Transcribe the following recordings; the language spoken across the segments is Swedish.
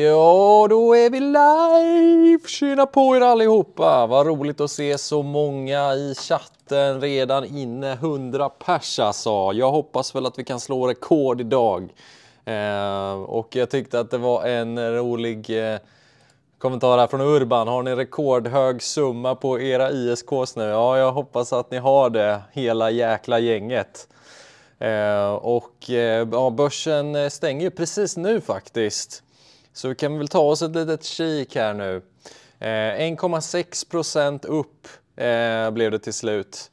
Ja, då är vi live! Tjena på er allihopa! Vad roligt att se så många i chatten redan inne. 100 pers alltså. Jag hoppas väl att vi kan slå rekord idag. Eh, och jag tyckte att det var en rolig eh, kommentar här från Urban. Har ni rekordhög summa på era ISKs nu? Ja, jag hoppas att ni har det, hela jäkla gänget. Eh, och eh, ja, börsen stänger ju precis nu faktiskt. Så vi kan väl ta oss ett litet kik här nu. 1,6 eh, procent upp eh, blev det till slut.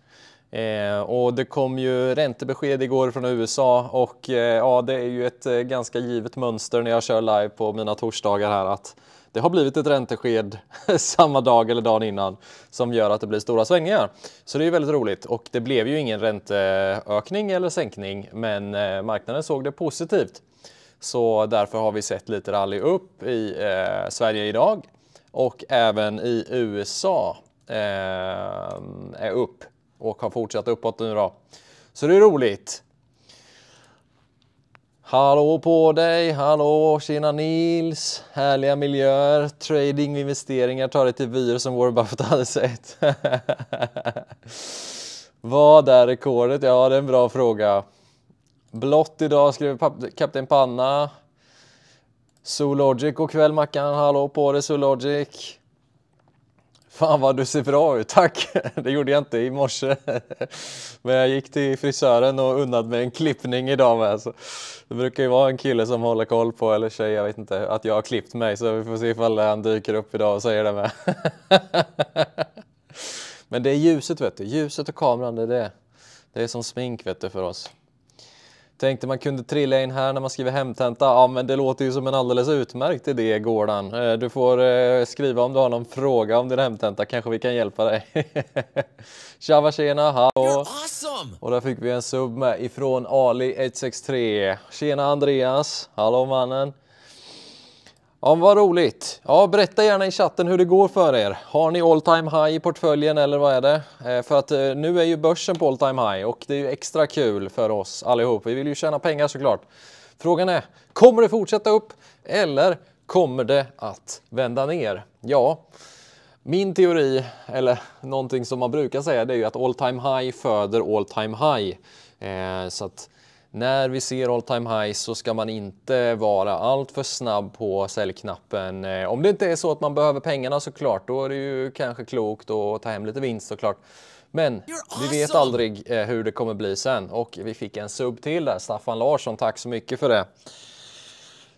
Eh, och det kom ju räntebesked igår från USA och eh, ja, det är ju ett eh, ganska givet mönster när jag kör live på mina torsdagar här att det har blivit ett räntesked samma dag eller dagen innan som gör att det blir stora svängningar. Så det är väldigt roligt och det blev ju ingen ränteökning eller sänkning, men eh, marknaden såg det positivt. Så därför har vi sett lite rally upp i eh, Sverige idag och även i USA eh, är upp och har fortsatt uppåt nu då. Så det är roligt. Hallå på dig, hallå, tjena Nils, härliga miljöer, trading och investeringar tar dig till vyer som Warren Buffett hade sett. Vad är rekordet? Ja, det är en bra fråga. Blått idag skriver Kapten Panna. Zoologic och kväll Mackan, hallå på dig Zoologic. Fan vad du ser bra ut, tack! Det gjorde jag inte i morse. Men jag gick till frisören och unnade mig en klippning idag med. Så det brukar ju vara en kille som håller koll på, eller tjej, jag vet inte, att jag har klippt mig. Så vi får se ifall han dyker upp idag och säger det med. Men det är ljuset vet du, ljuset och kameran det är det. Det är som smink vet du för oss. Tänkte man kunde trilla in här när man skriver hemtenta. Ja, men det låter ju som en alldeles utmärkt idé Gordon. Eh, du får eh, skriva om du har någon fråga om din hemtenta. Kanske vi kan hjälpa dig. Tjaba tjena, hallå! Awesome. Och där fick vi en sub med ifrån Ali163. Tjena Andreas, hallå mannen! Ja, vad roligt. Ja, berätta gärna i chatten hur det går för er. Har ni all time high i portföljen eller vad är det? Eh, för att eh, nu är ju börsen på all time high och det är ju extra kul för oss allihop. Vi vill ju tjäna pengar såklart. Frågan är, kommer det fortsätta upp eller kommer det att vända ner? Ja, min teori eller någonting som man brukar säga det är ju att all time high föder all time high. Eh, så att när vi ser all time highs så ska man inte vara alltför snabb på säljknappen. Eh, om det inte är så att man behöver pengarna såklart, då är det ju kanske klokt att ta hem lite vinst såklart. Men vi vet aldrig eh, hur det kommer bli sen och vi fick en sub till där. Staffan Larsson, tack så mycket för det.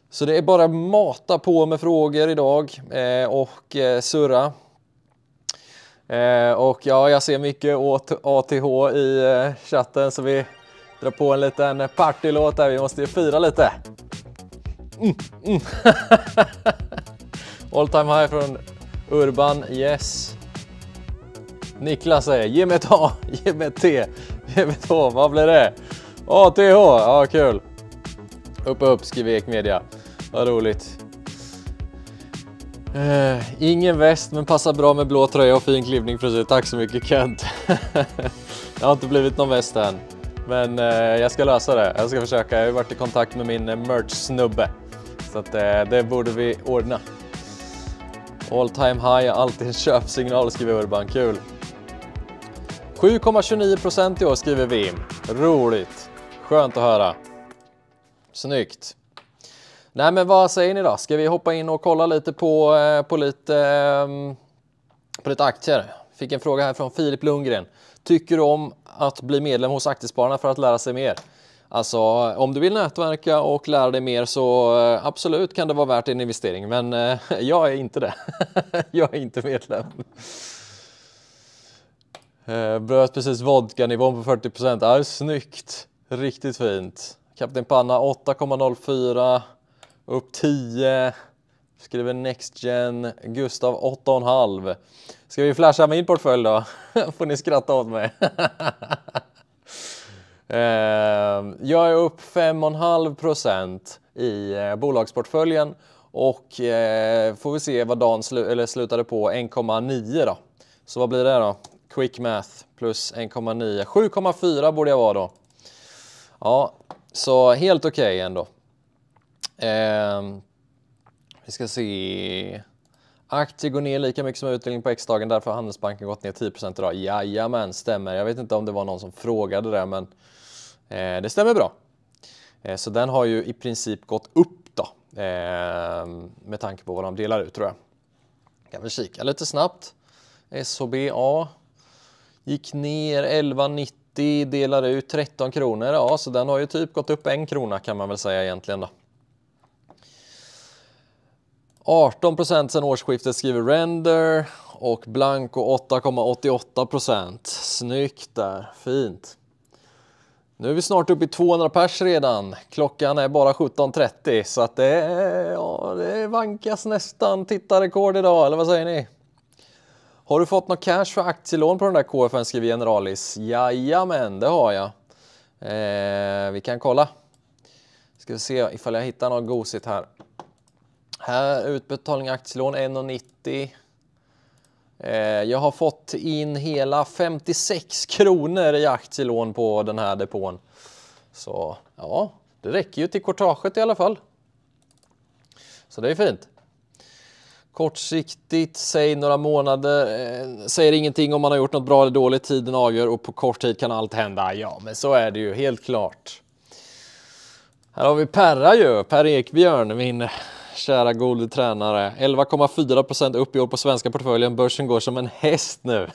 Så det är bara mata på med frågor idag eh, och surra. Och ja, jag ser mycket åt ATH i chatten så vi dra på en liten partylåt där. Vi måste ju fira lite. Mm, mm. All time high från Urban, yes. Niklas säger ge mig ett A, ge mig ett T, ge mig ett H, vad blir det? ATH, ja kul. Upp och upp skriver Ekmedia, vad roligt. Uh, ingen väst men passar bra med blå tröja och fin klivning precis. Tack så mycket Kent. det har inte blivit någon väst än. Men eh, jag ska lösa det. Jag ska försöka. Jag har varit i kontakt med min eh, merch-snubbe. Så att, eh, det borde vi ordna. All time high är alltid en köpsignal, skriver Urban. Kul! 7,29% i år skriver Vim. Roligt! Skönt att höra. Snyggt! Nej men vad säger ni då? Ska vi hoppa in och kolla lite på, eh, på, lite, ehm, på lite aktier? Fick en fråga här från Filip Lundgren. Tycker du om att bli medlem hos Aktiespararna för att lära sig mer. Alltså om du vill nätverka och lära dig mer så eh, absolut kan det vara värt en investering men eh, jag är inte det. jag är inte medlem. Eh, bröt precis vodka-nivån på 40 ja, Snyggt! Riktigt fint. Kapten Panna 8,04 upp 10 skriver NextGen Gustav 8,5 Ska vi flasha min portfölj då? får ni skratta åt mig. Ehm, jag är upp 5,5 procent i eh, bolagsportföljen och eh, får vi se vad dagen slu eller slutade på 1,9 då. Så vad blir det då? Quick math plus 1,9. 7,4 borde jag vara då. Ja, så helt okej okay ändå. Ehm, vi ska se. Aktier går ner lika mycket som utdelning på X-dagen, därför har Handelsbanken gått ner 10 idag. Jajamän, stämmer. Jag vet inte om det var någon som frågade det, men eh, det stämmer bra. Eh, så den har ju i princip gått upp då, eh, med tanke på vad de delar ut tror jag. Kan vi kika lite snabbt. SHBA gick ner 11,90, delar ut 13 kronor. Ja, så den har ju typ gått upp en krona kan man väl säga egentligen då. 18 procent sedan årsskiftet skriver Render och Blanco 8,88 procent. Snyggt där, fint. Nu är vi snart uppe i 200 pers redan. Klockan är bara 17.30 så att det, ja, det vankas nästan tittarrekord idag, eller vad säger ni? Har du fått något cash för aktielån på den där KFN skriver Generalis? Jajamän, det har jag. Eh, vi kan kolla. Ska vi se ifall jag hittar något gosigt här. Här utbetalning aktielån 1,90. Eh, jag har fått in hela 56 kronor i aktielån på den här depån. Så ja, det räcker ju till kortaget i alla fall. Så det är fint. Kortsiktigt, säg några månader, eh, säger ingenting om man har gjort något bra eller dåligt. Tiden avgör och på kort tid kan allt hända. Ja, men så är det ju helt klart. Här har vi Perra ju, Per Ekbjörn, min kära gode tränare. 11,4 upp i år på svenska portföljen. Börsen går som en häst nu.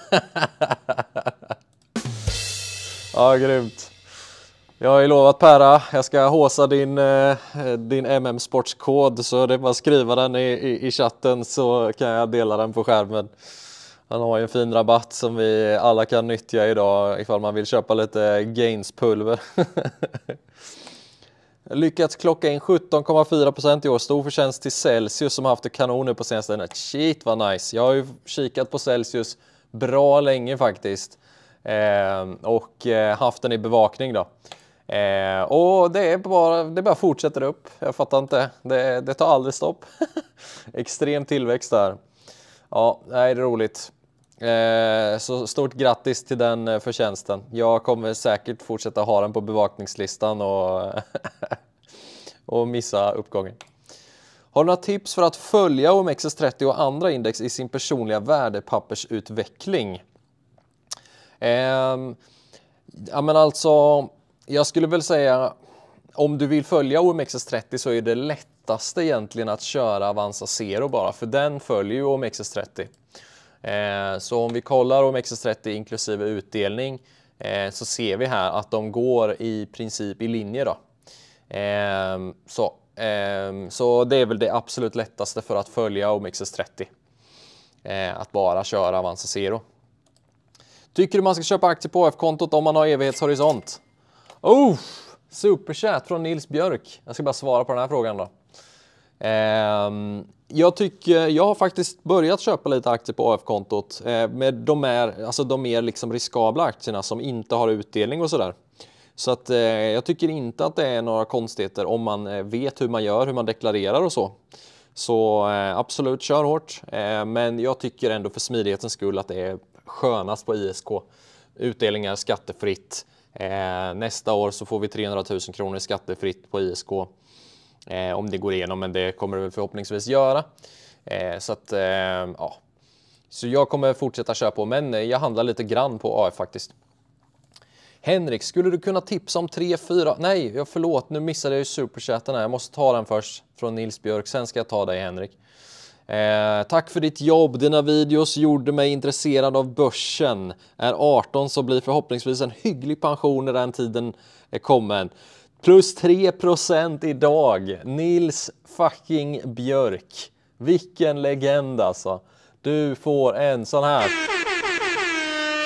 ja, grymt. Jag har ju lovat Perra, jag ska håsa din, eh, din MM Sportskod så det är bara att skriva den i, i, i chatten så kan jag dela den på skärmen. Han har ju en fin rabatt som vi alla kan nyttja idag ifall man vill köpa lite gainspulver. Lyckats klocka in 17,4 i år. Stor förtjänst till Celsius som haft det kanon nu på senaste tiden. Shit vad nice. Jag har ju kikat på Celsius bra länge faktiskt. Eh, och eh, haft den i bevakning då. Eh, och det är bara, det bara fortsätter upp. Jag fattar inte. Det, det tar aldrig stopp. Extrem tillväxt där. Ja, det här är roligt. Eh, så stort grattis till den eh, förtjänsten. Jag kommer säkert fortsätta ha den på bevakningslistan och, och missa uppgången. Har du några tips för att följa OMXS30 och andra index i sin personliga värdepappersutveckling? Ehm, ja, men alltså, jag skulle väl säga om du vill följa OMXS30 så är det lättaste egentligen att köra Avanza Zero bara, för den följer ju OMXS30. Eh, så om vi kollar OMXS30 inklusive utdelning eh, så ser vi här att de går i princip i linje. Då. Ehm, så, ehm, så det är väl det absolut lättaste för att följa OMXS30. Eh, att bara köra Avanza Zero. Tycker du man ska köpa aktier på AF-kontot om man har evighetshorisont? Oh, superchat från Nils Björk. Jag ska bara svara på den här frågan då. Ehm, jag, tycker, jag har faktiskt börjat köpa lite aktier på AF-kontot. Eh, med de är, alltså de mer liksom riskabla aktierna som inte har utdelning och sådär. Så att, eh, jag tycker inte att det är några konstigheter om man eh, vet hur man gör, hur man deklarerar och så. Så absolut, kör hårt. men jag tycker ändå för smidighetens skull att det är skönast på ISK. Utdelningar skattefritt. nästa år så får vi 300 000 kronor skattefritt på ISK. Eh, om det går igenom, men det kommer det förhoppningsvis göra. Eh, så att, eh, ja. Så jag kommer fortsätta köpa men jag handlar lite grann på AF faktiskt. Henrik, skulle du kunna tipsa om 3-4? Nej, jag förlåt, nu missade jag ju superchatten här. Jag måste ta den först från Nils Björk, sen ska jag ta dig Henrik. Eh, tack för ditt jobb. Dina videos gjorde mig intresserad av börsen. Är 18 så blir förhoppningsvis en hygglig pension när den tiden är kommen. Plus 3 procent idag. Nils fucking Björk. Vilken legend alltså. Du får en sån här.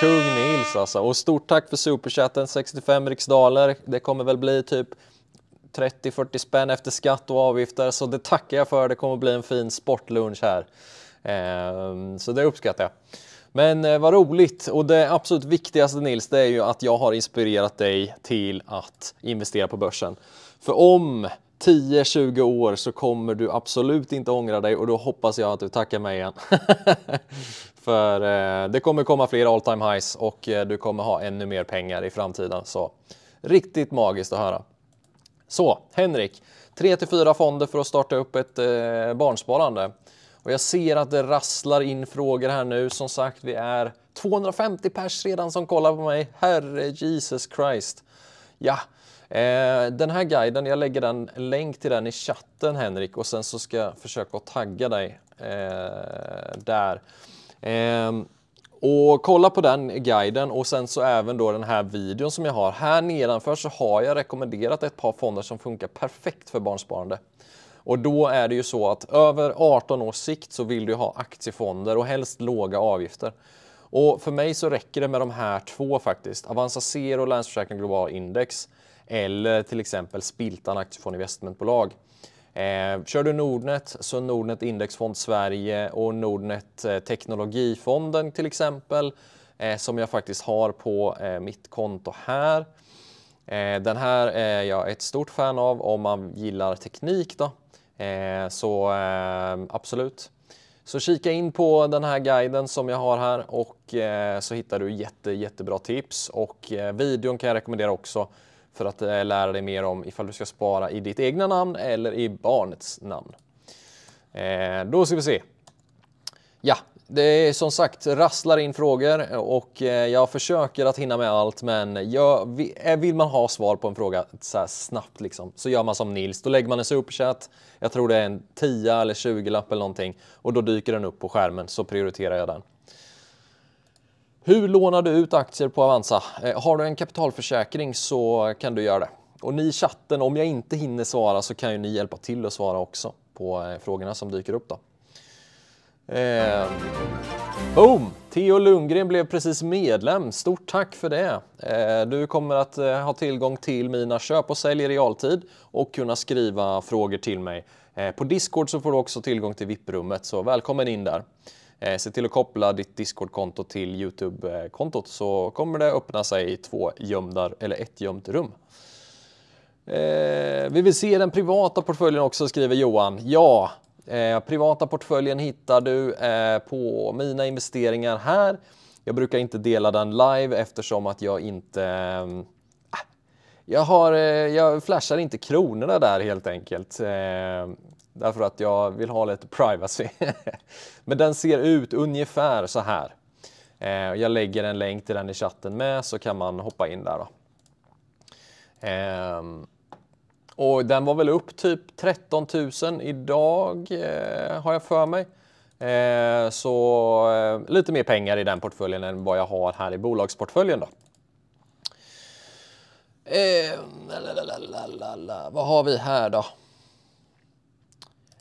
Kung Nils alltså. Och stort tack för superchatten. 65 riksdaler. Det kommer väl bli typ 30-40 spänn efter skatt och avgifter. Så det tackar jag för. Det kommer bli en fin sportlunch här. Ehm, så det uppskattar jag. Men eh, vad roligt och det absolut viktigaste Nils, det är ju att jag har inspirerat dig till att investera på börsen. För om 10-20 år så kommer du absolut inte ångra dig och då hoppas jag att du tackar mig igen. För eh, det kommer komma fler all time highs och eh, du kommer ha ännu mer pengar i framtiden. Så riktigt magiskt att höra. Så Henrik, 3 4 fonder för att starta upp ett eh, barnsparande. Och jag ser att det rasslar in frågor här nu. Som sagt, vi är 250 pers redan som kollar på mig. Herre Jesus Christ. Ja, eh, den här guiden, jag lägger den länk till den i chatten Henrik och sen så ska jag försöka tagga dig eh, där. Eh, och kolla på den guiden och sen så även då den här videon som jag har. Här nedanför så har jag rekommenderat ett par fonder som funkar perfekt för barnsparande. Och då är det ju så att över 18 års sikt så vill du ha aktiefonder och helst låga avgifter. Och för mig så räcker det med de här två faktiskt. Avanza Zero Länsförsäkring Global Index eller till exempel Spiltan Aktiefond Investmentbolag. Eh, kör du Nordnet så Nordnet Indexfond Sverige och Nordnet eh, Teknologifonden till exempel eh, som jag faktiskt har på eh, mitt konto här. Eh, den här är jag ett stort fan av om man gillar teknik då. Eh, så eh, absolut. Så kika in på den här guiden som jag har här och eh, så hittar du jätte, jättebra tips och videon kan jag rekommendera också för att lära dig mer om ifall du ska spara i ditt egna namn eller i barnets namn. Då ska vi se. Ja, det är som sagt rasslar in frågor och eh, jag försöker att hinna med allt men jag, eh, vill man ha svar på en fråga så här snabbt liksom, så gör man som Nils. Då lägger man en superchat, jag tror det är en 10 eller 20 lapp eller någonting och då dyker den upp på skärmen så prioriterar jag den. Hur lånar du ut aktier på Avanza? Eh, har du en kapitalförsäkring så kan du göra det. Och ni i chatten, om jag inte hinner svara så kan ju ni hjälpa till att svara också på frågorna som dyker upp då. Eh, boom! Theo Lundgren blev precis medlem. Stort tack för det. Eh, du kommer att eh, ha tillgång till mina köp och sälj i realtid och kunna skriva frågor till mig. Ehm, på Discord så får du också tillgång till VIP-rummet, så välkommen in där. Ehm, se till att koppla ditt Discord-konto till Youtube-kontot så kommer det öppna sig i två gömda eller ett gömt rum. Ehm, vi vill se den privata portföljen också, skriver Johan. Ja, Eh, privata portföljen hittar du eh, på mina investeringar här. Jag brukar inte dela den live eftersom att jag inte eh, ah, jag, har, eh, jag flashar inte kronorna där helt enkelt. Eh, därför att jag vill ha lite privacy. Men den ser ut ungefär så här. Eh, jag lägger en länk till den i chatten med så kan man hoppa in där. Då. Ehm, och den var väl upp typ 13 000 idag eh, har jag för mig. Eh, så eh, lite mer pengar i den portföljen än vad jag har här i bolagsportföljen. Då. Eh, vad har vi här då?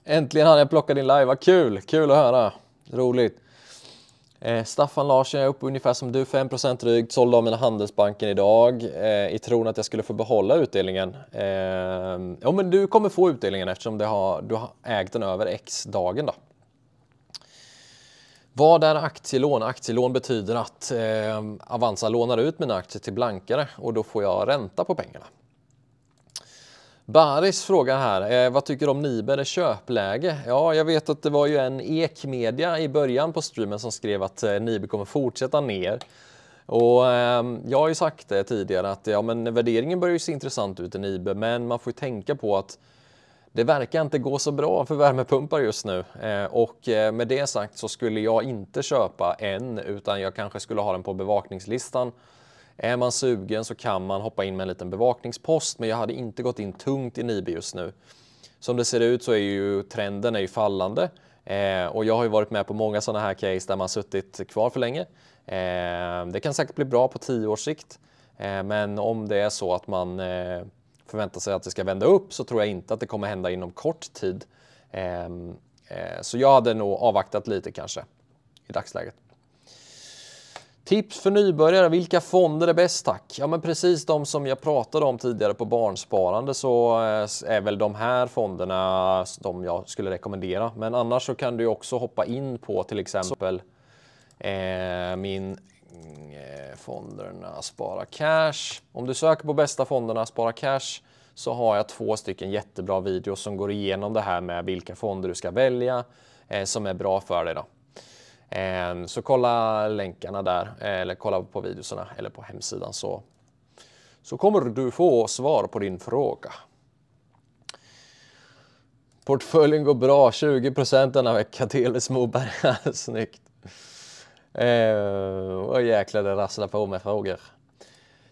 Äntligen hade jag plockat in live, vad kul! Kul att höra! Roligt! Eh, Staffan Larsson jag är uppe ungefär som du, 5 drygt, sålde av mina Handelsbanken idag eh, i tron att jag skulle få behålla utdelningen. Eh, ja, men du kommer få utdelningen eftersom har, du har ägt den över X-dagen. Då. Vad är aktielån? Aktielån betyder att eh, Avanza lånar ut mina aktier till blankare och då får jag ränta på pengarna. Baris frågar här, eh, vad tycker du om Niber köpläge? Ja, jag vet att det var ju en ekmedia i början på streamen som skrev att eh, Niber kommer fortsätta ner. Och ehm, jag har ju sagt det tidigare att ja, men värderingen börjar ju se intressant ut i Niber, men man får ju tänka på att det verkar inte gå så bra för värmepumpar just nu eh, och med det sagt så skulle jag inte köpa en utan jag kanske skulle ha den på bevakningslistan är man sugen så kan man hoppa in med en liten bevakningspost, men jag hade inte gått in tungt i Nibe just nu. Som det ser ut så är ju trenden är ju fallande eh, och jag har ju varit med på många sådana här case där man suttit kvar för länge. Eh, det kan säkert bli bra på tio års sikt, eh, men om det är så att man eh, förväntar sig att det ska vända upp så tror jag inte att det kommer hända inom kort tid. Ehm, eh, så jag hade nog avvaktat lite kanske i dagsläget. Tips för nybörjare, vilka fonder är bäst tack? Ja men precis de som jag pratade om tidigare på barnsparande så eh, är väl de här fonderna de jag skulle rekommendera. Men annars så kan du också hoppa in på till exempel eh, min mm, eh, fonderna Spara Cash. Om du söker på bästa fonderna Spara Cash så har jag två stycken jättebra videos som går igenom det här med vilka fonder du ska välja eh, som är bra för dig. Då. Ehm, så kolla länkarna där eh, eller kolla på videorna eller på hemsidan så, så kommer du få svar på din fråga. Portföljen går bra, 20 denna vecka till Smoberg. Snyggt! Eh, och jäklar, det rasslar på med frågor.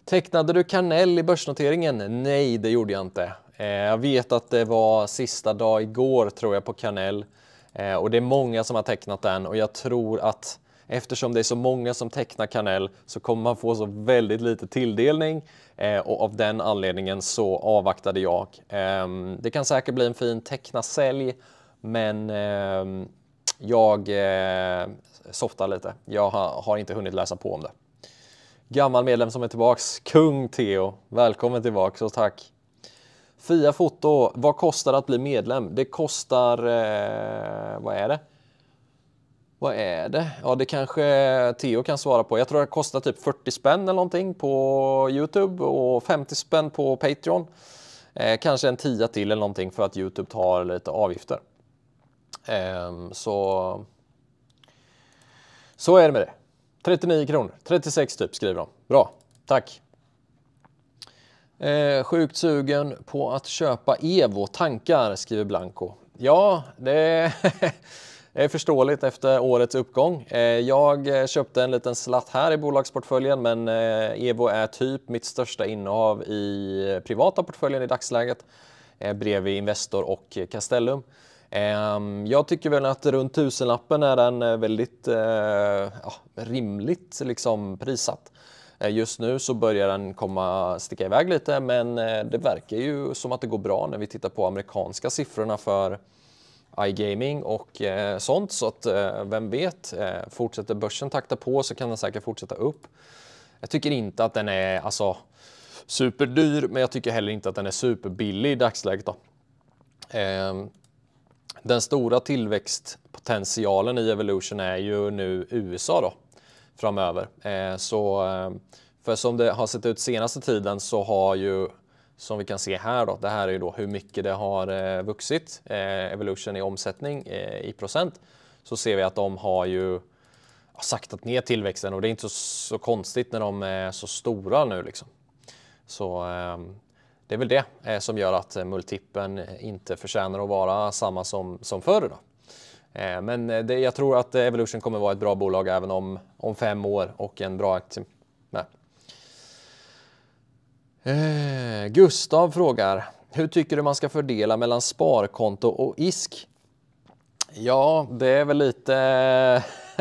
Tecknade du Kanell i börsnoteringen? Nej, det gjorde jag inte. Eh, jag vet att det var sista dag igår tror jag på Kanell. Eh, och det är många som har tecknat den och jag tror att eftersom det är så många som tecknar Kanel så kommer man få så väldigt lite tilldelning eh, och av den anledningen så avvaktade jag. Eh, det kan säkert bli en fin teckna-sälj men ehm, jag eh, softar lite. Jag ha, har inte hunnit läsa på om det. Gammal medlem som är tillbaks, kung Theo. Välkommen tillbaks och tack! Fia Foto, vad kostar det att bli medlem? Det kostar, eh, vad är det? Vad är det? Ja, det kanske Theo kan svara på. Jag tror det kostar typ 40 spänn eller någonting på Youtube och 50 spänn på Patreon. Eh, kanske en tia till eller någonting för att Youtube tar lite avgifter. Eh, så. Så är det med det. 39 kronor, 36 typ skriver de. Bra, tack. Eh, sjukt sugen på att köpa Evo tankar, skriver Blanco. Ja, det är förståeligt efter årets uppgång. Eh, jag köpte en liten slatt här i bolagsportföljen, men eh, Evo är typ mitt största innehav i privata portföljen i dagsläget eh, bredvid Investor och Castellum. Ehm, jag tycker väl att runt tusenlappen är den väldigt ja, rimligt liksom prissatt. Eh, just nu så börjar den komma sticka iväg lite men eh, det verkar ju som att det går bra när vi tittar på amerikanska siffrorna för iGaming och eh, sånt så att vem vet, fortsätter börsen takta på så kan den säkert fortsätta upp. Jag tycker inte att den är alltså, superdyr men jag tycker heller inte att den är superbillig i dagsläget. Då. Ehm, den stora tillväxtpotentialen i Evolution är ju nu USA då framöver. Eh, så, eh, för som det har sett ut senaste tiden så har ju som vi kan se här då, det här är ju då hur mycket det har eh, vuxit, Evolution i omsättning i procent, så ser vi att de har ju saktat ner tillväxten och det är inte så, konstigt när de är så stora nu liksom. Så ehm, det är väl det som gör att multipeln inte förtjänar att vara samma som, som förr. Då. Eh, men eh, det, jag tror att Evolution kommer vara ett bra bolag även om, om fem år och en bra aktie. Nej. Eh, Gustav frågar, hur tycker du man ska fördela mellan sparkonto och ISK? Ja, det är väl lite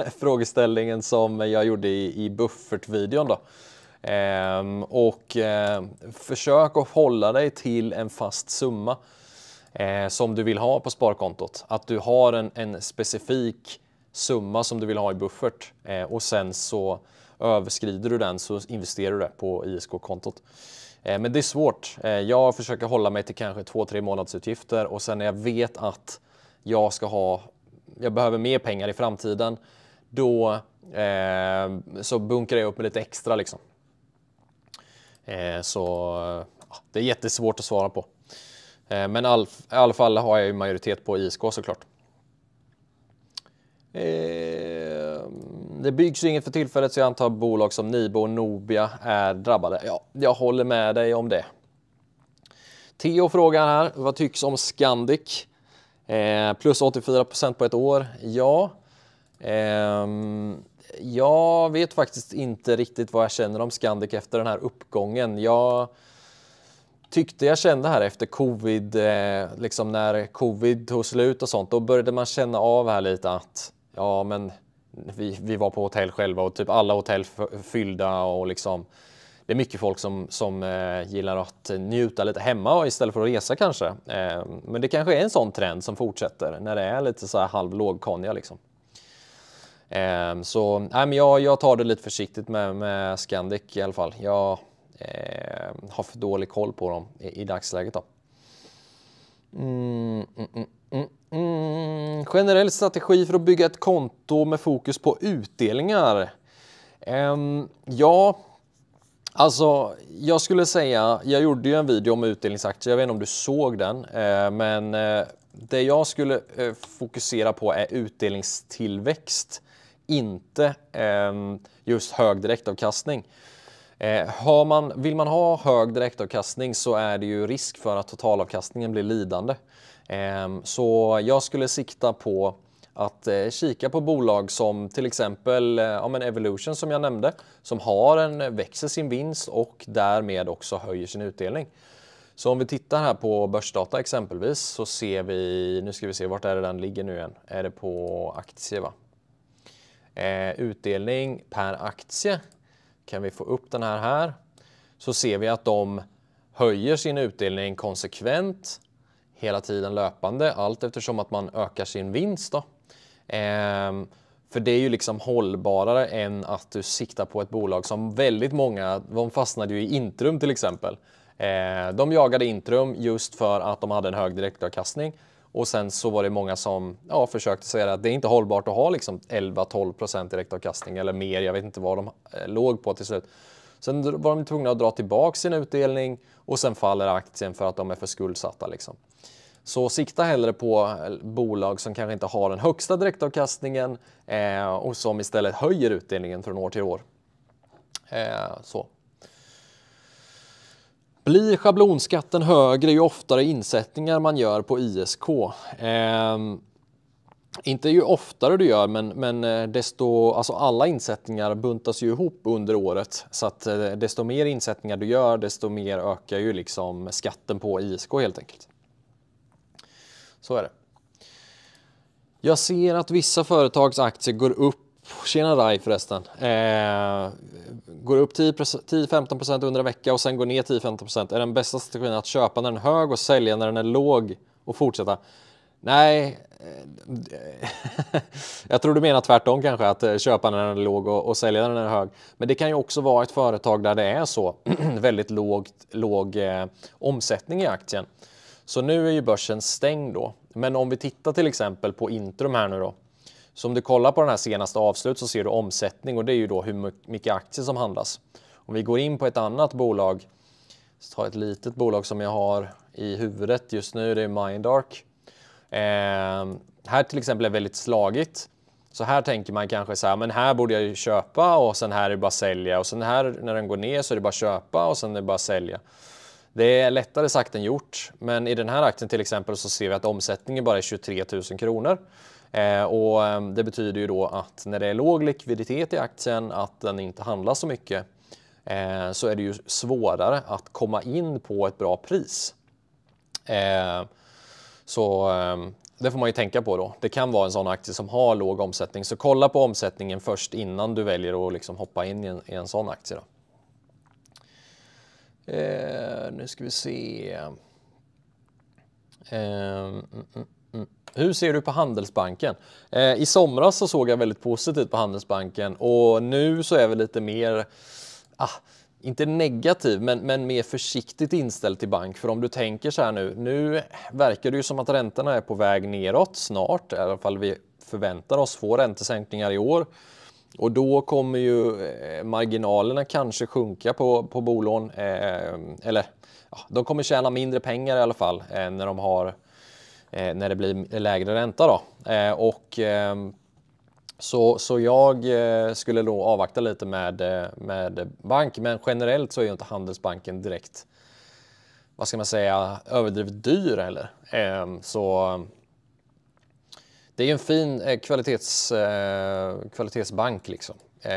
eh, frågeställningen som jag gjorde i, i buffertvideon. Då. Eh, och eh, försök att hålla dig till en fast summa eh, som du vill ha på sparkontot. Att du har en, en specifik summa som du vill ha i buffert eh, och sen så överskrider du den så investerar du det på ISK-kontot. Eh, men det är svårt. Eh, jag försöker hålla mig till kanske två, tre månadsutgifter och sen när jag vet att jag ska ha, jag behöver mer pengar i framtiden, då eh, så bunkrar jag upp med lite extra liksom. Eh, så det är jättesvårt att svara på. Eh, men i alla fall har jag ju majoritet på ISK såklart. Eh, det byggs ju inget för tillfället så jag antar bolag som Nibo och Nobia är drabbade. Ja, jag håller med dig om det. Theo frågar här, vad tycks om Scandic? Eh, plus 84 på ett år. Ja, eh, jag vet faktiskt inte riktigt vad jag känner om Scandic efter den här uppgången. Jag tyckte jag kände här efter covid, eh, liksom när covid tog slut och sånt, då började man känna av här lite att ja, men vi, vi var på hotell själva och typ alla hotell fyllda och liksom det är mycket folk som, som eh, gillar att njuta lite hemma istället för att resa kanske. Eh, men det kanske är en sån trend som fortsätter när det är lite så här halv lågkonja liksom. Eh, så nej, men jag, jag tar det lite försiktigt med, med Scandic i alla fall. Jag, Eh, har för dålig koll på dem i, i dagsläget. Då. Mm mm, mm, mm, mm, Generell strategi för att bygga ett konto med fokus på utdelningar? Um, ja, alltså jag skulle säga, jag gjorde ju en video om utdelningsaktier, jag vet inte om du såg den, eh, men eh, det jag skulle eh, fokusera på är utdelningstillväxt, inte just hög direktavkastning. Eh, man, vill man ha hög direktavkastning så är det ju risk för att totalavkastningen blir lidande. Eh, så jag skulle sikta på att eh, kika på bolag som till exempel eh, ja, men Evolution som jag nämnde som har en, eh, växer sin vinst och därmed också höjer sin utdelning. Så om vi tittar här på börsdata exempelvis så ser vi, nu ska vi se vart är det den ligger nu igen, är det på aktie va? Eh, utdelning per aktie kan vi få upp den här här så ser vi att de höjer sin utdelning konsekvent hela tiden löpande allt eftersom att man ökar sin vinst. Då. Ehm, för det är ju liksom hållbarare än att du siktar på ett bolag som väldigt många, de fastnade ju i Intrum till exempel. Ehm, de jagade Intrum just för att de hade en hög direktavkastning. Och sen så var det många som ja, försökte säga att det är inte hållbart att ha liksom 11-12 direktavkastning eller mer. Jag vet inte vad de eh, låg på till slut. Sen var de tvungna att dra tillbaka sin utdelning och sen faller aktien för att de är för skuldsatta. Liksom. Så sikta hellre på eh, bolag som kanske inte har den högsta direktavkastningen eh, och som istället höjer utdelningen från år till år. Eh, så. Blir schablonskatten högre ju oftare insättningar man gör på ISK? Eh, inte ju oftare du gör, men, men eh, desto, alltså alla insättningar buntas ju ihop under året. Så att eh, desto mer insättningar du gör, desto mer ökar ju liksom skatten på ISK helt enkelt. Så är det. Jag ser att vissa företags aktier går upp Tjena Rai förresten. Eh, går upp 10-15% under en vecka och sen går ner 10-15%. Är den bästa strategin att köpa när den är hög och sälja när den är låg och fortsätta? Nej, eh, jag tror du menar tvärtom kanske, att eh, köpa när den är låg och, och sälja när den är hög. Men det kan ju också vara ett företag där det är så väldigt lågt, låg eh, omsättning i aktien. Så nu är ju börsen stängd då. Men om vi tittar till exempel på Intrum här nu då så om du kollar på den här senaste avslut så ser du omsättning och det är ju då hur mycket aktier som handlas. Om vi går in på ett annat bolag, tar ett litet bolag som jag har i huvudet just nu, det är Mindark. Eh, här till exempel är det väldigt slagigt. Så här tänker man kanske så här, men här borde jag ju köpa och sen här är det bara sälja och sen här när den går ner så är det bara köpa och sen är det bara sälja. Det är lättare sagt än gjort, men i den här aktien till exempel så ser vi att omsättningen bara är 23 000 kronor. Eh, och ehm, det betyder ju då att när det är låg likviditet i aktien, att den inte handlas så mycket, eh, så är det ju svårare att komma in på ett bra pris. Eh, så ehm, det får man ju tänka på då. Det kan vara en sån aktie som har låg omsättning, så kolla på omsättningen först innan du väljer att liksom hoppa in i en, i en sån aktie. Då. Eh, nu ska vi se. Eh, mm, mm. Mm. Hur ser du på Handelsbanken? Eh, I somras så såg jag väldigt positivt på Handelsbanken och nu så är vi lite mer, ah, inte negativ, men, men mer försiktigt inställd till bank. För om du tänker så här nu, nu verkar det ju som att räntorna är på väg neråt snart, i alla fall vi förväntar oss få räntesänkningar i år. Och då kommer ju eh, marginalerna kanske sjunka på, på bolån. Eh, eller ja, de kommer tjäna mindre pengar i alla fall eh, när de har Eh, när det blir lägre ränta. Då. Eh, och, ehm, så, så jag eh, skulle då avvakta lite med, med bank, men generellt så är ju inte Handelsbanken direkt vad ska man säga, överdrivet dyr heller. Ehm, så det är en fin kvalitets, kvalitetsbank liksom,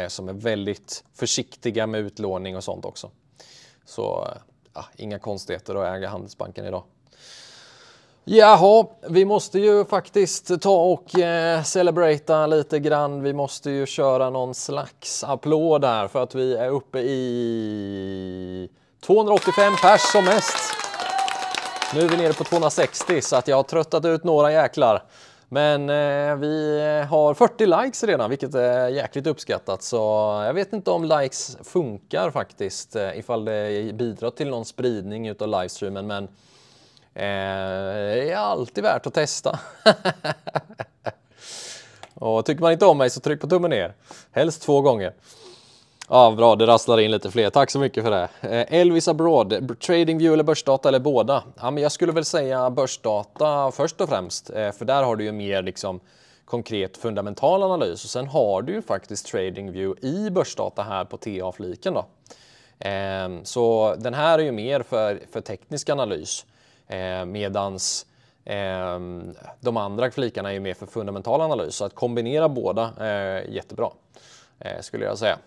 som är väldigt försiktiga med utlåning och sånt också. Så ja, inga konstigheter att äga Handelsbanken idag. Jaha, vi måste ju faktiskt ta och eh, celebrata lite grann. Vi måste ju köra någon slags applåd här för att vi är uppe i 285 pers som mest. Nu är vi nere på 260 så att jag har tröttat ut några jäklar. Men eh, vi har 40 likes redan, vilket är jäkligt uppskattat. Så jag vet inte om likes funkar faktiskt, eh, ifall det bidrar till någon spridning utav livestreamen. Men Eh, är alltid värt att testa. och tycker man inte om mig så tryck på tummen ner. Helst två gånger. Ja, bra, det rasslar in lite fler. Tack så mycket för det. Eh, Elvis Abroad, TradingView eller börsdata eller båda? Ja, men jag skulle väl säga börsdata först och främst, eh, för där har du ju mer liksom konkret fundamental analys och sen har du ju faktiskt TradingView i börsdata här på TA-fliken. Ehm, så den här är ju mer för, för teknisk analys. Eh, medans eh, de andra flikarna är mer för fundamental analys. Så att kombinera båda är eh, jättebra, eh, skulle jag säga.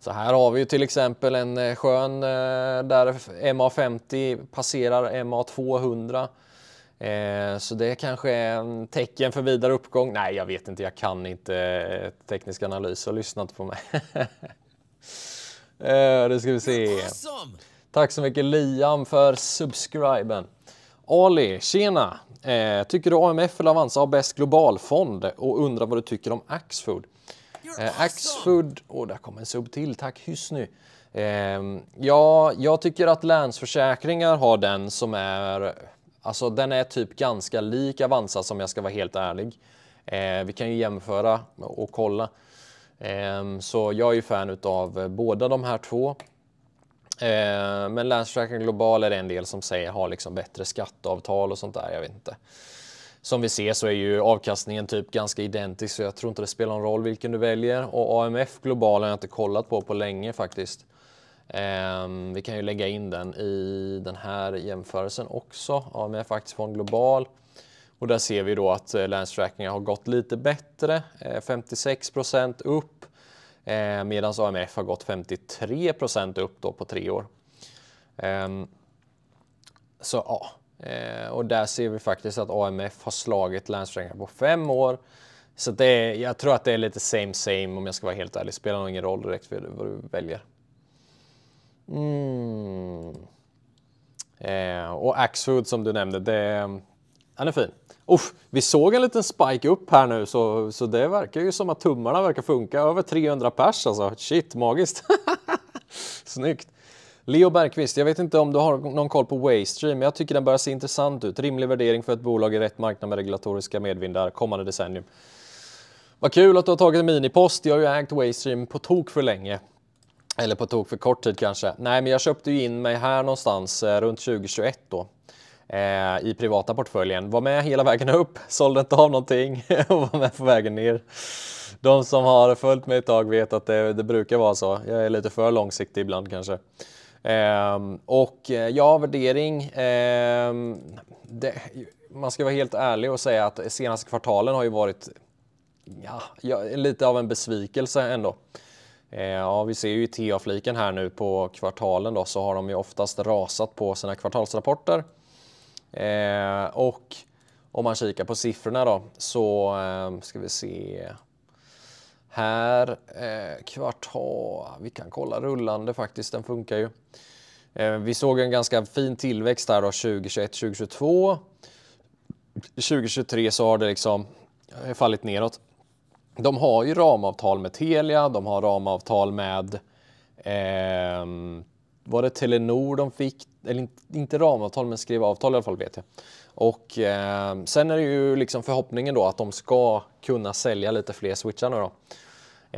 Så här har vi ju till exempel en eh, skön där MA50 passerar MA200. Så det kanske är en tecken för vidare uppgång. Nej, jag vet inte. Jag kan inte teknisk analys så lyssna inte på mig. det ska vi se. Tack så mycket Liam för subscriben. Ali, tjena! Eh, tycker du AMF eller Avanza har bäst globalfond och undrar vad du tycker om Axfood? Eh, Axfood, Och där kom en sub till, tack hyss nu. Eh, ja, jag tycker att Länsförsäkringar har den som är, alltså den är typ ganska lik Avanza som jag ska vara helt ärlig. Eh, vi kan ju jämföra och kolla. Ehm, så jag är ju fan av båda de här två. Eh, men Länsförsäkringar Global är det en del som säger har liksom bättre skatteavtal och sånt där. Jag vet inte. Som vi ser så är ju avkastningen typ ganska identisk så jag tror inte det spelar någon roll vilken du väljer. Och AMF Global har jag inte kollat på på länge faktiskt. Eh, vi kan ju lägga in den i den här jämförelsen också. AMF Aktiefond Global. Och där ser vi då att eh, Länsförsäkringar har gått lite bättre, 56 eh, procent upp eh, medan AMF har gått 53 procent upp då på tre år. Ehm, så ja, eh, och där ser vi faktiskt att AMF har slagit Länsförsäkringar på fem år. Så det är, jag tror att det är lite same same om jag ska vara helt ärlig. Spelar nog ingen roll direkt för vad du väljer. Mm. Eh, och Axfood som du nämnde, det, han är fin. Uff, vi såg en liten spike upp här nu så, så det verkar ju som att tummarna verkar funka. Över 300 pers alltså. Shit, magiskt. Snyggt. Leo Bergqvist, jag vet inte om du har någon koll på Waystream, men jag tycker den börjar se intressant ut. Rimlig värdering för ett bolag i rätt marknad med regulatoriska medvindar kommande decennium. Vad kul att du har tagit en minipost. Jag har ju ägt Waystream på tok för länge. Eller på tok för kort tid kanske. Nej, men jag köpte ju in mig här någonstans eh, runt 2021 då eh, i privata portföljen var med hela vägen upp, sålde inte av någonting och var med på vägen ner. De som har följt mig ett tag vet att det, det brukar vara så. Jag är lite för långsiktig ibland kanske. Ehm, eh, och ja, värdering. Eh, det, man ska vara helt ärlig och säga att senaste kvartalen har ju varit ja, lite av en besvikelse ändå. Ehm, ja, vi ser ju i TA-fliken här nu på kvartalen då så har de ju oftast rasat på sina kvartalsrapporter Eh, och om man kikar på siffrorna då så eh, ska vi se här eh, kvartal. Vi kan kolla rullande faktiskt, den funkar ju. Eh, vi såg en ganska fin tillväxt här då 2021, 2022. 2023 så har det liksom eh, fallit neråt. De har ju ramavtal med Telia, de har ramavtal med ehm, var det Telenor de fick eller inte ramavtal, men skriva avtal i alla fall vet jag. Och eh, sen är det ju liksom förhoppningen då att de ska kunna sälja lite fler switchar nu då.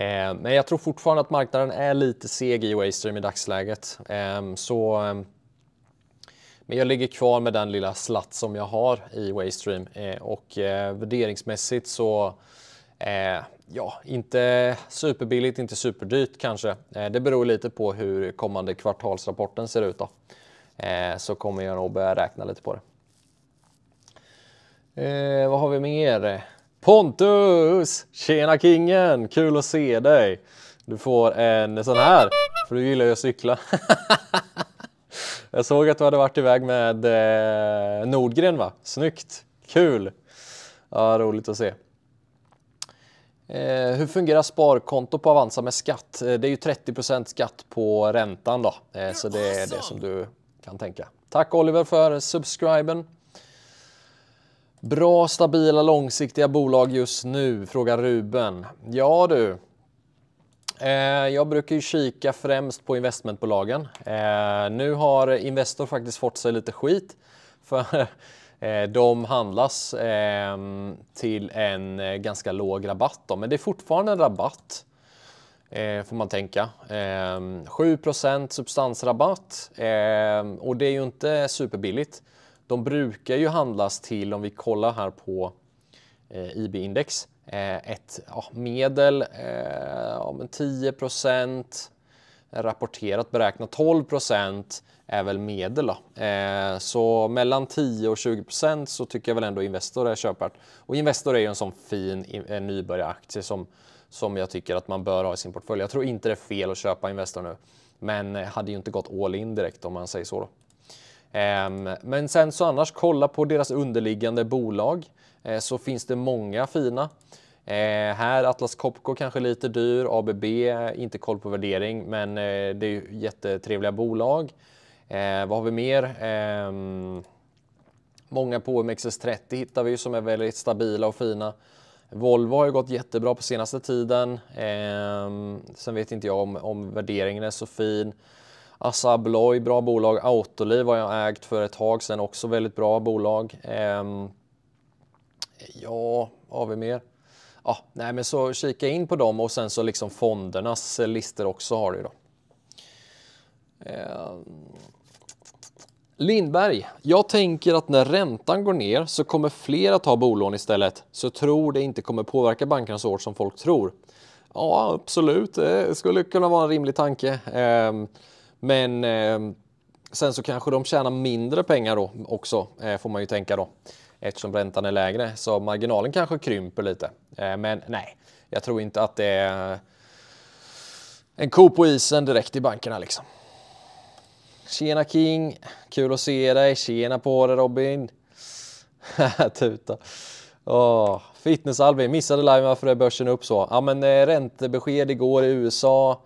Eh, men jag tror fortfarande att marknaden är lite seg i Waystream i dagsläget. Ehm, eh, så, men jag ligger kvar med den lilla slatt som jag har i Waystream eh, och eh, värderingsmässigt så eh, ja, inte superbilligt, inte superdyrt kanske. Eh, det beror lite på hur kommande kvartalsrapporten ser ut. Då. Eh, så kommer jag nog börja räkna lite på det. Eh, vad har vi mer? Pontus! Tjena kingen! Kul att se dig! Du får en sån här, för du gillar ju att cykla. jag såg att du hade varit iväg med eh, Nordgren va? Snyggt! Kul! Ja, roligt att se. Eh, hur fungerar sparkonto på Avanza med skatt? Eh, det är ju 30 skatt på räntan då, eh, så det är det som du kan tänka. Tack Oliver för subscriben. Bra, stabila, långsiktiga bolag just nu, frågar Ruben. Ja du, eh, jag brukar ju kika främst på investmentbolagen. Eh, nu har Investor faktiskt fått sig lite skit för eh, de handlas till en ganska låg rabatt. Men det är fortfarande en rabatt eh, får man tänka. Eh, 7 substansrabatt eh, och det är ju inte superbilligt. De brukar ju handlas till, om vi kollar här på eh, IB-index, eh, ett ja, medel eh, ja, men 10 rapporterat beräknat 12 är väl medel. Då. Eh, så mellan 10 och 20 så tycker jag väl ändå Investor är köpvärt. Och Investor är ju en sån fin nybörjaraktie som som jag tycker att man bör ha i sin portfölj. Jag tror inte det är fel att köpa Investor nu, men eh, hade ju inte gått all in direkt om man säger så. Då. Ehm, men sen så annars kolla på deras underliggande bolag eh, så finns det många fina. Eh, här Atlas Copco kanske lite dyr, ABB inte koll på värdering, men det är jättetrevliga bolag. vad har vi mer? Ehm, många på OMXS30 hittar vi som är väldigt stabila och fina. Volvo har ju gått jättebra på senaste tiden. Eh, sen vet inte jag om, om värderingen är så fin. Assa Abloy, bra bolag. Autoliv har jag ägt för ett tag sedan, också väldigt bra bolag. Eh, ja, har vi mer? Ja, nej, men så kika in på dem och sen så liksom fondernas listor också har du då. Eh, Lindberg, jag tänker att när räntan går ner så kommer fler att ta bolån istället, så tror det inte kommer påverka bankerna så hårt som folk tror. Ja, absolut, eh, det skulle kunna vara en rimlig tanke. Ehm, men ehm, sen så kanske de tjänar mindre pengar då också, eh, får man ju tänka då. Eftersom räntan är lägre, så marginalen kanske krymper lite. Eh, men nej, jag tror inte att det är en ko på isen direkt i bankerna liksom. Tjena King! Kul att se dig. Tjena på dig Robin! Tuta. Oh, fitness Albin missade live varför är börsen upp så? Ja men eh, räntebesked igår i USA.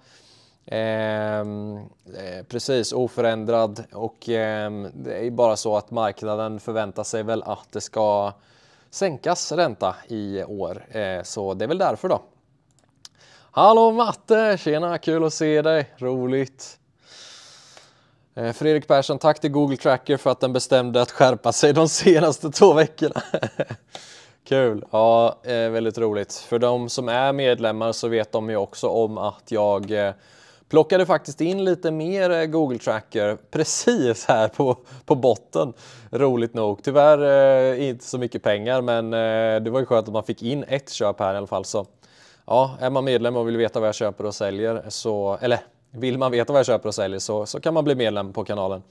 Ehm, eh, precis oförändrad och eh, det är ju bara så att marknaden förväntar sig väl att det ska sänkas ränta i år. Eh, så det är väl därför då. Hallå Matte! Tjena, kul att se dig. Roligt. Eh, Fredrik Persson, tack till Google Tracker för att den bestämde att skärpa sig de senaste två veckorna. Kul! Ja, eh, väldigt roligt. För de som är medlemmar så vet de ju också om att jag eh, plockade faktiskt in lite mer Google Tracker precis här på, på botten. Roligt nog. Tyvärr inte så mycket pengar, men det var ju skönt att man fick in ett köp här i alla fall. Så ja, är man medlem och vill veta vad jag köper och säljer så, eller vill man veta vad jag köper och säljer så, så kan man bli medlem på kanalen.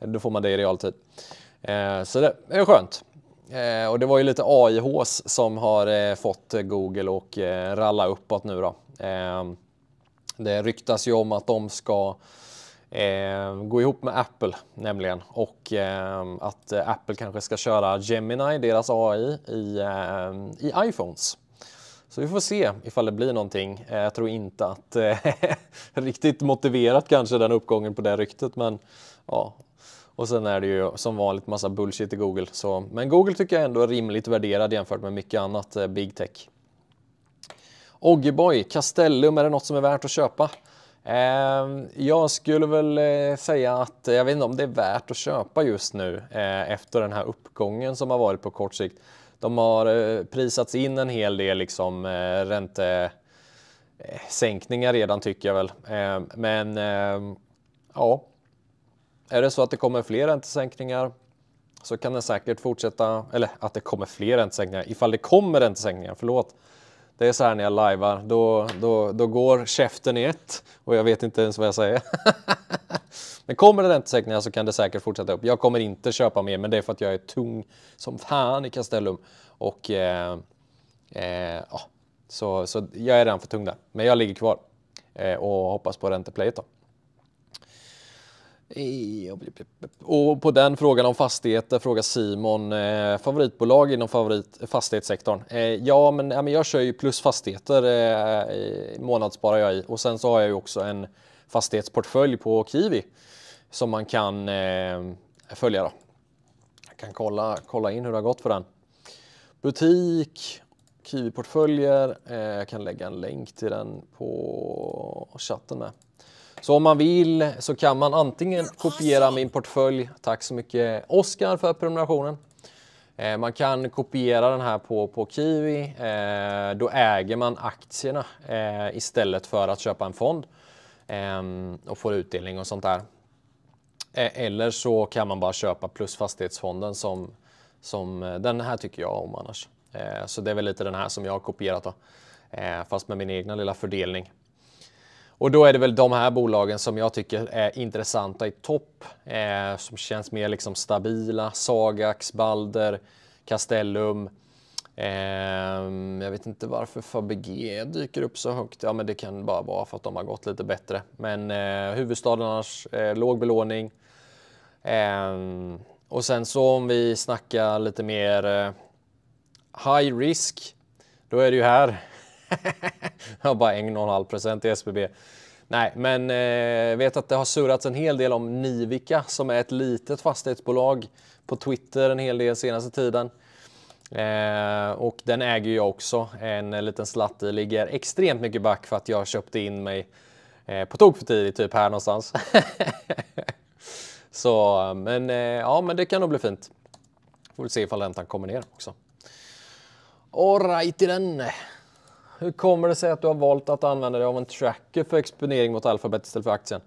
Då får man det i realtid. Eh, så det är skönt. Eh, och det var ju lite AIHs som har eh, fått Google och ralla uppåt nu då. Det ryktas ju om att de ska eh, gå ihop med Apple nämligen och eh, att Apple kanske ska köra Gemini, deras AI, i, eh, i iPhones. Så vi får se ifall det blir någonting. Eh, jag tror inte att eh, riktigt motiverat kanske den uppgången på det ryktet, men ja. Och sen är det ju som vanligt massa bullshit i Google. Så, men Google tycker jag ändå är rimligt värderad jämfört med mycket annat eh, big tech. Oggeboy, Castellum, är det något som är värt att köpa? Ehm, jag skulle väl säga att jag vet inte om det är värt att köpa just nu efter den här uppgången som har varit på kort sikt de har eh, prisats in en hel del liksom, eh, räntesänkningar eh, redan tycker jag väl. Men ja, är det så att det kommer fler räntesänkningar så kan det säkert fortsätta, eller att det kommer fler räntesänkningar, ifall det kommer räntesänkningar, förlåt. Det är så här när jag lajvar, då, då, då går käften i ett och jag vet inte ens vad jag säger. Men kommer det räntesänkningar så kan det säkert fortsätta upp. Jag kommer inte köpa mer, men det är för att jag är tung som fan i Castellum. Och eh, eh, så, så jag är redan för tung där. Men jag ligger kvar eh, och hoppas på ränteplayet då. Och på den frågan om fastigheter frågar Simon eh, favoritbolag inom favorit, fastighetssektorn. Eh, ja, men, ja, men jag kör ju plus fastigheter eh, månadssparar jag i och sen så har jag ju också en fastighetsportfölj på Kiwi som man kan eh, följa. Då. Jag kan kolla, kolla in hur det har gått för den. Butik, Kiwi-portföljer. Eh, jag kan lägga en länk till den på chatten med. Så om man vill så kan man antingen kopiera min portfölj. Tack så mycket Oskar för prenumerationen. Eh, man kan kopiera den här på, på Kiwi. Då äger man aktierna istället för att köpa en fond och får utdelning och sånt där. Eh, eller så kan man bara köpa plus fastighetsfonden som, som eh, den här tycker jag om annars. Eh, så det är väl lite den här som jag har kopierat då, fast med min egna lilla fördelning. Och då är det väl de här bolagen som jag tycker är intressanta i topp, som känns mer liksom stabila. Sagax, Balder, Castellum. Ehm, jag vet inte varför Fabege dyker upp så högt. Ja, men det kan bara vara för att de har gått lite bättre. Men huvudstaden annars, låg belåning, Ehm, och sen så om vi snackar lite mer eh, high risk, då är det ju här. Jag har bara 1,5 procent i SBB. Nej, men eh, vet att det har surrats en hel del om Nivika som är ett litet fastighetsbolag på Twitter en hel del senaste tiden. Eh, och den äger jag också en liten slatt i. Ligger extremt mycket back för att jag köpte in mig eh, på tok för tidigt, typ här någonstans. Så, men eh, ja, men det kan nog bli fint. Får vi se ifall räntan kommer ner också. Alright i den. Hur kommer det sig att du har valt att använda dig av en tracker för exponering mot Alphabet istället för aktien?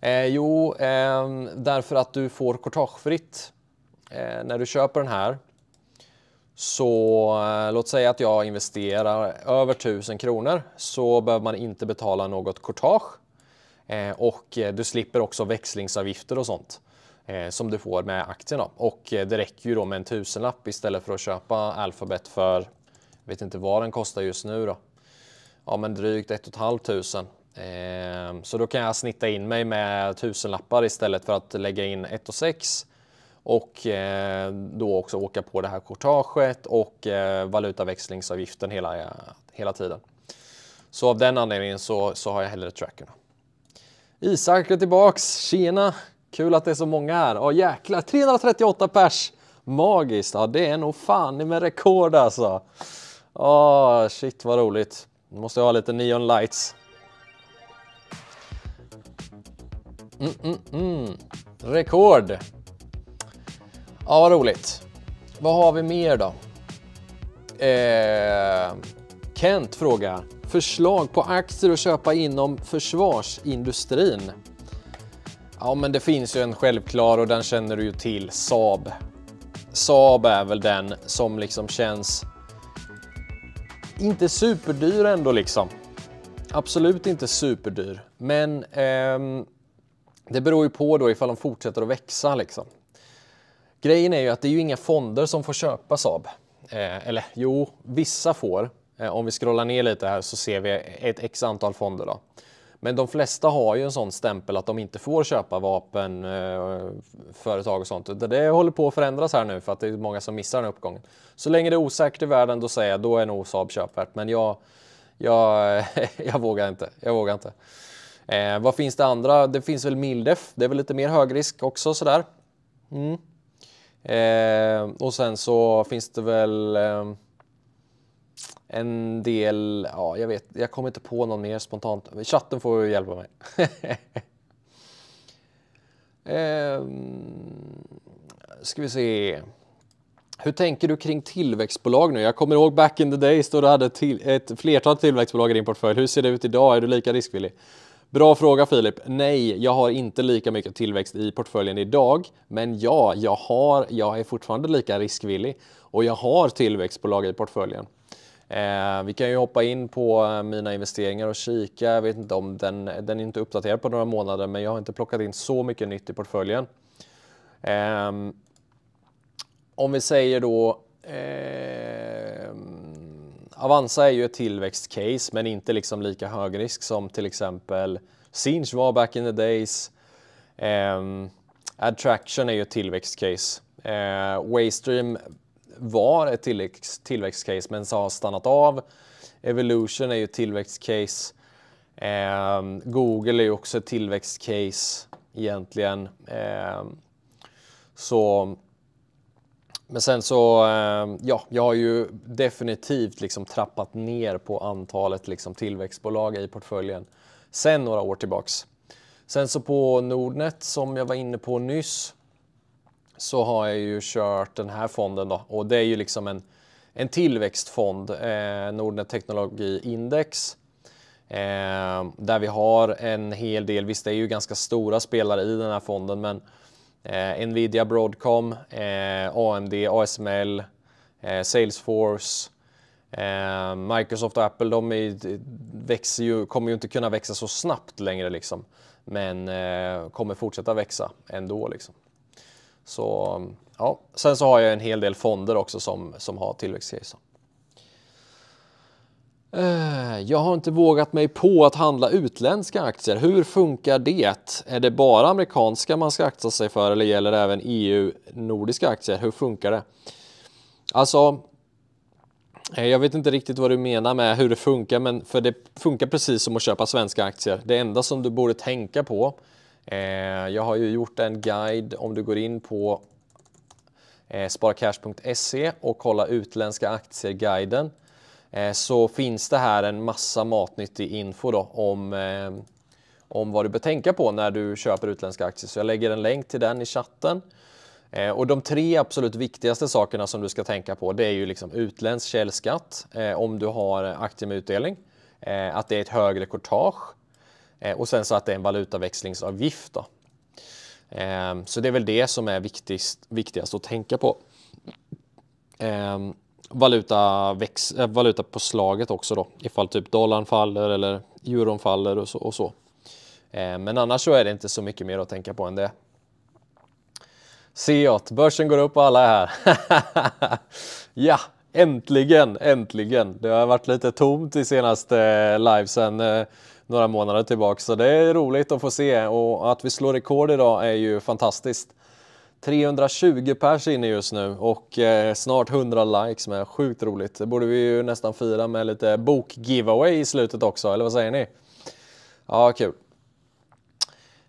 Eh, jo, eh, därför att du får kortagefritt. Eh, när du köper den här så eh, låt säga att jag investerar över 1000 kronor så behöver man inte betala något kortage Eh, och eh, du slipper också växlingsavgifter och sånt eh, som du får med aktierna. Och det räcker ju då med en tusenlapp istället för att köpa Alphabet för, jag vet inte vad den kostar just nu då, ja men drygt ett och ett halvt tusen. Ehm, så då kan jag snitta in mig med tusenlappar istället för att lägga in ett och sex. och då också åka på det här kortaget och valutaväxlingsavgiften hela, hela tiden. Så av den anledningen så, så har jag hellre trackerna. Isak är tillbaks. Tjena! Kul att det är så många här. åh jäklar, 338 pers. Magiskt. Ja, det är nog fan med rekord alltså. Åh shit vad roligt. Nu måste jag ha lite neon lights. Mm, mm, mm. Rekord. Ja, vad roligt. Vad har vi mer då? Eh... Kent frågar, förslag på aktier att köpa inom försvarsindustrin? Ja, men det finns ju en självklar och den känner du ju till, Saab. Saab är väl den som liksom känns inte superdyr ändå liksom. Absolut inte superdyr, men ehm, det beror ju på då ifall de fortsätter att växa liksom. Grejen är ju att det är ju inga fonder som får köpa Saab. Eh, eller jo, vissa får, Eh, om vi scrollar ner lite här så ser vi ett x antal fonder. Då. Men de flesta har ju en sån stämpel att de inte får köpa vapen, eh, företag och sånt. Det håller på att förändras här nu för att det är många som missar den uppgången. Så länge det är osäkert i världen då säger jag då är nog Saab köpvärt. Men jag, jag, jag vågar inte. Jag vågar inte. Eh, vad finns det andra? Det finns väl Mildef. Det är väl lite mer högrisk också sådär. Mm. Eh, och sen så finns det väl eh, en del, ja jag vet, jag kommer inte på någon mer spontant. Chatten får hjälpa mig. ehm, ska vi se. Hur tänker du kring tillväxtbolag nu? Jag kommer ihåg back in the days då du hade till, ett flertal tillväxtbolag i din portfölj. Hur ser det ut idag? Är du lika riskvillig? Bra fråga Filip. Nej, jag har inte lika mycket tillväxt i portföljen idag. Men ja, jag, har, jag är fortfarande lika riskvillig och jag har tillväxtbolag i portföljen. Eh, vi kan ju hoppa in på eh, mina investeringar och kika. Jag vet inte om den, den är inte uppdaterad på några månader, men jag har inte plockat in så mycket nytt i portföljen. Eh, om vi säger då eh, Avanza är ju ett tillväxtcase, men inte liksom lika hög risk som till exempel Sinch var back in the days. Eh, Adtraction är ju ett tillväxtcase. Eh, Waystream var ett tillväxt, tillväxtcase men så har stannat av. Evolution är ju ett tillväxtcase. Eh, Google är ju också ett tillväxtcase egentligen. Eh, så men sen så, ehm, ja, jag har ju definitivt liksom trappat ner på antalet liksom tillväxtbolag i portföljen sen några år tillbaks. Sen så på Nordnet som jag var inne på nyss så har jag ju kört den här fonden då och det är ju liksom en, en tillväxtfond, eh, Nordnet Teknologi Index. Eh, där vi har en hel del, visst det är ju ganska stora spelare i den här fonden men eh, Nvidia Broadcom, eh, AMD, ASML, eh, Salesforce, eh, Microsoft och Apple de är, växer ju, kommer ju inte kunna växa så snabbt längre liksom men kommer fortsätta växa ändå liksom. Så, ja. Sen så har jag en hel del fonder också som, som har tillväxtcase. Eh, jag har inte vågat mig på att handla utländska aktier. Hur funkar det? Är det bara amerikanska man ska akta sig för eller gäller det även EU-nordiska aktier? Hur funkar det? Alltså, eh, jag vet inte riktigt vad du menar med hur det funkar, men för det funkar precis som att köpa svenska aktier. Det enda som du borde tänka på Eh, jag har ju gjort en guide om du går in på eh, SparaCash.se och kollar utländska aktier aktieguiden eh, så finns det här en massa matnyttig info då om, om vad du bör tänka på när du köper utländska aktier. Så jag lägger en länk till den i chatten. Och de tre absolut viktigaste sakerna som du ska tänka på det är ju liksom utländsk källskatt om du har aktier med utdelning, att det är ett högre courtage Eh, och sen så att det är en valutaväxlingsavgift. Då. Ehm, så det är väl det som är viktigast, viktigast att tänka på. Valutaväx, ehm, valutapåslaget eh, också då, ifall typ dollarn faller eller euron faller och så. Och så. Ehm, men annars så är det inte så mycket mer att tänka på än det. Se Seat, börsen går upp och alla är här. ja, äntligen, äntligen. Det har varit lite tomt i senaste eh, livesen några månader tillbaka. Så det är roligt att få se och att vi slår rekord idag är ju fantastiskt. 320 pers inne just nu och eh, snart 100 likes med. Sjukt roligt. Det borde vi ju nästan fira med lite bok-giveaway i slutet också, eller vad säger ni? Ja, kul.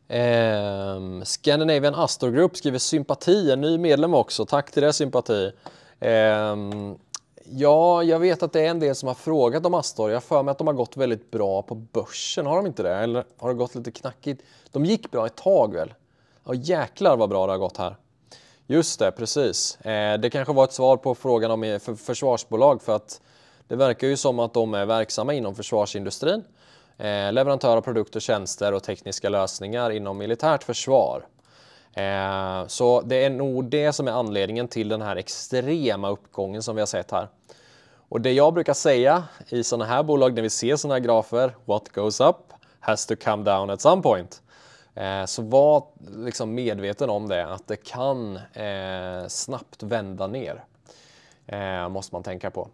Eh, Scandinavian Astor Group skriver sympati, en ny medlem också. Tack till det sympati. Eh, Ja, jag vet att det är en del som har frågat om Astor. Jag för mig att de har gått väldigt bra på börsen. Har de inte det? Eller har det gått lite knackigt? De gick bra ett tag väl? Ja, jäklar vad bra det har gått här. Just det, precis. Eh, det kanske var ett svar på frågan om eh, försvarsbolag för att det verkar ju som att de är verksamma inom försvarsindustrin. Eh, Leverantör av produkter, tjänster och tekniska lösningar inom militärt försvar. Eh, så det är nog det som är anledningen till den här extrema uppgången som vi har sett här. Och det jag brukar säga i sådana här bolag när vi ser sådana här grafer, what goes up has to come down at some point. Eh, så var liksom medveten om det, att det kan eh, snabbt vända ner. måste man tänka på.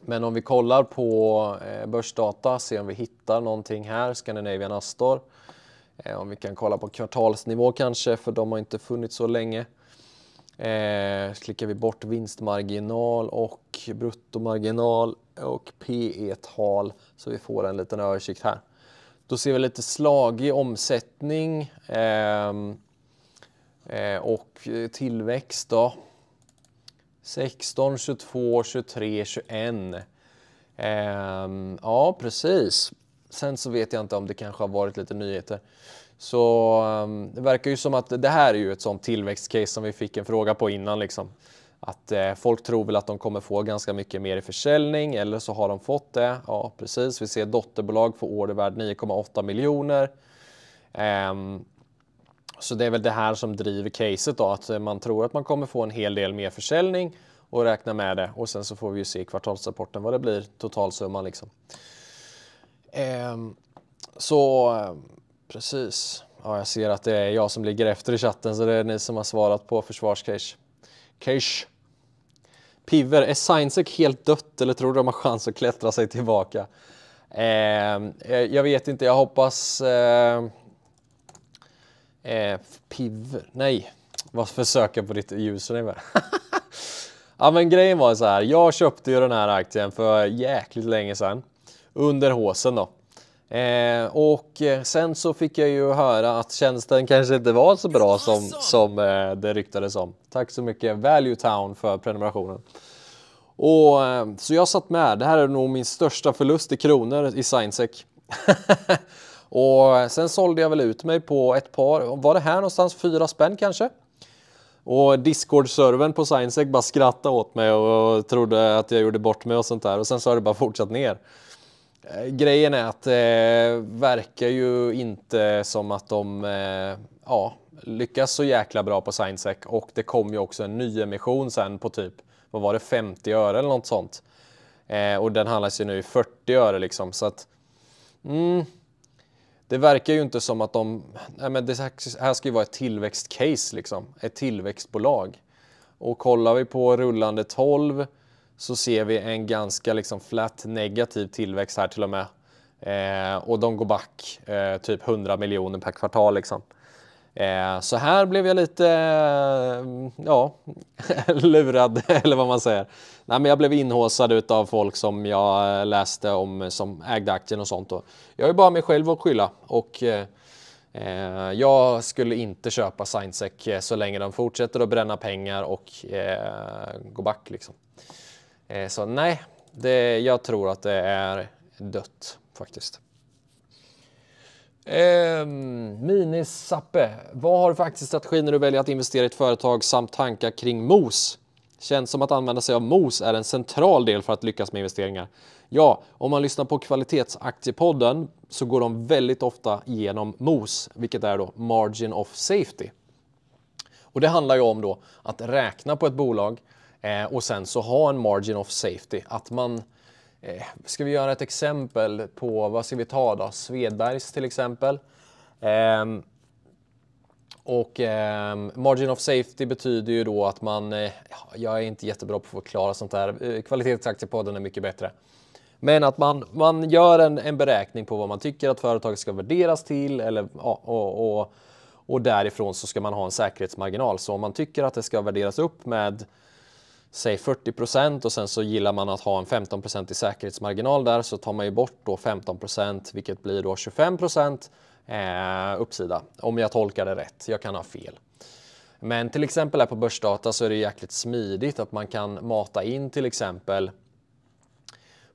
Men om vi kollar på börsdata, se om vi hittar någonting här, Scandinavian Astor. Eh, om vi kan kolla på kvartalsnivå kanske, för de har inte funnits så länge. Eh, klickar vi bort vinstmarginal och bruttomarginal och PE-tal så vi får en liten översikt här. Då ser vi lite slagig omsättning eh, eh, och tillväxt då. 16, 22, 23, 21. Eh, ja, precis. Sen så vet jag inte om det kanske har varit lite nyheter. Så ehm, det verkar ju som att det här är ju ett sånt tillväxtcase som vi fick en fråga på innan liksom. Att eh, folk tror väl att de kommer få ganska mycket mer i försäljning eller så har de fått det. Ja precis, vi ser dotterbolag få order värd 9,8 miljoner. Um, så det är väl det här som driver caset då, att man tror att man kommer få en hel del mer försäljning och räkna med det och sen så får vi ju se i kvartalsrapporten vad det blir totalsumman liksom. Ehm, så precis. Ja, jag ser att det är jag som ligger efter i chatten så det är ni som har svarat på försvarscash. Cash. Piver, är Science helt dött eller tror du de har chans att klättra sig tillbaka? Ehm, eh, jag vet inte, jag hoppas... Eh, eh Piver, nej. Vad försöker på ditt username? ja men grejen var så här, jag köpte ju den här aktien för jäkligt länge sedan under håsen då. Eh, och eh, sen så fick jag ju höra att tjänsten kanske inte var så bra som, som eh, det ryktades om. Tack så mycket Value Town för prenumerationen. Och, eh, så jag satt med. Det här är nog min största förlust i kronor i Sciensec. och eh, sen sålde jag väl ut mig på ett par, var det här någonstans, fyra spänn kanske? Och Discord-servern på Sciensec bara skrattade åt mig och trodde att jag gjorde bort mig och sånt där. Och sen så har det bara fortsatt ner. Eh, grejen är att det eh, verkar ju inte som att de eh, ja, lyckas så jäkla bra på SignSec och det kom ju också en ny emission sen på typ, vad var det, 50 öre eller något sånt. och den handlas ju nu i 40 öre liksom så att mm, det verkar ju inte som att de, nej men det här ska ju vara ett tillväxtcase liksom, ett tillväxtbolag. Och kollar vi på rullande 12 så ser vi en ganska liksom flat negativ tillväxt här till och med. Eh, och de går back eh, typ 100 miljoner per kvartal. Liksom. Eh, så här blev jag lite eh, ja, lurad, eller vad man säger. Nej, men jag blev inhåsad av folk som jag läste om som ägde aktien och sånt. Och jag är bara mig själv att skylla. Och, eh, eh, jag skulle inte köpa Scientec så länge de fortsätter att bränna pengar och gå back. Liksom. Eh, så nej, det, jag tror att det är dött faktiskt. Eh, Minisappe, vad har du för aktiestrategi när du väljer att investera i ett företag samt tankar kring MOS? Känns som att använda sig av MOS är en central del för att lyckas med investeringar. Ja, om man lyssnar på Kvalitetsaktiepodden så går de väldigt ofta genom MOS, vilket är då Margin of Safety. Och det handlar ju om då att räkna på ett bolag Eh, och sen så ha en margin of safety. Att man, eh, ska vi göra ett exempel på, vad ska vi ta då? Svedbergs till exempel. Eh, och eh, margin of safety betyder ju då att man, eh, jag är inte jättebra på att förklara sånt där, eh, kvalitetsaktiepodden är mycket bättre. Men att man, man gör en, en beräkning på vad man tycker att företaget ska värderas till eller, och, och, och därifrån så ska man ha en säkerhetsmarginal. Så om man tycker att det ska värderas upp med säg 40 procent och sen så gillar man att ha en 15 i säkerhetsmarginal där så tar man ju bort då 15 procent vilket blir då 25 procent eh, uppsida om jag tolkar det rätt. Jag kan ha fel. Men till exempel här på Börsdata så är det jäkligt smidigt att man kan mata in till exempel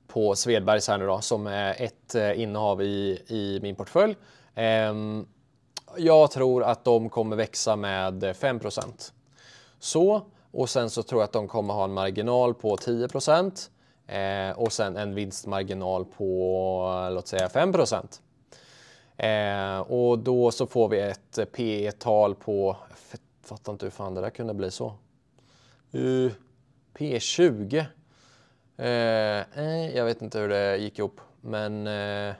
på Svedbergs här nu då som är ett eh, innehav i, i min portfölj. Eh, jag tror att de kommer växa med 5 Så och sen så tror jag att de kommer ha en marginal på 10 procent eh, och sen en vinstmarginal på låt säga 5 procent. Eh, och då så får vi ett P tal på, jag fattar inte hur fan det där kunde bli så. Uh, P20. Eh, eh jag vet inte hur det gick ihop, men eh,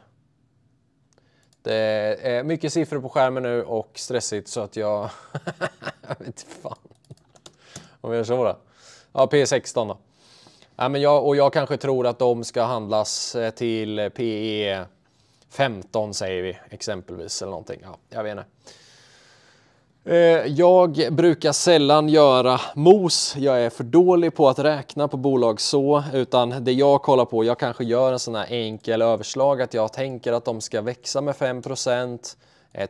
det är mycket siffror på skärmen nu och stressigt så att jag, jag vet inte fan. Om vi gör så då. Ja, P16 då. Ja, men jag, och jag kanske tror att de ska handlas eh, till eh, PE 15 säger vi exempelvis eller någonting. Ja, jag vet inte. Eh, jag brukar sällan göra mos. Jag är för dålig på att räkna på bolag så, utan det jag kollar på, jag kanske gör en sån här enkel överslag att jag tänker att de ska växa med 5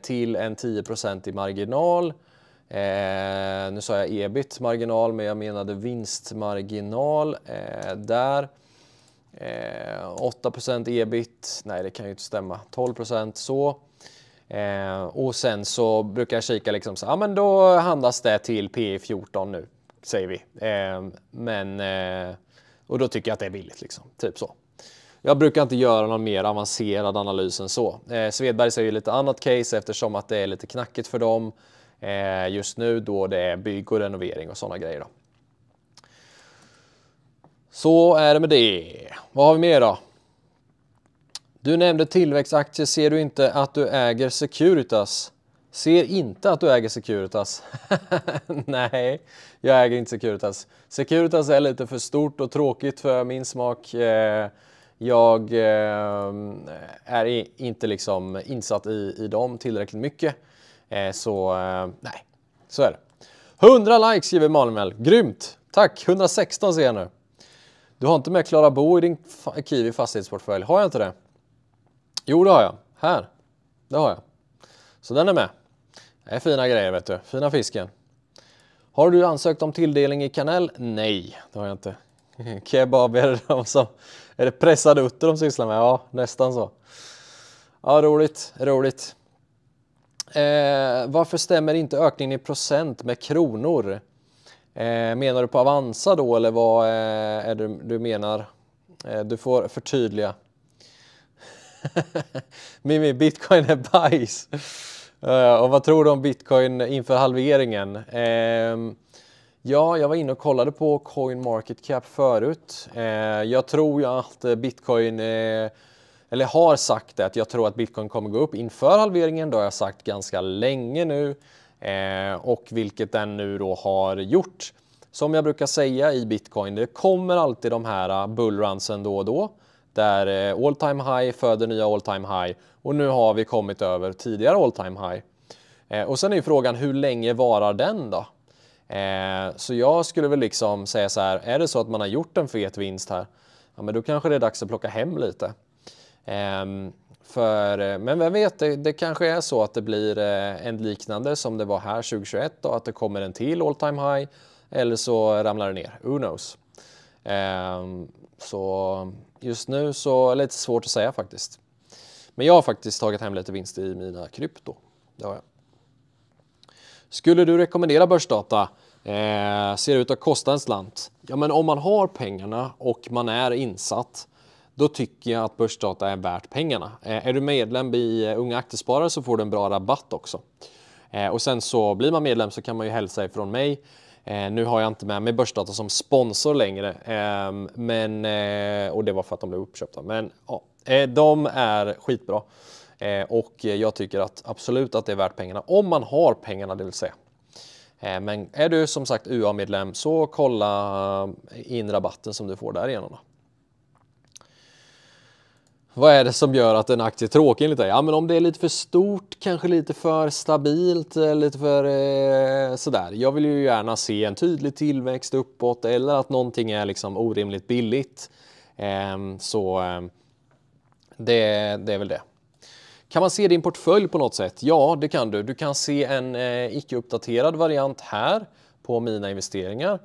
till en 10 i marginal Eh, nu sa jag ebit marginal, men jag menade vinstmarginal eh, där. Eh, 8 ebit, nej det kan ju inte stämma, 12 så. Eh, och sen så brukar jag kika liksom så, ja ah, men då handlas det till P 14 e nu, säger vi. Eh, men, eh, och då tycker jag att det är billigt liksom, typ så. Jag brukar inte göra någon mer avancerad analys än så. Eh, Svedberg säger ju lite annat case eftersom att det är lite knackigt för dem. Eh, just nu då det är bygg och renovering och sådana grejer. Då. Så är det med det. Vad har vi mer då? Du nämnde tillväxtaktier. Ser du inte att du äger Securitas? Ser inte att du äger Securitas. Nej, jag äger inte Securitas. Securitas är lite för stort och tråkigt för min smak. Eh, jag eh, är inte liksom insatt i dem tillräckligt mycket. Eh, så eh, nej, så är det. 100 likes skriver Malmel. Grymt! Tack! 116 ser jag nu. Du har inte med Klara Bo i din Kiwi fastighetsportfölj? Har jag inte det? Jo, det har jag. Här. Det har jag. Så den är med. Det är fina grejer, vet du. Fina fisken. Har du ansökt om tilldelning i kanel? Nej, det har jag inte. Kebab är det de som... Är det pressad utter de sysslar med? Ja, nästan så. Ja, roligt, roligt. Eh, varför stämmer inte ökningen i procent med kronor? Eh, menar du på Avanza då eller vad eh, är det du menar? Eh, du får förtydliga. Mimi, bitcoin är bajs. Eh, och vad tror du om bitcoin inför halveringen? Ehm, ja, jag var inne och kollade på CoinMarketCap förut. Eh, jag tror ju att bitcoin eller har sagt det, att jag tror att bitcoin kommer gå upp inför halveringen. Det har jag sagt ganska länge nu eh, och vilket den nu då har gjort. Som jag brukar säga i bitcoin, det kommer alltid de här eh, bullrunsen då och då där eh, all time high föder nya all time high och nu har vi kommit över tidigare all time high. Eh, och sen är ju frågan hur länge varar den då? så jag skulle väl liksom säga så här, är det så att man har gjort en fet vinst här, ja men då kanske det är dags att plocka hem lite. Ehm, för, eh, men vem vet, det, det, kanske är så att det blir eh, en liknande som det var här 2021 och att det kommer en till all time high eller så ramlar det ner. Who knows? Ehm, så just nu så är det lite svårt att säga faktiskt. Men jag har faktiskt tagit hem lite vinst i mina krypto. Det har jag. Skulle du rekommendera börsdata? Eh, ser ut att kosta en slant? Ja, men om man har pengarna och man är insatt då tycker jag att Börsdata är värt pengarna. Eh, är du medlem i eh, Unga Aktiesparare så får du en bra rabatt också. Eh, och sen så blir man medlem så kan man ju hälsa ifrån mig. Nu har jag inte med mig Börsdata som sponsor längre, ehm, men, och det var för att de blev uppköpta. Men ja, de är skitbra och jag tycker att absolut att det är värt pengarna om man har pengarna, det vill säga. Men är du som sagt UA-medlem så kolla in rabatten som du får därigenom. Då. Vad är det som gör att en aktie är tråkig enligt dig? Ja, men om det är lite för stort, kanske lite för stabilt, eh, lite för eh, sådär. Jag vill ju gärna se en tydlig tillväxt uppåt eller att någonting är liksom orimligt billigt. Eh, så eh, det, det är väl det. Kan man se din portfölj på något sätt? Ja, det kan du. Du kan se en eh, icke uppdaterad variant här på mina investeringar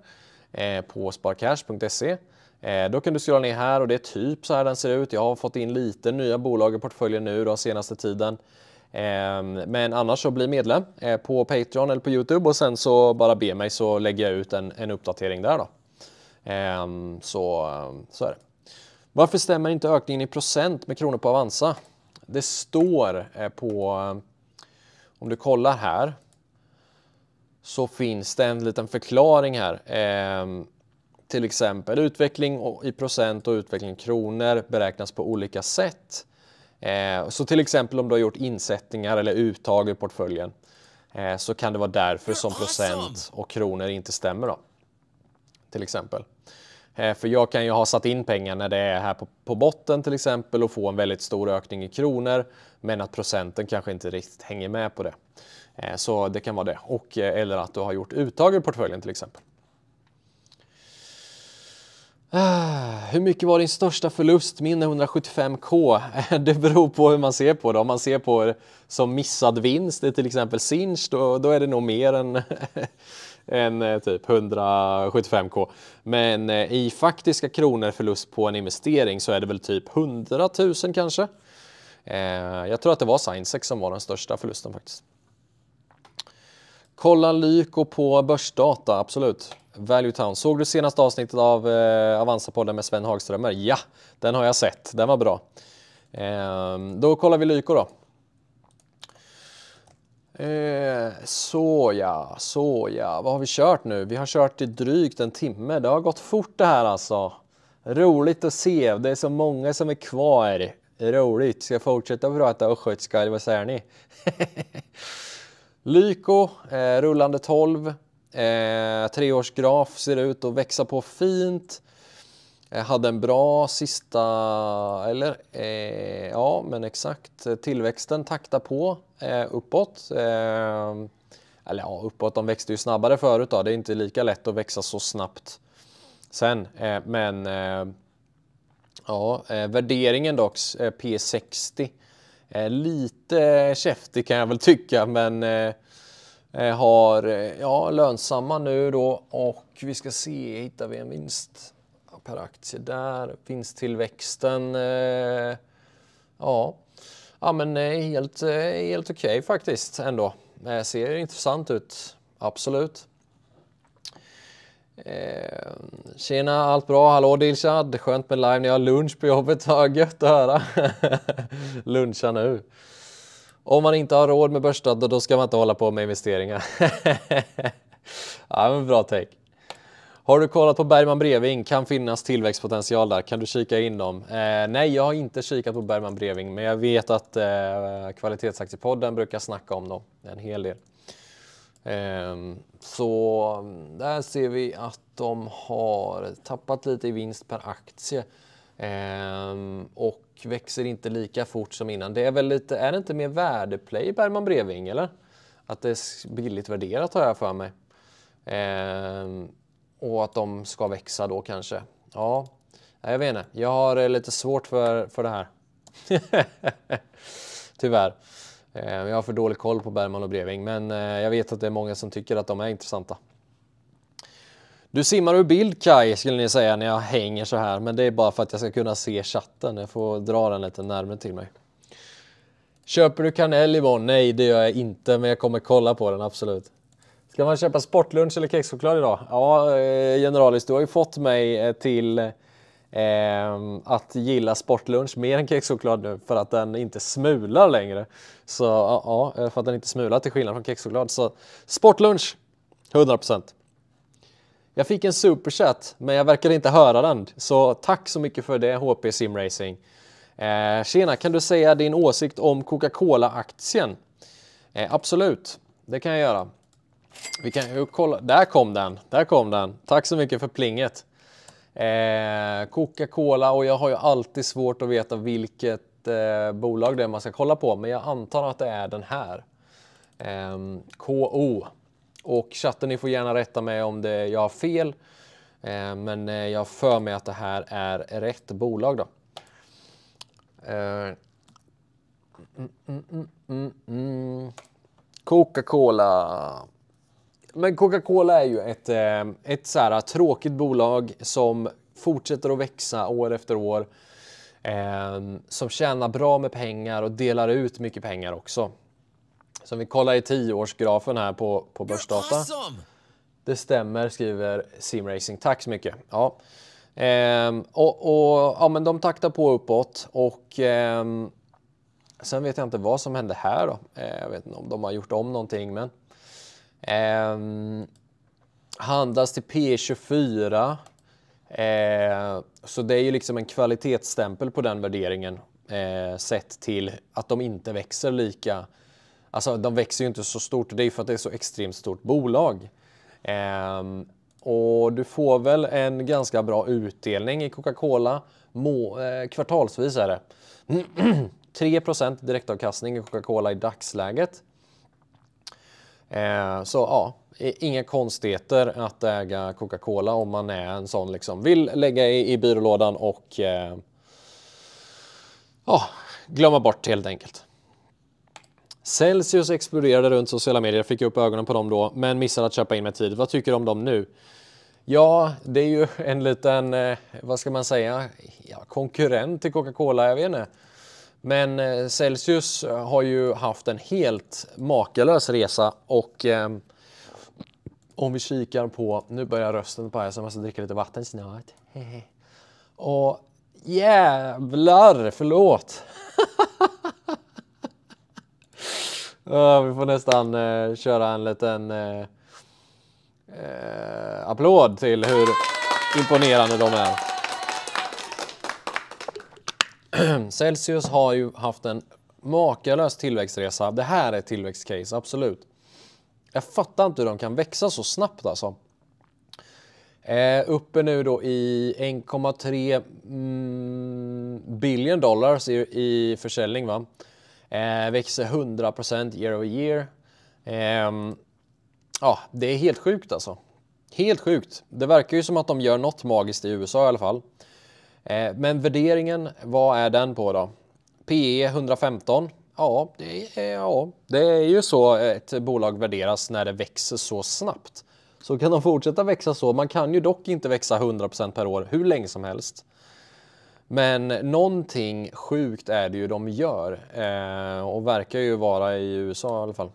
eh, på sparcash.se. Eh, då kan du scrolla ner här och det är typ så här den ser ut. Jag har fått in lite nya bolag i portföljen nu då senaste tiden. Ehm, men annars så bli medlem eh, på Patreon eller på Youtube och sen så bara be mig så lägger jag ut en, en uppdatering där då. Ehm, så, så är det. Varför stämmer inte ökningen i procent med kronor på Avanza? Det står eh, på, om du kollar här, så finns det en liten förklaring här ehm, till exempel utveckling i procent och utveckling i kronor beräknas på olika sätt. Eh, så till exempel om du har gjort insättningar eller uttag i portföljen eh, så kan det vara därför som procent och kronor inte stämmer. Då, till exempel. Eh, för jag kan ju ha satt in pengar när det är här på, botten till exempel och få en väldigt stor ökning i kronor men att procenten kanske inte riktigt hänger med på det. Så det kan vara det. Och, eller att du har gjort uttag i portföljen till exempel. Ah, hur mycket var din största förlust? Min 175k. Det beror på hur man ser på det. Om man ser på det som missad vinst, i till exempel Sinch, då, då är det nog mer än, än eh, typ 175k. Men eh, i faktiska kronor förlust på en investering så är det väl typ 100 000 kanske. Eh, jag tror att det var Signsex som var den största förlusten faktiskt. Kolla Lyko på börsdata, absolut. Value Town. Såg du senaste avsnittet av eh, Avanza-podden med Sven Hagströmer? Ja, den har jag sett. Den var bra. Eh, då kollar vi Lyko då. Eh, så ja, så ja. Vad har vi kört nu? Vi har kört i drygt en timme. Det har gått fort det här alltså. Roligt att se. Det är så många som är kvar. Roligt. Ska jag fortsätta prata östgötska eller vad säger ni? Lyko, eh, rullande 12. Eh, treårsgraf ser ut att växa på fint. Eh, hade en bra sista, eller eh, ja men exakt, tillväxten taktar på eh, uppåt. Eh, eller ja, uppåt, de växte ju snabbare förut då. Det är inte lika lätt att växa så snabbt sen. Eh, men ja, värderingen dock, P60. lite käftig kan jag väl tycka men Eh, har eh, ja, lönsamma nu då och vi ska se, hittar vi en vinst per aktie där? Vinsttillväxten, eh, ja. ja, men eh, helt, helt okej okay faktiskt ändå. Ser intressant ut, absolut. Eh, tjena, allt bra? Hallå Dilshad! Skönt med live när jag har lunch på jobbet. Ja, gött att höra. Luncha nu. Om man inte har råd med börsdata då ska man inte hålla på med investeringar. ja, men bra take. Har du kollat på Bergman Breving? Kan finnas tillväxtpotential där? Kan du kika in dem? Eh, nej, jag har inte kikat på Bergman Breving, men jag vet att eh, Kvalitetsaktiepodden brukar snacka om dem en hel del. Eh, så där ser vi att de har tappat lite i vinst per aktie eh, och växer inte lika fort som innan. Det är väl lite, är det inte mer värdeplay Bergman Breving eller? Att det är billigt värderat har jag för mig. Eh, och att de ska växa då kanske. Ja, jag vet inte. Jag har eh, lite svårt för, för det här. Tyvärr. Eh, jag har för dålig koll på Bergman och Breving, men eh, jag vet att det är många som tycker att de är intressanta. Du simmar ur bild Kai skulle ni säga när jag hänger så här, men det är bara för att jag ska kunna se chatten. Jag får dra den lite närmare till mig. Köper du kanel imorgon? Nej, det gör jag inte, men jag kommer kolla på den absolut. Ska man köpa sportlunch eller kexchoklad idag? Ja, eh, Generalis, du har ju fått mig eh, till eh, att gilla sportlunch mer än kexchoklad nu för att den inte smular längre. Så ja, för att den inte smular till skillnad från kexchoklad. Så sportlunch, 100 procent. Jag fick en superchat, men jag verkar inte höra den. Så tack så mycket för det HP Simracing. Eh, tjena, kan du säga din åsikt om Coca-Cola-aktien? Eh, absolut, det kan jag göra. Vi kan kolla. Där kom den, där kom den. Tack så mycket för plinget. Eh, Coca-Cola och jag har ju alltid svårt att veta vilket eh, bolag det är man ska kolla på, men jag antar att det är den här. Ehm, KO. Och chatten, ni får gärna rätta mig om det, jag har fel. Eh, men eh, jag för mig att det här är rätt bolag då. Eh, Coca-Cola. Men Coca-Cola är ju ett, ett så här tråkigt bolag som fortsätter att växa år efter år. som tjänar bra med pengar och delar ut mycket pengar också som vi kollar i tioårsgrafen här på, på Börsdata. Awesome. Det stämmer, skriver Simracing. Tack så mycket. Ja. Ehm, och, och, ja, men de taktar på uppåt och ehm, sen vet jag inte vad som hände här. Då. Ehm, jag vet inte om de har gjort om någonting, men ehm, handlas till P24. Eh, så det är ju liksom en kvalitetsstämpel på den värderingen eh, sett till att de inte växer lika Alltså de växer ju inte så stort det är ju för att det är så extremt stort bolag. Ehm, och du får väl en ganska bra utdelning i Coca-Cola. Eh, kvartalsvis är det. 3 direktavkastning i Coca-Cola i dagsläget. Eh, så ja, inga konstigheter att äga Coca-Cola om man är en sån liksom vill lägga i, i byrålådan och eh, ja, glömma bort helt enkelt. Celsius exploderade runt sociala medier, fick upp ögonen på dem då, men missade att köpa in med tid. Vad tycker du om dem nu? Ja, det är ju en liten, eh, vad ska man säga, ja, konkurrent till Coca-Cola, jag vet inte. Men eh, Celsius eh, har ju haft en helt makalös resa och eh, om vi kikar på, nu börjar rösten på här så jag måste dricka lite vatten snart. Och jävlar, förlåt! vi får nästan eh, köra en liten eh, eh applåd till hur imponerande de är. Celsius har ju haft en makalös tillväxtresa. Det här är ett tillväxtcase, absolut. Jag fattar inte hur de kan växa så snabbt alltså. Eh, uppe nu då i 1,3 mm, billion dollars i, i försäljning. Va? Eh, växer 100% year over year. Eh, ja, det är helt sjukt alltså. Helt sjukt. Det verkar ju som att de gör något magiskt i USA i alla fall. Eh, men värderingen, vad är den på då? PE 115. Ja det, är, ja, det är ju så ett bolag värderas när det växer så snabbt. Så kan de fortsätta växa så. Man kan ju dock inte växa 100% per år hur länge som helst. Men någonting sjukt är det ju de gör eh, och verkar ju vara i USA i alla fall.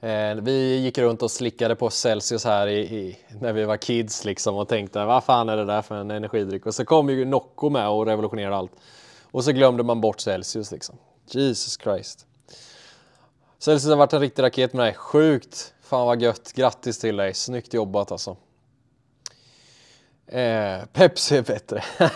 Eh, vi gick runt och slickade på Celsius här i, i, när vi var kids liksom och tänkte vad fan är det där för en energidryck? Och så kom ju Nocco med och revolutionerade allt. Och så glömde man bort Celsius liksom. Jesus Christ. Celsius har varit en riktig raket med dig. Sjukt! Fan vad gött! Grattis till dig! Snyggt jobbat alltså. Eh, Pepsi är bättre.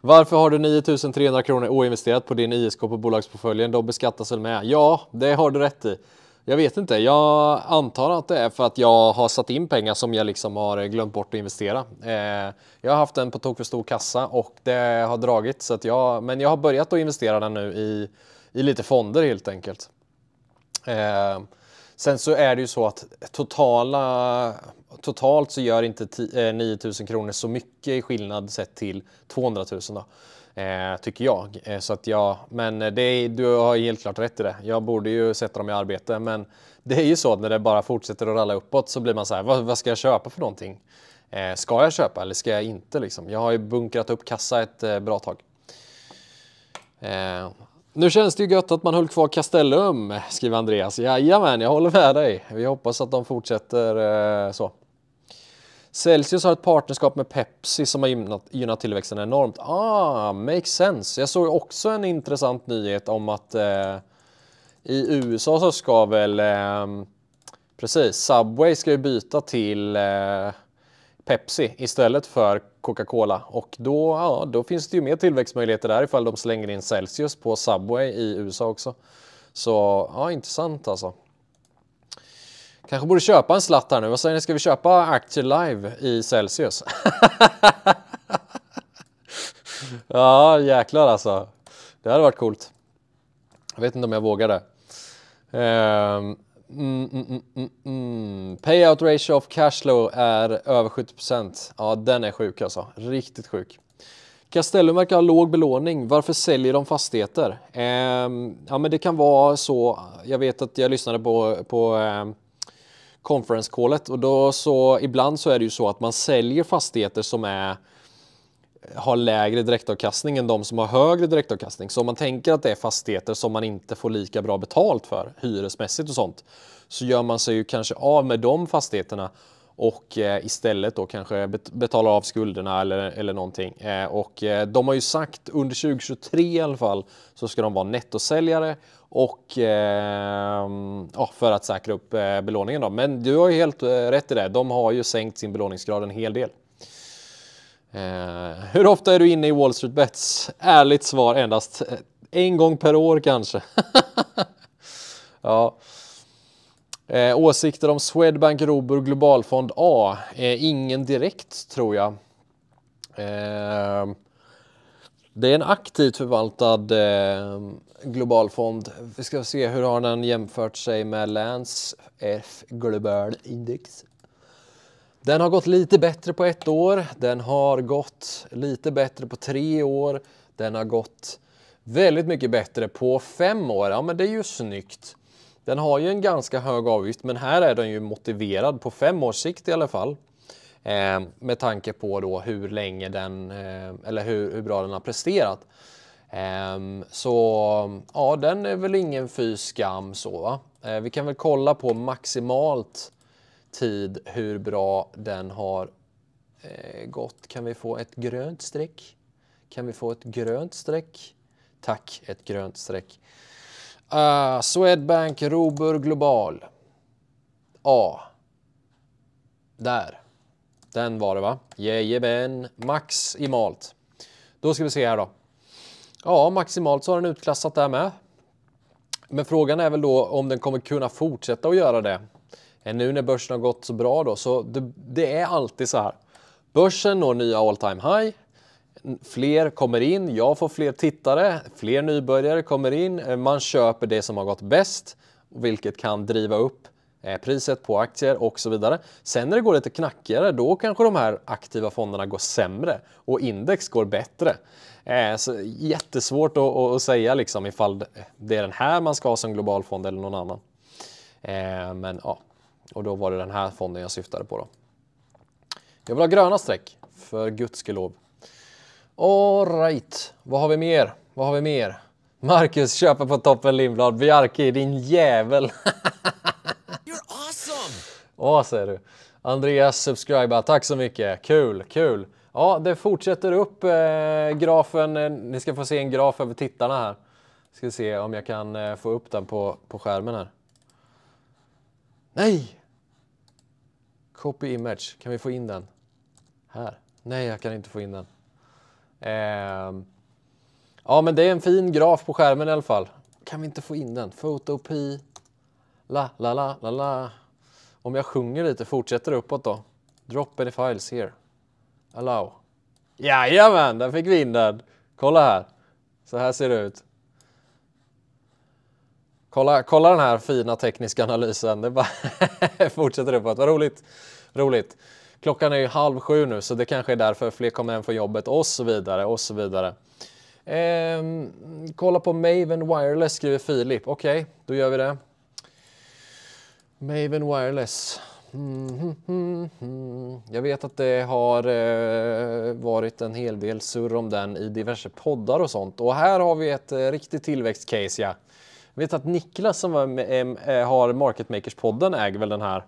Varför har du 9300 kronor oinvesterat på din ISK på bolagsportföljen? De beskattas väl med? Ja, det har du rätt i. Jag vet inte. Jag antar att det är för att jag har satt in pengar som jag liksom har glömt bort att investera. Eh, jag har haft en på tok för stor kassa och det har dragit så att jag, men jag har börjat att investera den nu i, i lite fonder helt enkelt. Eh, sen så är det ju så att totala totalt så gör inte 9000 eh, kronor så mycket i skillnad sett till 200 000 då. Eh, tycker jag. Eh, så att ja, men det, du har helt klart rätt i det. Jag borde ju sätta dem i arbete, men det är ju så att när det bara fortsätter att ralla uppåt så blir man så här, vad, vad ska jag köpa för någonting? Eh, ska jag köpa eller ska jag inte? Liksom? Jag har ju bunkrat upp kassa ett eh, bra tag. Eh, nu känns det ju gött att man höll kvar Castellum, skriver Andreas. Jajamän, jag håller med dig. Vi hoppas att de fortsätter eh, så. Celsius har ett partnerskap med Pepsi som har gynnat, gynnat tillväxten enormt. Ah, makes sense. Jag såg också en intressant nyhet om att eh, i USA så ska väl eh, precis Subway ska ju byta till eh, Pepsi istället för Coca-Cola och då, ja, då finns det ju mer tillväxtmöjligheter där ifall de slänger in Celsius på Subway i USA också. Så ja, intressant alltså. Kanske borde köpa en slatt här nu. Vad säger ni, ska vi köpa aktier live i Celsius? ja, jäklar alltså. Det hade varit coolt. Jag vet inte om jag vågade. Um, mm, mm, mm, Payout ratio of cashflow är över 70 Ja, den är sjuk alltså. Riktigt sjuk. Castellum verkar ha låg belåning. Varför säljer de fastigheter? Um, ja, men det kan vara så. Jag vet att jag lyssnade på, på um, conference callet och då så ibland så är det ju så att man säljer fastigheter som är har lägre direktavkastning än de som har högre direktavkastning. Så om man tänker att det är fastigheter som man inte får lika bra betalt för hyresmässigt och sånt så gör man sig ju kanske av med de fastigheterna och eh, istället då kanske betala av skulderna eller, eller någonting. Eh, och eh, de har ju sagt under 2023 i alla fall så ska de vara nettosäljare och ja, för att säkra upp belåningen. Då. Men du har ju helt rätt i det. De har ju sänkt sin belåningsgrad en hel del. hur ofta är du inne i Wall Street Bets? Ärligt svar endast en gång per år kanske. ja. Eh, åsikter om Swedbank Robur Globalfond A? Eh, ingen direkt tror jag. Eh, det är en aktivt förvaltad eh, globalfond. Vi ska se hur har den jämfört sig med Läns F Global Index. Den har gått lite bättre på ett år. Den har gått lite bättre på tre år. Den har gått väldigt mycket bättre på fem år. Ja, men det är ju snyggt. Den har ju en ganska hög avgift, men här är den ju motiverad på fem års sikt i alla fall. Eh, med tanke på då hur länge den, eh, eller hur, hur, bra den har presterat. Eh, så ja, den är väl ingen fy skam så va. Eh, vi kan väl kolla på maximalt tid hur bra den har eh, gått. Kan vi få ett grönt streck? Kan vi få ett grönt streck? Tack, ett grönt streck. Uh, Swedbank Robur Global. A. Där. Den var det va? Jajamän, max i malt. Då ska vi se här då. Ja, maximalt så har den utklassat där med. Men frågan är väl då om den kommer kunna fortsätta att göra det. Än eh, nu när börsen har gått så bra då, så det, det är alltid så här. Börsen når nya all time high fler kommer in, jag får fler tittare, fler nybörjare kommer in, eh, man köper det som har gått bäst, vilket kan driva upp eh, priset på aktier och så vidare. Sen när det går lite knackigare, då kanske de här aktiva fonderna går sämre och index går bättre. Eh, så jättesvårt att säga liksom ifall det är den här man ska ha som global fond eller någon annan. Men ja, och då var det den här fonden jag syftade på då. Jag vill ha gröna streck, för guds lov. Alright, vad har vi mer? Vad har vi mer? Marcus köper på toppen Lindblad. Bjarki, din jävel. You're awesome! Ja, säger du. Andreas subscriber. Tack så mycket. Kul, kul. Ja, det fortsätter upp eh, grafen. Eh, ni ska få se en graf över tittarna här. Ska se om jag kan eh, få upp den på, på skärmen här. Nej! Copy image. Kan vi få in den? Här. Nej, jag kan inte få in den. Ehm, ja, men det är en fin graf på skärmen i alla fall. Kan vi inte få in den? Fotopi. La, la, la, la, la. Om jag sjunger lite, fortsätter uppåt då. Drop any files here. Allow. Jajamän, där fick vi in den. Kolla här. Så här ser det ut. Kolla, kolla den här fina tekniska analysen. Det bara fortsätter uppåt. Vad roligt. roligt. Klockan är ju halv sju nu så det kanske är därför fler kommer hem från jobbet och så vidare och så vidare. Ehm, kolla på Maven Wireless skriver Filip. Okej, okay, då gör vi det. Maven Wireless. Mm, mm, mm, Jag vet att det har eh, varit en hel del surr om den i diverse poddar och sånt. Och här har vi ett eh, riktigt tillväxtcase ja. Jag vet att Niklas som var, eh, har Market Makers-podden äger väl den här.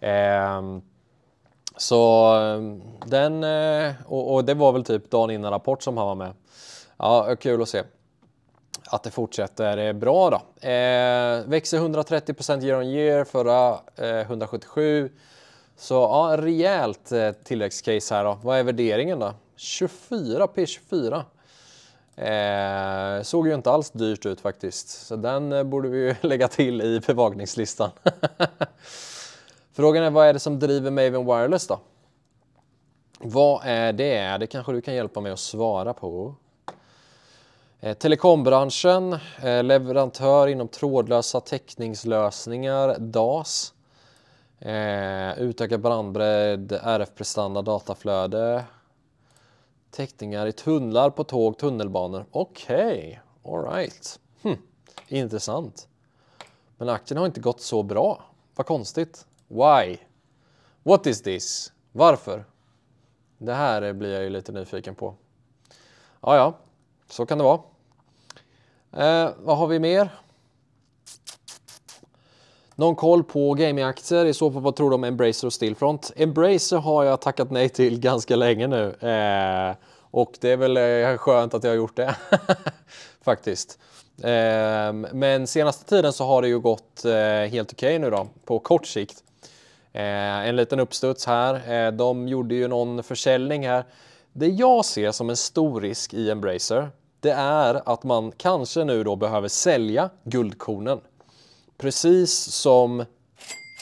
Eh, så ehm, den, eh, och, det var väl typ dagen innan Rapport som han var med. Ja, kul att se att det fortsätter eh, bra då. Eh, växer 130 procent year on year, förra eh, 177. Så ja, rejält eh, tillväxtcase här då. Vad är värderingen då? 24 P24. Eh, såg ju inte alls dyrt ut faktiskt, så den borde vi ju lägga till i bevakningslistan. Frågan är vad är det som driver Maven Wireless då? Vad är det? Det kanske du kan hjälpa mig att svara på. Eh, telekombranschen, eh, leverantör inom trådlösa täckningslösningar, DAS. Eh, utökad brandbredd. RF-prestanda, dataflöde. Täckningar i tunnlar på tåg, tunnelbanor. Okej, okay. alright. Hm. Intressant. Men aktien har inte gått så bra. Vad konstigt. Why? What is this? Varför? Det här blir jag ju lite nyfiken på. Ja, ja, så kan det vara. Eh, vad har vi mer? Någon koll på gamingaktier? I så fall, vad tror du om Embracer och Stillfront? Embracer har jag tackat nej till ganska länge nu. Eh, och det är väl eh, skönt att jag har gjort det. Faktiskt. Eh, men senaste tiden så har det ju gått eh, helt okej okay nu då, på kort sikt. Eh, en liten uppstuds här. Eh, de gjorde ju någon försäljning här. Det jag ser som en stor risk i Embracer, det är att man kanske nu då behöver sälja guldkornen. Precis som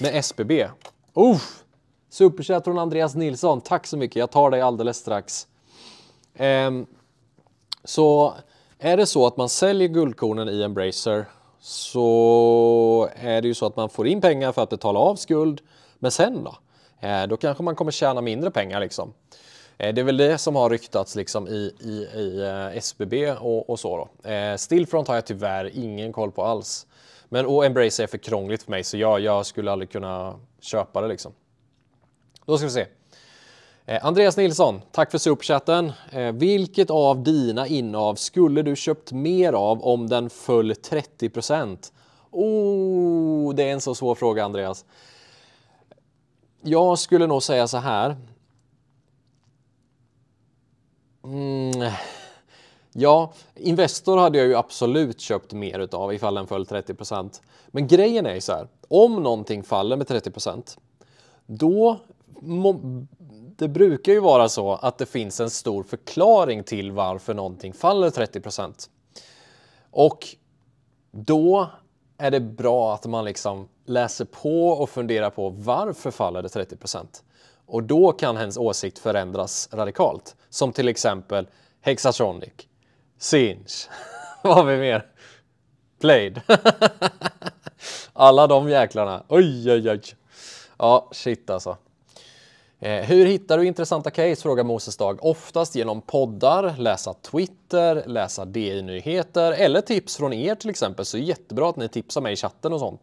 med SBB. Oh! Superchat från Andreas Nilsson. Tack så mycket. Jag tar dig alldeles strax. Um, så är det så att man säljer guldkornen i Embracer så är det ju så att man får in pengar för att betala av skuld men sen då? Eh, då kanske man kommer tjäna mindre pengar liksom. Eh, det är väl det som har ryktats liksom i, i, i eh, SBB och, och så. Då. Stillfront har jag tyvärr ingen koll på alls. Men och Embrace är för krångligt för mig så jag, jag skulle aldrig kunna köpa det liksom. Då ska vi se. Andreas Nilsson, tack för superchatten. Vilket av dina innehav skulle du köpt mer av om den föll 30 procent? Oh, det är en så svår fråga Andreas. Jag skulle nog säga så här. Mm. Ja, Investor hade jag ju absolut köpt mer utav ifall den föll 30 Men grejen är ju så här, om någonting faller med 30 då det brukar ju vara så att det finns en stor förklaring till varför någonting faller 30 Och då är det bra att man liksom läser på och funderar på varför faller det 30 Och då kan hennes åsikt förändras radikalt. Som till exempel Hexatronic, Sinch, vad har vi mer? Played. Alla de jäklarna. Oj, oj, oj. Ja, shit alltså. Eh, hur hittar du intressanta case? frågar Moses Dag. Oftast genom poddar, läsa Twitter, läsa DI-nyheter eller tips från er till exempel. Så jättebra att ni tipsar mig i chatten och sånt.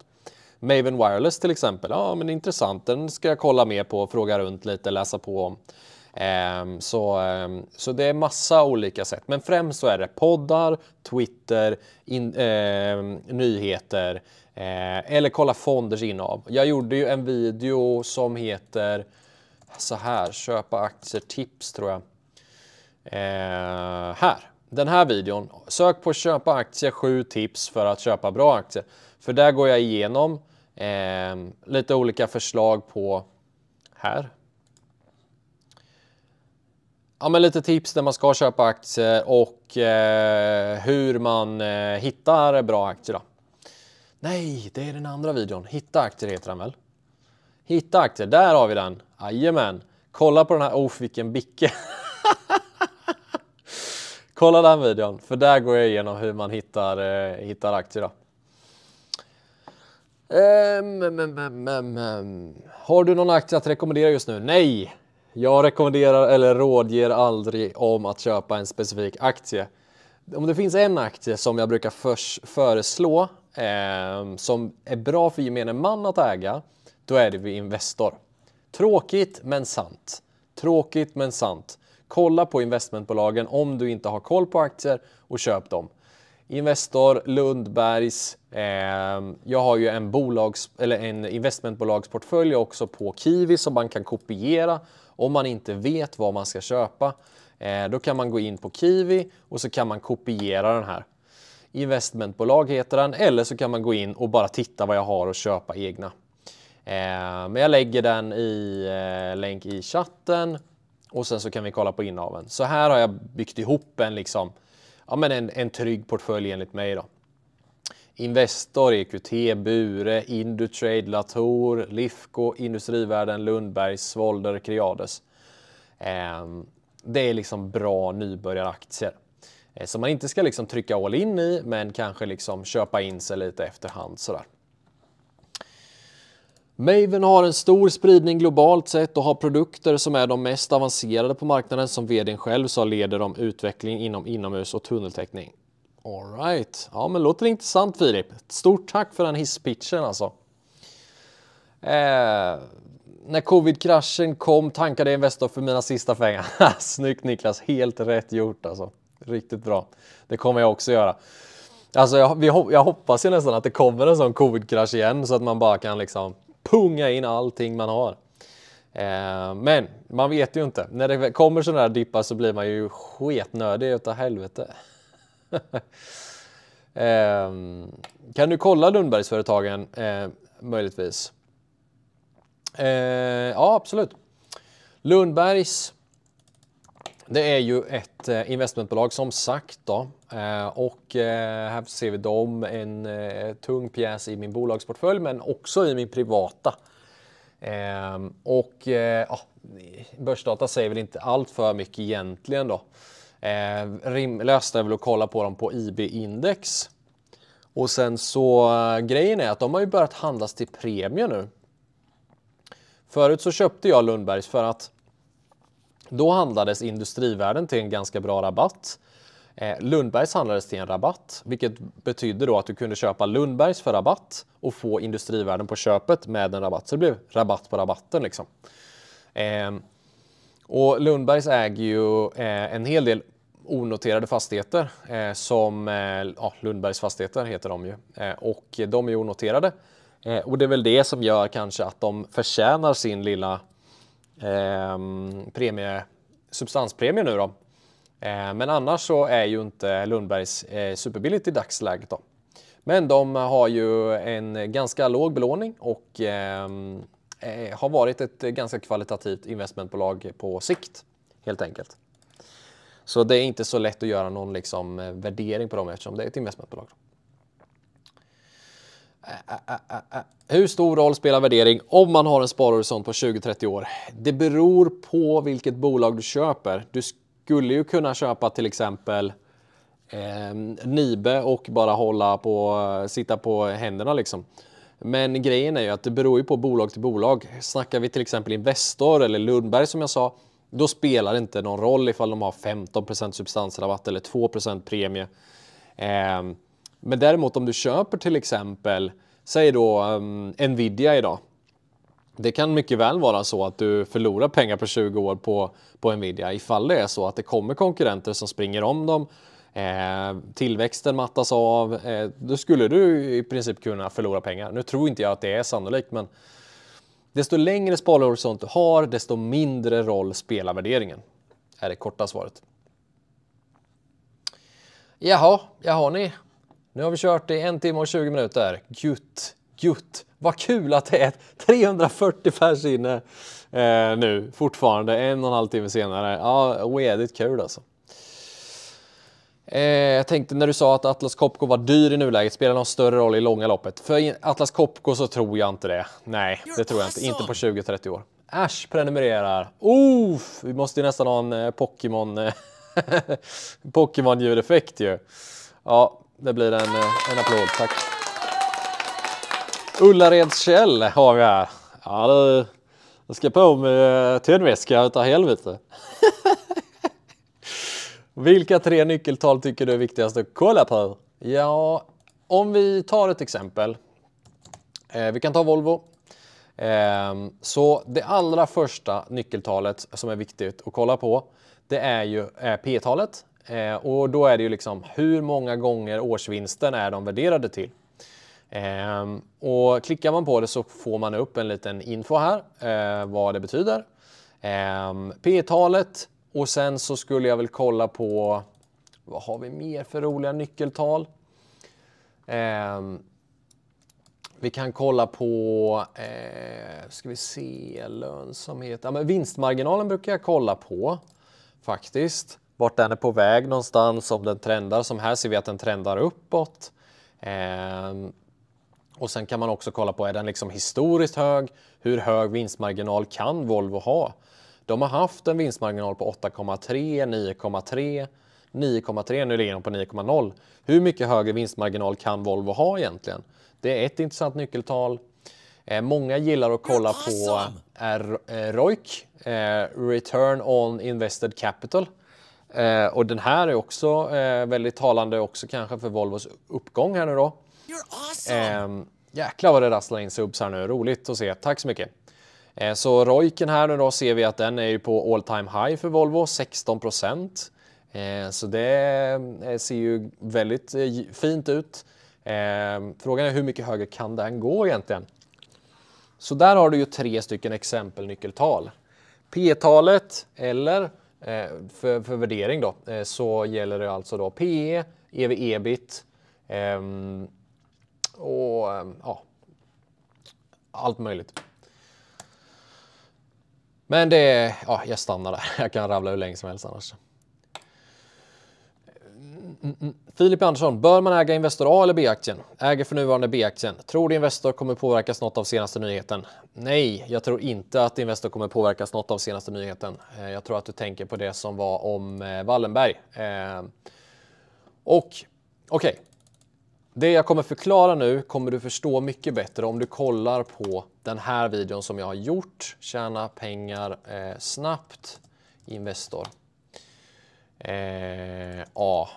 Maven Wireless till exempel, ja men intressant, den ska jag kolla mer på, fråga runt lite, läsa på om. Ehm, så, ehm, så det är massa olika sätt, men främst så är det poddar, Twitter, in, ehm, eh, nyheter eller kolla fonders innehav. Jag gjorde ju en video som heter så här, köpa aktier tips tror jag. Eh, här, den här videon. Sök på köpa aktier 7 tips för att köpa bra aktier. För där går jag igenom Eh, lite olika förslag på här. Ja, men lite tips när man ska köpa aktier och eh, hur man eh, hittar bra aktier. Då. Nej, det är den andra videon. Hitta aktier heter den väl? Hitta aktier, där har vi den. Jajamän. Kolla på den här. Oh, vilken bicke. Kolla den videon, för där går jag igenom hur man hittar, eh, hittar aktier. Då. Um, um, um, Har du någon aktie att rekommendera just nu? Nej, jag rekommenderar eller rådger aldrig om att köpa en specifik aktie. Om det finns en aktie som jag brukar föreslå eh, som är bra för gemene man att äga, då är det vid Investor. Tråkigt men sant. Tråkigt men sant. Kolla på investmentbolagen om du inte har koll på aktier och köp dem. Investor, Lundbergs. Ehm, jag har ju en, bolags, eller en investmentbolagsportfölj också på Kiwi som man kan kopiera om man inte vet vad man ska köpa. Eh, då kan man gå in på Kiwi och så kan man kopiera den här. Investmentbolag heter den eller så kan man gå in och bara titta vad jag har och köpa egna. Ehm, men jag lägger den i eh, länk i chatten och sen så kan vi kolla på innehaven. Så här har jag byggt ihop en liksom ja, men en, en trygg portfölj enligt mig. Då. Investor, EQT, Bure, Indutrade, Latour, Lifco, Industrivärden, Lundberg, Svolder, Creades. Ehm, det är liksom bra nybörjaraktier eh, som man inte ska liksom trycka all in i, men kanske liksom köpa in sig lite efterhand sådär. Maven har en stor spridning globalt sett och har produkter som är de mest avancerade på marknaden. Som vdn själv sa leder de utveckling inom inomhus och tunneltäckning. Alright, ja men låter intressant Filip. Stort tack för den hisspitchen alltså. Eh, när covid-kraschen kom tankade jag Investor för mina sista pengar. Snyggt Niklas, helt rätt gjort alltså. Riktigt bra. Det kommer jag också göra. Alltså jag, jag hoppas ju nästan att det kommer en sån covid-krasch igen så att man bara kan liksom punga in allting man har. Eh, men man vet ju inte. När det kommer sådana här dippar så blir man ju sketnödig utav helvete. eh, kan du kolla Lundbergsföretagen eh, möjligtvis? Eh, ja, absolut. Lundbergs. Det är ju ett eh, investmentbolag som sagt då Eh, och eh, här ser vi dem, en eh, tung pjäs i min bolagsportfölj men också i min privata. Ehm, och ja, börsdata säger väl inte allt för mycket egentligen då. Ehm, Rimlöst är väl att kolla på dem på IB-index. Och sen så grejen är att de har ju börjat handlas till premie nu. Förut så köpte jag Lundbergs för att då handlades industrivärden till en ganska bra rabatt. Eh, Lundbergs handlades till en rabatt, vilket betydde då att du kunde köpa Lundbergs för rabatt och få Industrivärden på köpet med en rabatt. Så det blev rabatt på rabatten liksom. Eh, och Lundbergs äger ju eh, en hel del onoterade fastigheter som ja, Lundbergs fastigheter heter de ju och de är onoterade och det är väl det som gör kanske att de förtjänar sin lilla eh, premie, substanspremie nu då Eh, men annars så är ju inte Lundbergs eh, superbilligt i dagsläget. Då. Men de har ju en ganska låg belåning och eh, har varit ett ganska kvalitativt investmentbolag på sikt helt enkelt. Så det är inte så lätt att göra någon liksom värdering på dem eftersom det är ett investmentbolag. Hur stor roll spelar värdering om man har en sparhorisont på 20-30 år? Det beror på vilket bolag du köper. Du skulle ju kunna köpa till exempel eh, Nibe och bara hålla på, sitta på händerna liksom. Men grejen är ju att det beror ju på bolag till bolag. Snackar vi till exempel Investor eller Lundberg som jag sa, då spelar det inte någon roll ifall de har 15 substansrabatt eller 2 premie. Eh, men däremot om du köper till exempel, säg då um, Nvidia idag, det kan mycket väl vara så att du förlorar pengar på 20 år på, på Nvidia ifall det är så att det kommer konkurrenter som springer om dem. Eh, tillväxten mattas av. Eh, då skulle du i princip kunna förlora pengar. Nu tror inte jag att det är sannolikt, men desto längre sparhorisont du har, desto mindre roll spelar värderingen. Är det korta svaret. Jaha, ja har ni. Nu har vi kört i en timme och 20 minuter. Gutt! Gutt, vad kul att det är 340 pers inne eh, nu fortfarande en och en halv timme senare. Ja, oädigt oh, kul alltså. Eh, jag tänkte när du sa att Atlas Copco var dyr i nuläget, spelar någon större roll i långa loppet? För Atlas Copco så tror jag inte det. Nej, det tror jag inte. Inte på 20-30 år. Ash prenumererar. Oh, vi måste ju nästan ha en eh, Pokémon eh, Pokémon ljudeffekt ju. Ja, det blir en, eh, en applåd. Tack. Ullareds käll har vi här. Ja, det, jag ska på med eh, tändväska utav helvete. Vilka tre nyckeltal tycker du är viktigast att kolla på? Ja, om vi tar ett exempel. Eh, vi kan ta Volvo. Eh, så det allra första nyckeltalet som är viktigt att kolla på, det är ju eh, P-talet. Eh, och då är det ju liksom hur många gånger årsvinsten är de värderade till. Ehm, och klickar man på det så får man upp en liten info här eh, vad det betyder. Ehm, P-talet och sen så skulle jag väl kolla på vad har vi mer för roliga nyckeltal? Ehm, vi kan kolla på, eh, ska vi se, lönsamhet. Ja, men vinstmarginalen brukar jag kolla på faktiskt. Vart den är på väg någonstans, om den trendar. Som här ser vi att den trendar uppåt. Och sen kan man också kolla på, är den liksom historiskt hög? Hur hög vinstmarginal kan Volvo ha? De har haft en vinstmarginal på 8,3, 9,3, 9,3, nu ligger de på 9,0. Hur mycket högre vinstmarginal kan Volvo ha egentligen? Det är ett intressant nyckeltal. Eh, många gillar att kolla på eh, eh, ROIC, eh, Return on Invested Capital. Eh, och den här är också eh, väldigt talande också kanske för Volvos uppgång här nu då. Awesome. Eh, jäklar vad det rasslar in subs här nu. Roligt att se. Tack så mycket. Eh, så Roiken här nu då ser vi att den är ju på all time high för Volvo, 16 procent. Eh, så det eh, ser ju väldigt eh, fint ut. Ehm, frågan är hur mycket högre kan den gå egentligen? Så där har du ju tre stycken exempelnyckeltal. P-talet eller eh, för, för värdering då så gäller det alltså då PE, EV ebit, ehm, och ehm, ja, allt möjligt. Men det, ja, jag stannar där. Jag kan rabbla hur länge som helst annars. Filip Andersson, bör man äga Investor A eller B-aktien? Äger för nuvarande B-aktien. Tror du Investor kommer påverkas något av senaste nyheten? Nej, jag tror inte att Investor kommer påverkas något av senaste nyheten. Eh, jag tror att du tänker på det som var om eh, Wallenberg. Eh, och okej, okay. Det jag kommer förklara nu kommer du förstå mycket bättre om du kollar på den här videon som jag har gjort. Tjäna pengar eh, snabbt, Investor. Eh, ja,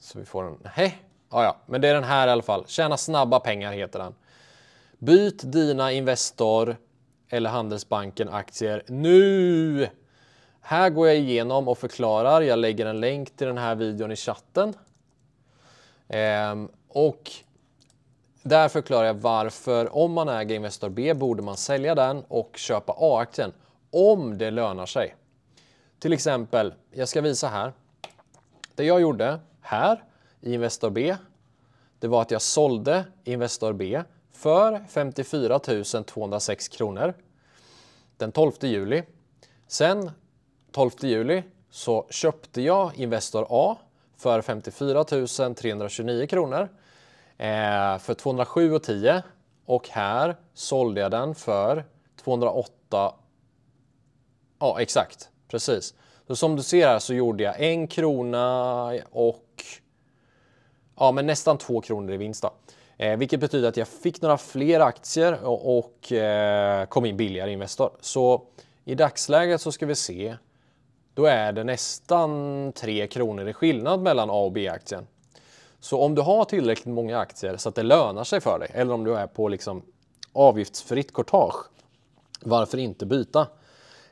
så vi får en... Nej, ja, ja, men det är den här i alla fall. Tjäna snabba pengar heter den. Byt dina Investor eller Handelsbanken aktier nu! Här går jag igenom och förklarar. Jag lägger en länk till den här videon i chatten. Eh, och där förklarar jag varför om man äger Investor B borde man sälja den och köpa A-aktien om det lönar sig. Till exempel, jag ska visa här. Det jag gjorde här i Investor B, det var att jag sålde Investor B för 54 206 kronor den 12 juli. Sen 12 juli så köpte jag Investor A för 54 329 kronor eh, för 207 och 10 och här sålde jag den för 208. Ja, exakt precis. Så som du ser här så gjorde jag en krona och ja, men nästan två kronor i vinst. Då. Eh, vilket betyder att jag fick några fler aktier och, och eh, kom in billigare Investor. Så i dagsläget så ska vi se då är det nästan 3 kronor i skillnad mellan A och B-aktien. Så om du har tillräckligt många aktier så att det lönar sig för dig, eller om du är på liksom avgiftsfritt courtage, varför inte byta?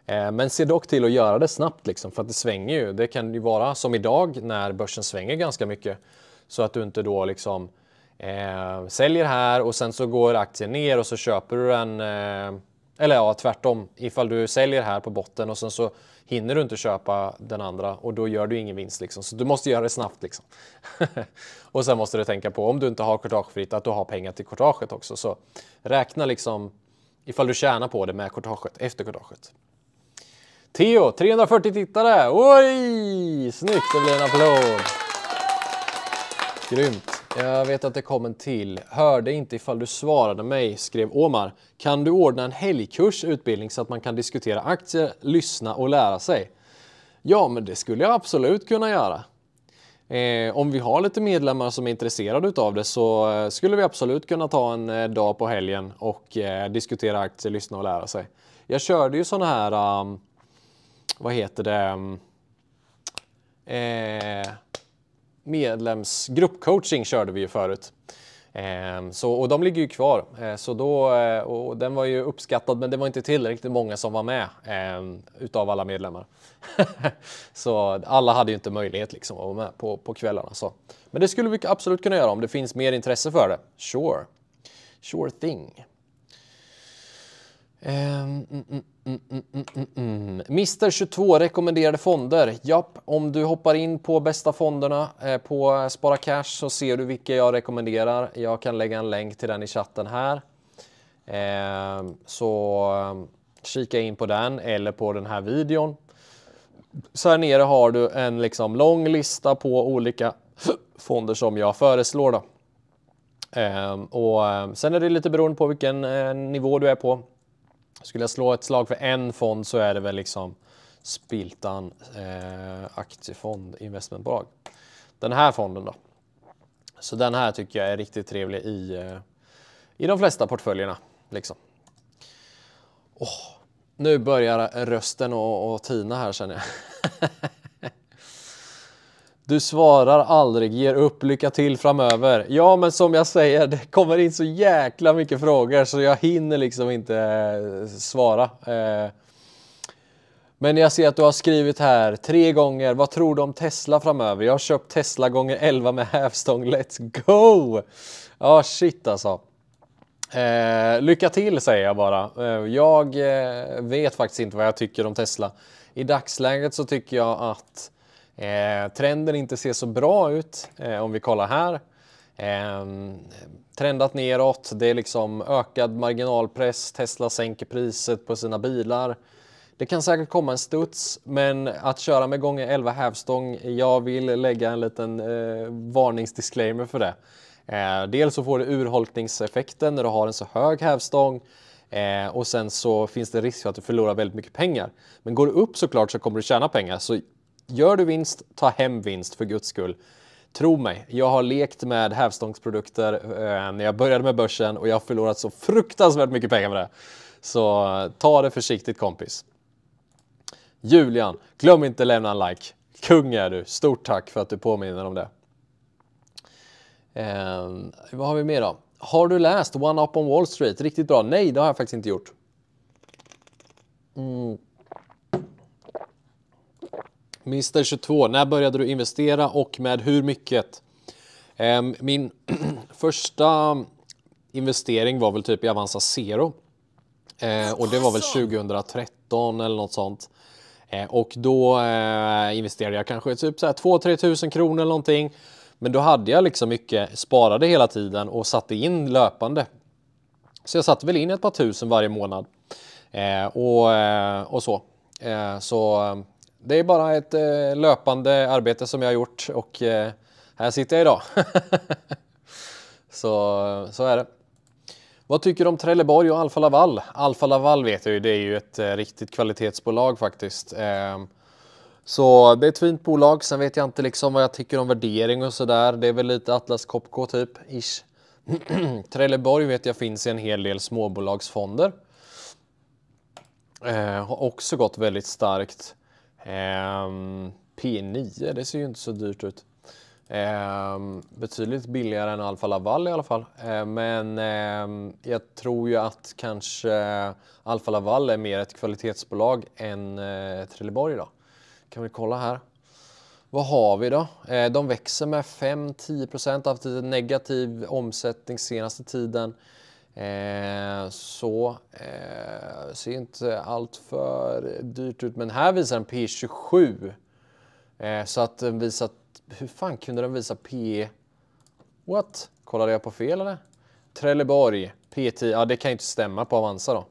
Eh, men se dock till att göra det snabbt, liksom, för att det svänger ju. Det kan ju vara som idag när börsen svänger ganska mycket, så att du inte då liksom eh, säljer här och sen så går aktien ner och så köper du den, eh, eller ja, tvärtom. Ifall du säljer här på botten och sen så hinner du inte köpa den andra och då gör du ingen vinst liksom. Så du måste göra det snabbt liksom. och sen måste du tänka på om du inte har courtagefritt att du har pengar till courtaget också. Så räkna liksom ifall du tjänar på det med courtaget efter courtaget. Theo, 340 tittare! Oj! Snyggt, det blir en applåd. Grymt. Jag vet att det kom en till. Hörde inte ifall du svarade mig, skrev Omar. Kan du ordna en helgkurs utbildning så att man kan diskutera aktier, lyssna och lära sig? Ja, men det skulle jag absolut kunna göra. Eh, om vi har lite medlemmar som är intresserade av det så eh, skulle vi absolut kunna ta en eh, dag på helgen och eh, diskutera aktier, lyssna och lära sig. Jag körde ju sådana här, um, vad heter det, um, medlemsgruppcoaching körde vi ju förut. Ehm, så, och de ligger ju kvar. Ehm, så då, eh, och den var ju uppskattad, men det var inte tillräckligt många som var med ehm, utav alla medlemmar. så alla hade ju inte möjlighet liksom att vara med på, på kvällarna. Så. Men det skulle vi absolut kunna göra om det finns mer intresse för det. Sure. Sure thing. Mm, mm. Mm, mm, mm, Mr mm, mm. 22 rekommenderade fonder. Japp, om du hoppar in på bästa fonderna eh, på eh, Spara Cash så ser du vilka jag rekommenderar. Jag kan lägga en länk till den i chatten här. Ehm, så eh, kika in på den eller på den här videon. Så här nere har du en liksom lång lista på olika fonder som jag föreslår. Då. Ehm, och sen är det lite beroende på vilken nivå du är på. Skulle jag slå ett slag för en fond så är det väl liksom Spiltan eh, aktiefond, investmentbolag. Den här fonden då. Så den här tycker jag är riktigt trevlig i, eh, i de flesta portföljerna. Liksom. Oh, nu börjar rösten och, och tina här känner jag. Du svarar aldrig, ger upp, lycka till framöver. Ja, men som jag säger, det kommer in så jäkla mycket frågor så jag hinner liksom inte eh, svara. Eh, men jag ser att du har skrivit här tre gånger, vad tror du om Tesla framöver? Jag har köpt Tesla gånger 11 med hävstång, let's go! Ja, shit alltså. Eh, lycka till säger jag bara. Eh, jag eh, vet faktiskt inte vad jag tycker om Tesla. I dagsläget så tycker jag att Eh, trenden inte ser så bra ut eh, om vi kollar här. Ehm, trendat neråt, det är liksom ökad marginalpress, Tesla sänker priset på sina bilar. Det kan säkert komma en studs, men att köra med gånger 11 hävstång, jag vill lägga en liten eh, varningsdisclaimer för det. Eh, dels så får du urholkningseffekten när du har en så hög hävstång eh, och sen så finns det risk för att du förlorar väldigt mycket pengar. Men går du upp såklart så kommer du tjäna pengar, så Gör du vinst, ta hem vinst för guds skull. Tro mig, jag har lekt med hävstångsprodukter eh, när jag började med börsen och jag har förlorat så fruktansvärt mycket pengar med det. Så eh, ta det försiktigt kompis. Julian, glöm inte lämna en like. Kung är du. Stort tack för att du påminner om det. Eh, vad har vi mer då? Har du läst One Up on Wall Street? Riktigt bra. Nej, det har jag faktiskt inte gjort. Mm. Mr 22, när började du investera och med hur mycket? Ehm, min första investering var väl typ i Avanza Zero. Eh, och det var väl 2013 alltså. eller något sånt. Eh, och då eh, investerade jag kanske typ 2-3 tusen kronor eller någonting. Men då hade jag liksom mycket, sparade hela tiden och satte in löpande. Så jag satte väl in ett par tusen varje månad. Och, och så. Så det är bara ett eh, löpande arbete som jag har gjort och eh, här sitter jag idag. så, så är det. Vad tycker du om Trelleborg och Alfa Laval? Alfa Laval vet jag ju, det är ju ett eh, riktigt kvalitetsbolag faktiskt. Ehm, så det är ett fint bolag. Sen vet jag inte liksom vad jag tycker om värdering och sådär. Det är väl lite Atlas Copco typ, ish. Trelleborg vet jag finns i en hel del småbolagsfonder. Eh, har också gått väldigt starkt. Ehm, P9, det ser ju inte så dyrt ut. Ehm, betydligt billigare än Alfa Laval i alla fall. Ehm, men jag tror ju att kanske Alfa Laval är mer ett kvalitetsbolag än eh, Trelleborg idag. Kan vi kolla här. Vad har vi då? De växer med 5-10 procent, haft lite negativ omsättning senaste tiden. Eh, så eh, ser inte allt för dyrt ut. Men här visar den P27. Eh, så att den visar... Hur fan kunde den visa P... What? Kollade jag på fel eller? Trelleborg P10. Ja, det kan ju inte stämma på Avanza då.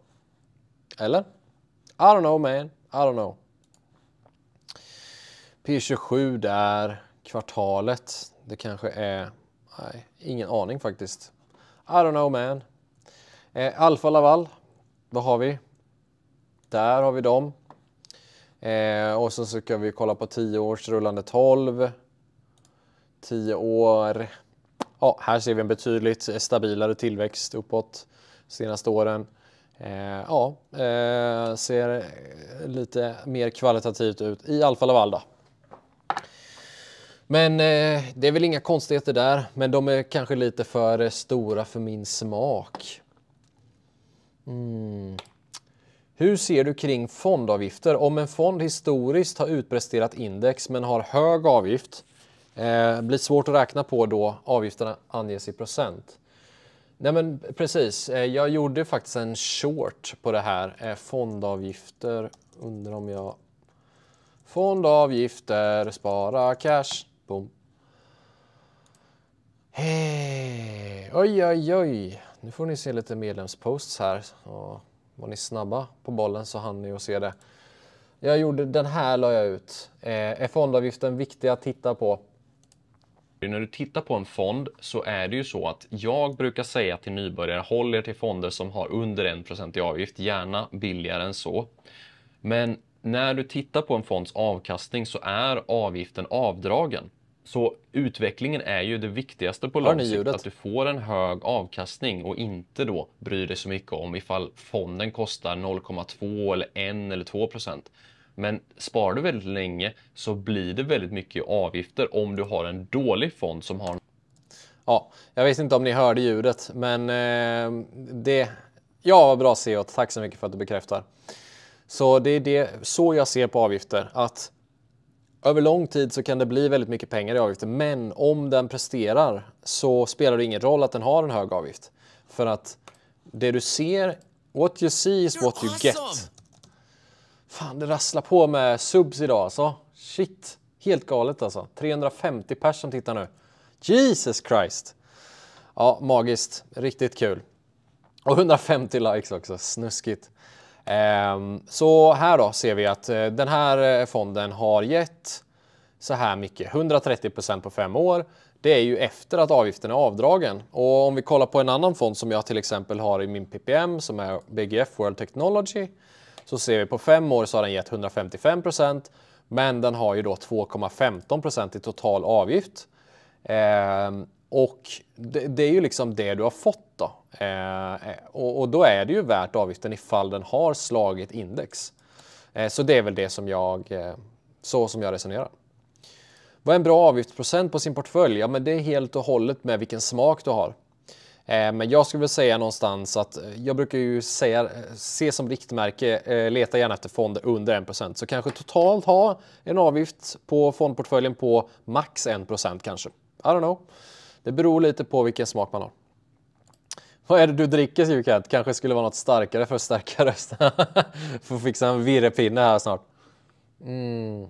Eller? I don't know man. I don't know. P27 där. Kvartalet. Det kanske är... Nej, ingen aning faktiskt. I don't know man. Eh, Alfa Laval, vad har vi? Där har vi dem. Eh, och sen så ska vi kolla på 10 års rullande 12. 10 år. Ja, här ser vi en betydligt stabilare tillväxt uppåt senaste åren. Eh, ja, eh, ser lite mer kvalitativt ut i Alfa Laval då. Men eh, det är väl inga konstigheter där, men de är kanske lite för stora för min smak. Mm. Hur ser du kring fondavgifter? Om en fond historiskt har utpresterat index men har hög avgift, eh, blir svårt att räkna på då avgifterna anges i procent. Nej men precis, eh, jag gjorde faktiskt en short på det här. Eh, fondavgifter, undrar om jag... Fondavgifter, spara cash. Boom. Hey. Oj, oj, oj. Nu får ni se lite medlemsposts här. Och var ni snabba på bollen så hann ni att se det. Jag gjorde den här la jag ut. är eh, fondavgiften viktig att titta på? När du tittar på en fond så är det ju så att jag brukar säga till nybörjare håll er till fonder som har under 1 i avgift, gärna billigare än så. Men när du tittar på en fonds avkastning så är avgiften avdragen. Så utvecklingen är ju det viktigaste på lång sikt. Att du får en hög avkastning och inte då bryr dig så mycket om ifall fonden kostar 0,2 eller 1 eller 2 procent. Men sparar du väldigt länge så blir det väldigt mycket avgifter om du har en dålig fond som har... Ja, jag vet inte om ni hörde ljudet, men eh, det... Ja, vad bra CO. Tack så mycket för att du bekräftar. Så det är det, så jag ser på avgifter. Att över lång tid så kan det bli väldigt mycket pengar i avgifter, men om den presterar så spelar det ingen roll att den har en hög avgift. För att det du ser, what you see is what you get. Fan, det rasslar på med subs idag alltså. Shit, helt galet alltså. 350 pers som tittar nu. Jesus Christ! Ja, magiskt. Riktigt kul. Och 150 likes också, snuskigt. Ehm, så här då ser vi att eh, den här eh, fonden har gett så här mycket, 130 på fem år. Det är ju efter att avgiften är avdragen. Och om vi kollar på en annan fond som jag till exempel har i min PPM som är BGF World Technology så ser vi på fem år så har den gett 155 men den har ju då 2,15 i total avgift. Ehm, och det, är ju liksom det du har fått Eh, eh, och, och, då är det ju värt avgiften ifall den har slagit index. Eh, så det är väl det som jag, eh, så som jag resonerar. Vad är en bra avgiftsprocent på sin portfölj? Ja, men det är helt och hållet med vilken smak du har. Eh, men jag skulle vilja säga någonstans att eh, jag brukar ju säga se som riktmärke, leta gärna efter fonder under 1 så kanske totalt ha en avgift på fondportföljen på max 1 kanske. I don't know. Det beror lite på vilken smak man har. Vad är det du dricker Sivkat? Kanske skulle vara något starkare för att stärka rösten. Får fixa en virrepinne här snart. Mm.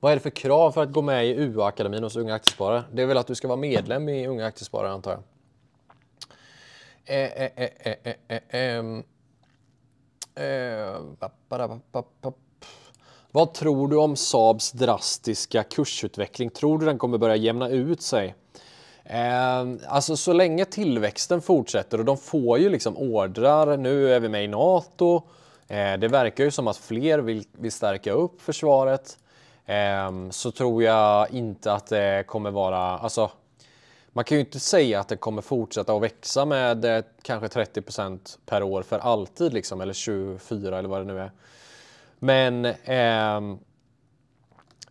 Vad är det för krav för att gå med i UA-akademin hos Unga Aktiesparare? Det är väl att du ska vara medlem i Unga Aktiesparare antar jag. Eh, eh, eh, Vad tror du om Saabs drastiska kursutveckling? Tror du den kommer börja jämna ut sig? Eh, alltså så länge tillväxten fortsätter och de får ju liksom ordrar. Nu är vi med i NATO. Eh, det verkar ju som att fler vill, vill stärka upp försvaret. Eh, så tror jag inte att det kommer vara, alltså man kan ju inte säga att det kommer fortsätta att växa med eh, kanske 30 per år för alltid liksom, eller 24 eller vad det nu är. Men ehm,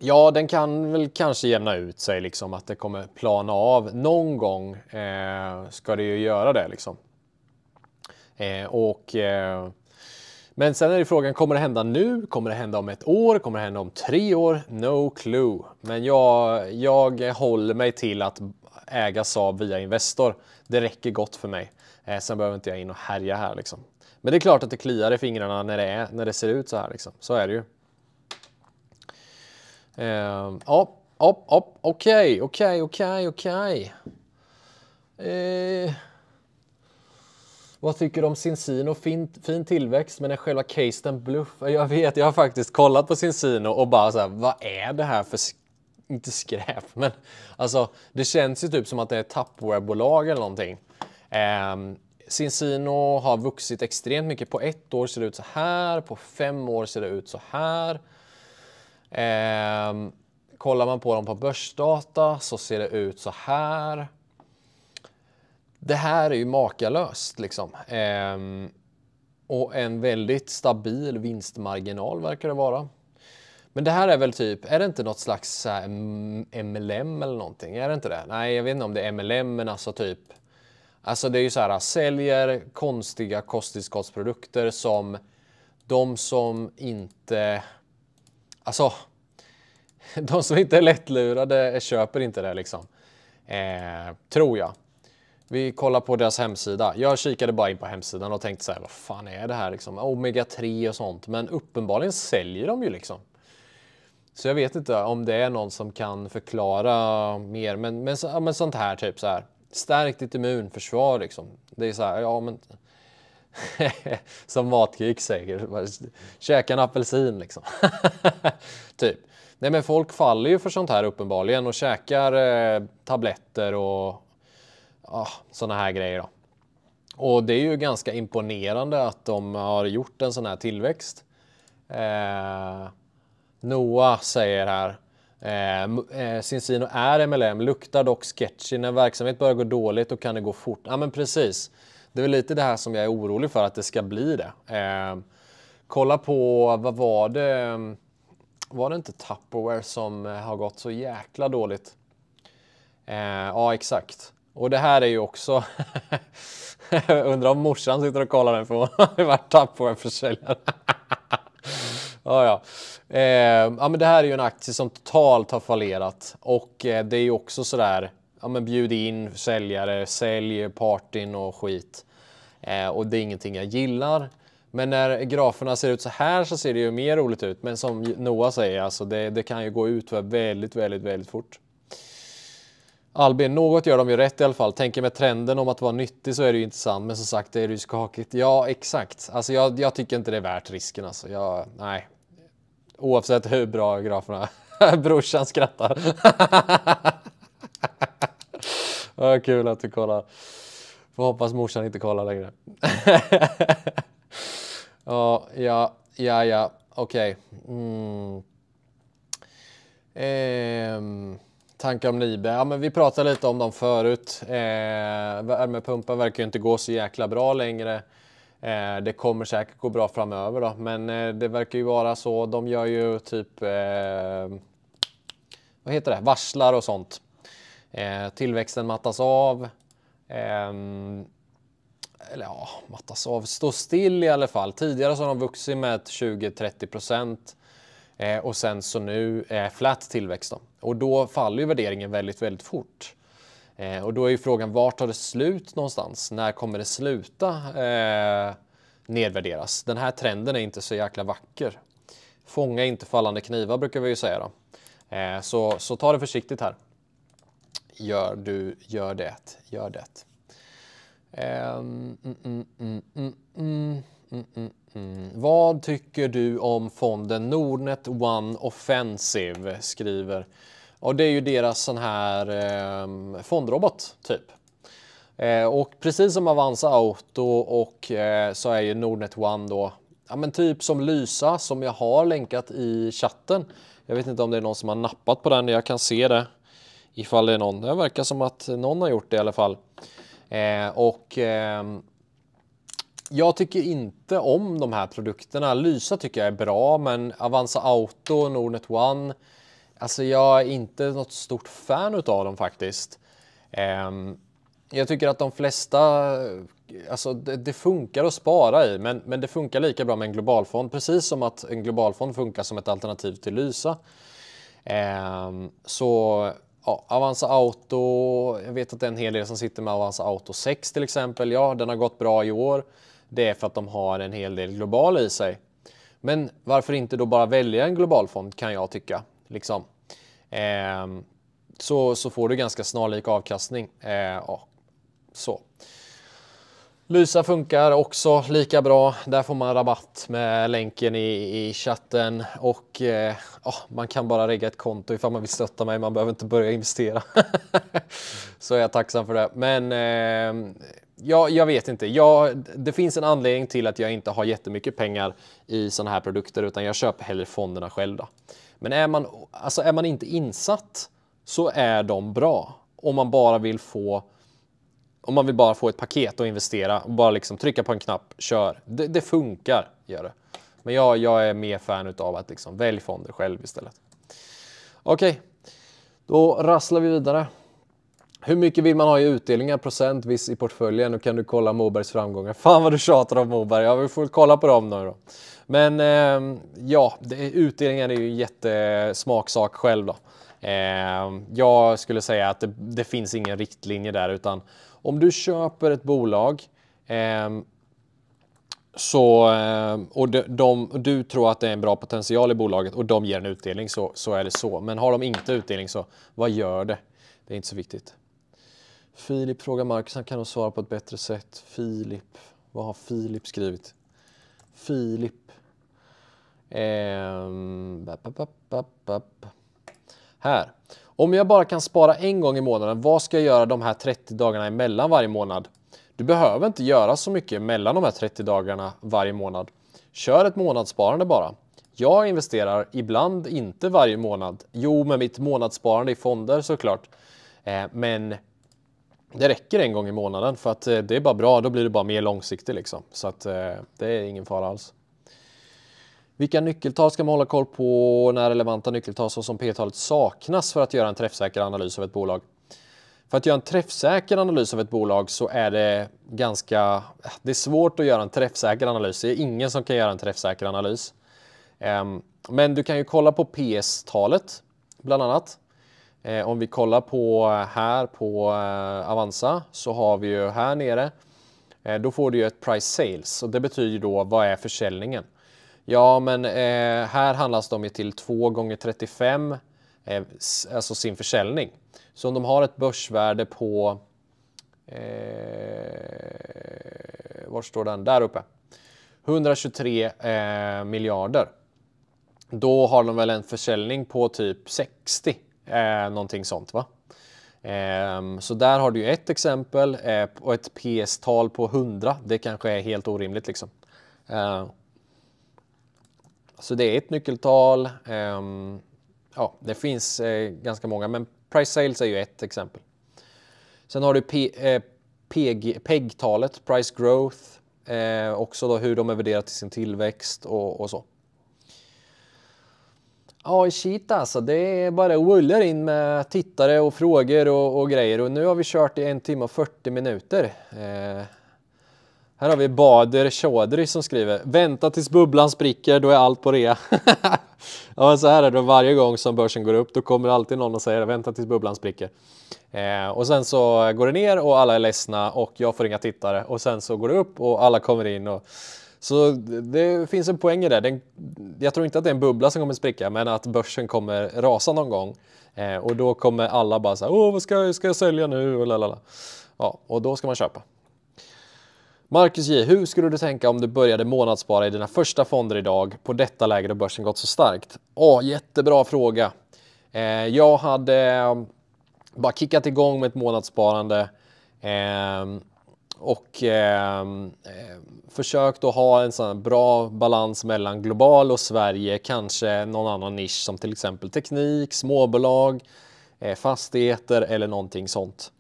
Ja, den kan väl kanske jämna ut sig, liksom att det kommer plana av. Någon gång eh, ska det ju göra det. Liksom. Eh, och, eh, men sen är det frågan, kommer det hända nu? Kommer det hända om ett år? Kommer det hända om tre år? No clue. Men jag, jag håller mig till att äga Saab via Investor. Det räcker gott för mig. Eh, sen behöver inte jag in och härja här. Liksom. Men det är klart att det kliar i fingrarna när det, är, när det ser ut så här. Liksom. Så är det ju. Eh, ja, okej, okej, okej, okej. Eh, vad tycker du om Cincino? Fin, fin tillväxt, men är själva casen bluff? Jag vet, jag har faktiskt kollat på Cincino och bara så här, vad är det här för inte skräp, men alltså det känns ju typ som att det är ett Tupperware-bolag eller någonting. Eh, Cincino har vuxit extremt mycket. På ett år ser det ut så här, på fem år ser det ut så här. Eh, kollar man på dem på börsdata så ser det ut så här. Det här är ju makalöst liksom. Eh, och en väldigt stabil vinstmarginal verkar det vara. Men det här är väl typ, är det inte något slags MLM eller någonting? Är det inte det? Nej, jag vet inte om det är MLM, men alltså typ. Alltså det är ju så här, säljer konstiga kosttillskottsprodukter som de som inte alltså, de som inte är lättlurade köper inte det liksom. Eh, tror jag. Vi kollar på deras hemsida. Jag kikade bara in på hemsidan och tänkte så här, vad fan är det här liksom? Omega 3 och sånt. Men uppenbarligen säljer de ju liksom. Så jag vet inte om det är någon som kan förklara mer, men, men, ja, men sånt här typ så här. Stärk ditt immunförsvar liksom. Det är så här, ja men som matgeek säger. käka en apelsin liksom. typ. Nej men folk faller ju för sånt här uppenbarligen och käkar eh, tabletter och ah, såna här grejer. Då. Och det är ju ganska imponerande att de har gjort en sån här tillväxt. Eh, Noah säger här Eh, Cincino eh, är MLM, luktar dock sketchy. När verksamhet börjar gå dåligt då kan det gå fort. Ja, men precis. Det är väl lite det här som jag är orolig för att det ska bli det. Eh, kolla på, vad var det? Var det inte Tupperware som eh, har gått så jäkla dåligt? Eh, ja, exakt. Och det här är ju också... Undrar om morsan sitter och kollar den för hon har ju varit Tupperware-försäljare. ja, ja. Eh, ja, men det här är ju en aktie som totalt har fallerat och eh, det är ju också sådär. Ja, men bjud in säljare, sälj partyn och skit. Eh, och det är ingenting jag gillar. Men när graferna ser ut så här så ser det ju mer roligt ut. Men som Noah säger, alltså det, det kan ju gå ut väldigt, väldigt, väldigt fort. Albin, något gör de ju rätt i alla fall. Tänker med trenden om att vara nyttig så är det ju intressant, men som sagt, det är ju skakigt. Ja, exakt. Alltså, jag, jag tycker inte det är värt risken alltså. Jag, nej. Oavsett hur bra graferna... är. Brorsan skrattar. Vad kul att du kollar. Får hoppas morsan inte kollar längre. ja, ja, ja, ja, okej. Okay. Mm. Eh, tankar om Nibe? Ja, men vi pratade lite om dem förut. Eh, värmepumpen verkar inte gå så jäkla bra längre. Eh, det kommer säkert gå bra framöver då, men eh, det verkar ju vara så. De gör ju typ eh, vad heter det? Varslar och sånt. Eh, tillväxten mattas av. Ehm, eller ja, mattas av, står still i alla fall. Tidigare så har de vuxit med 20-30 procent eh, och sen så nu eh, flat tillväxt. Då. Och då faller ju värderingen väldigt, väldigt fort. Eh, och då är ju frågan vart tar det slut någonstans? När kommer det sluta eh, nedvärderas? Den här trenden är inte så jäkla vacker. Fånga inte fallande knivar brukar vi ju säga då. Ehm, så, så ta det försiktigt här gör du, gör det, gör det. Ehm, mm, mm, mm, Vad tycker du om fonden Nordnet One Offensive? Skriver. Och det är ju deras sån här eh, fondrobot typ. Eh, och precis som Avanza Auto och eh, så är ju Nordnet One då ja, men typ som Lysa som jag har länkat i chatten. Jag vet inte om det är någon som har nappat på den. Jag kan se det Ifall det är någon. Det verkar som att någon har gjort det i alla fall. Eh, och eh, jag tycker inte om de här produkterna. Lysa tycker jag är bra, men Avanza Auto, Nordnet One. Alltså jag är inte något stort fan utav dem faktiskt. Eh, jag tycker att de flesta, alltså det, det, funkar att spara i, men, men det funkar lika bra med en globalfond, precis som att en globalfond funkar som ett alternativ till Lysa. Ehm, så Ja, Avanza Auto, jag vet att det är en hel del som sitter med Avanza Auto 6 till exempel. Ja, den har gått bra i år. Det är för att de har en hel del global i sig. Men varför inte då bara välja en global fond kan jag tycka. Liksom. Eh, så, så får du ganska snarlik avkastning. Eh, ja, så. Lysa funkar också lika bra. Där får man rabatt med länken i, i chatten och eh, oh, man kan bara regga ett konto ifall man vill stötta mig. Man behöver inte börja investera. Så är jag tacksam för det. Men eh, ja, jag vet inte. Jag, det finns en anledning till att jag inte har jättemycket pengar i sådana här produkter utan jag köper hellre fonderna själv. Då. Men är man, alltså är man inte insatt så är de bra om man bara vill få om man vill bara få ett paket och investera och bara liksom trycka på en knapp, kör. Det, det funkar, gör det. Men jag, jag är mer fan av att liksom välja fonder själv istället. Okej, okay. då rasslar vi vidare. Hur mycket vill man ha i utdelningar, procentvis i portföljen? och kan du kolla Mobergs framgångar. Fan vad du tjatar om Moberg. Ja, vi får kolla på dem nu då. Men eh, ja, det, utdelningar är ju en jättesmaksak själv då. Ehm, jag skulle säga att det, det, finns ingen riktlinje där utan om du köper ett bolag ehm, så, ehm, och de, de, du tror att det är en bra potential i bolaget och de ger en utdelning så, så är det så. Men har de inte utdelning så vad gör det? Det är inte så viktigt. Filip frågar Marcus, han kan nog svara på ett bättre sätt. Filip, vad har Filip skrivit? Filip. Eh, bap, bap, bap, här. Om jag bara kan spara en gång i månaden, vad ska jag göra de här 30 dagarna emellan varje månad? Du behöver inte göra så mycket mellan de här 30 dagarna varje månad. Kör ett månadssparande bara. Jag investerar ibland inte varje månad. Jo, med mitt månadssparande i fonder såklart. Eh, men det räcker en gång i månaden för att eh, det är bara bra. Då blir det bara mer långsiktigt liksom. Så att eh, det är ingen fara alls. Vilka nyckeltal ska man hålla koll på när relevanta nyckeltal såsom P-talet saknas för att göra en träffsäker analys av ett bolag? För att göra en träffsäker analys av ett bolag så är det ganska... Det är svårt att göra en träffsäker analys. Det är ingen som kan göra en träffsäker analys. Ehm, men du kan ju kolla på PS-talet bland annat. Eh, om vi kollar på eh, här på eh, Avanza så har vi ju här nere. Då får du ju ett price sales och det betyder då vad är försäljningen? Ja, men eh, här handlas de ju till 2 gånger 35 eh, alltså sin försäljning. Så om de har ett börsvärde på... Eh, var står den? Där uppe. 123 eh, miljarder. Då har de väl en försäljning på typ 60, eh, någonting sånt va? Ehm, så där har du ju ett exempel eh, och ett PS-tal på 100. Det kanske är helt orimligt liksom. Ehm, så alltså, det är ett nyckeltal. Ehm, ja, det finns eh, ganska många, men price sales är ju ett exempel. Sen har du PEG-talet, eh, e price growth, eh, också då hur de är värderat till sin tillväxt och, och så. Ja, shit alltså. Det är bara rullar in med tittare och frågor och, och, grejer och nu har vi kört i en timme och 40 minuter. Eh, här har vi Bader Chaudry som skriver Vänta tills bubblan spricker, då är allt på rea. ja, så här är det varje gång som börsen går upp, då kommer alltid någon och säger vänta tills bubblan spricker. Eh, och sen så går det ner och alla är ledsna och jag får inga tittare och sen så går det upp och alla kommer in. Och... Så det finns en poäng i det. Den, jag tror inte att det är en bubbla som kommer spricka, men att börsen kommer rasa någon gång eh, och då kommer alla bara säga åh, vad ska, ska jag sälja nu? Och Ja, och då ska man köpa. Marcus J, hur skulle du tänka om du började månadsspara i dina första fonder idag på detta läge då börsen gått så starkt? Åh, jättebra fråga. Eh, jag hade ehm, bara kickat igång med ett månadssparande eh, och ehm, eh, försökt att ha en sån bra balans mellan global och Sverige, kanske någon annan nisch som till exempel teknik, småbolag, eh, fastigheter eller någonting sånt.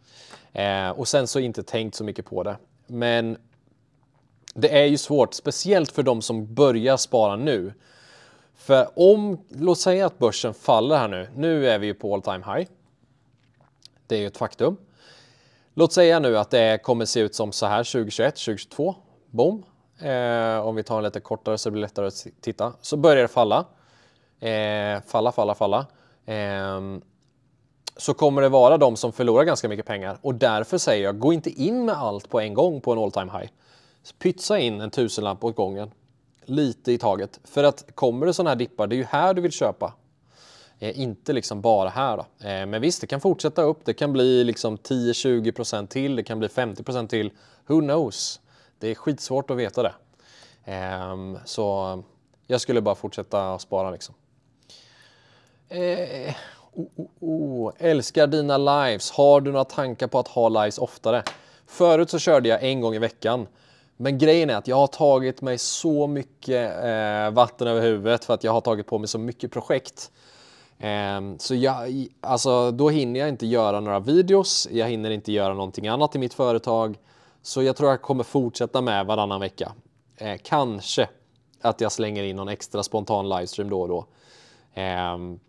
Eh, och sen så inte tänkt så mycket på det. Men det är ju svårt, speciellt för de som börjar spara nu. För om, låt säga att börsen faller här nu. Nu är vi ju på all time high. Det är ju ett faktum. Låt säga nu att det kommer se ut som så här 2021, 2022. Boom. Eh, om vi tar en lite kortare så blir det lättare att titta. Så börjar det falla. Eh, falla, falla, falla. Eh, så kommer det vara de som förlorar ganska mycket pengar och därför säger jag gå inte in med allt på en gång på en all time high pytsa in en tusenlapp åt gången. Lite i taget. För att kommer det sådana här dippar, det är ju här du vill köpa. Eh, inte liksom bara här då. Eh, men visst, det kan fortsätta upp. Det kan bli liksom 10-20% till. Det kan bli 50% till. Who knows? Det är skitsvårt att veta det. Eh, så jag skulle bara fortsätta spara liksom. Eh, oh, oh, oh. Älskar dina lives. Har du några tankar på att ha lives oftare? Förut så körde jag en gång i veckan. Men grejen är att jag har tagit mig så mycket eh, vatten över huvudet för att jag har tagit på mig så mycket projekt. Eh, så jag, alltså, då hinner jag inte göra några videos, jag hinner inte göra någonting annat i mitt företag. Så jag tror jag kommer fortsätta med varannan vecka. Eh, kanske att jag slänger in någon extra spontan livestream då och då. Ehm,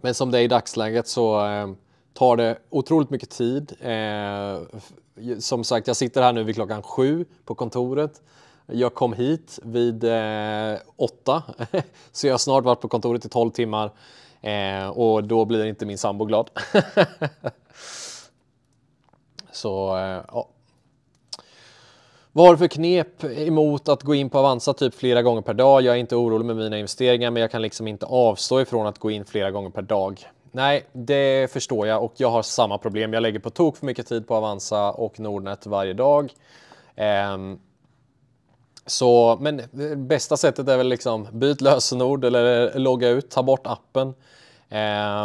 men som det är i dagsläget så ehm, tar det otroligt mycket tid. Eh, som sagt, jag sitter här nu vid klockan sju på kontoret. Jag kom hit vid eh, åtta, så jag har snart varit på kontoret i tolv timmar eh, och då blir inte min sambo glad. så eh, ja. Vad har du för knep emot att gå in på Avanza typ flera gånger per dag? Jag är inte orolig med mina investeringar, men jag kan liksom inte avstå ifrån att gå in flera gånger per dag. Nej, det förstår jag och jag har samma problem. Jag lägger på tok för mycket tid på Avanza och Nordnet varje dag. Um, så, men det eh, bästa sättet är väl liksom byt lösenord eller logga ut, ta bort appen.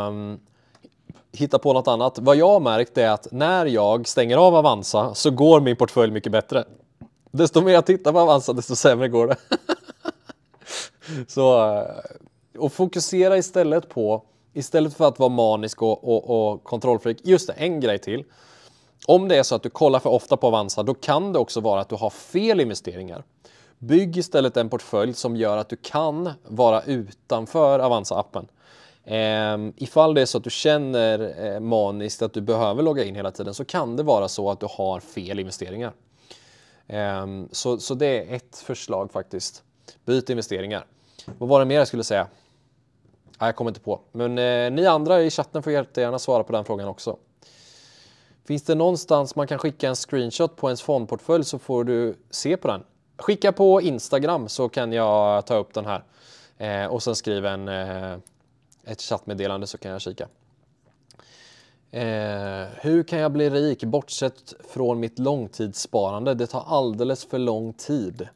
Um, hitta på något annat. Vad jag har märkt är att när jag stänger av Avanza så går min portfölj mycket bättre. Desto mer jag tittar på Avanza, desto sämre går det. så, eh, och fokusera istället på istället för att vara manisk och, och, och kontrollfreak. Just det, en grej till. Om det är så att du kollar för ofta på Avanza, då kan det också vara att du har fel investeringar. Bygg istället en portfölj som gör att du kan vara utanför Avanza-appen. Ehm, ifall det är så att du känner eh, maniskt att du behöver logga in hela tiden så kan det vara så att du har fel investeringar. Ehm, så, så det är ett förslag faktiskt. Byt investeringar. Vad var det mer jag skulle säga? Nej, jag kommer inte på. Men eh, ni andra i chatten får jättegärna svara på den frågan också. Finns det någonstans man kan skicka en screenshot på ens fondportfölj så får du se på den. Skicka på Instagram så kan jag ta upp den här eh, och sen skriv en, eh, ett chattmeddelande så kan jag kika. Eh, hur kan jag bli rik bortsett från mitt långtidssparande? Det tar alldeles för lång tid.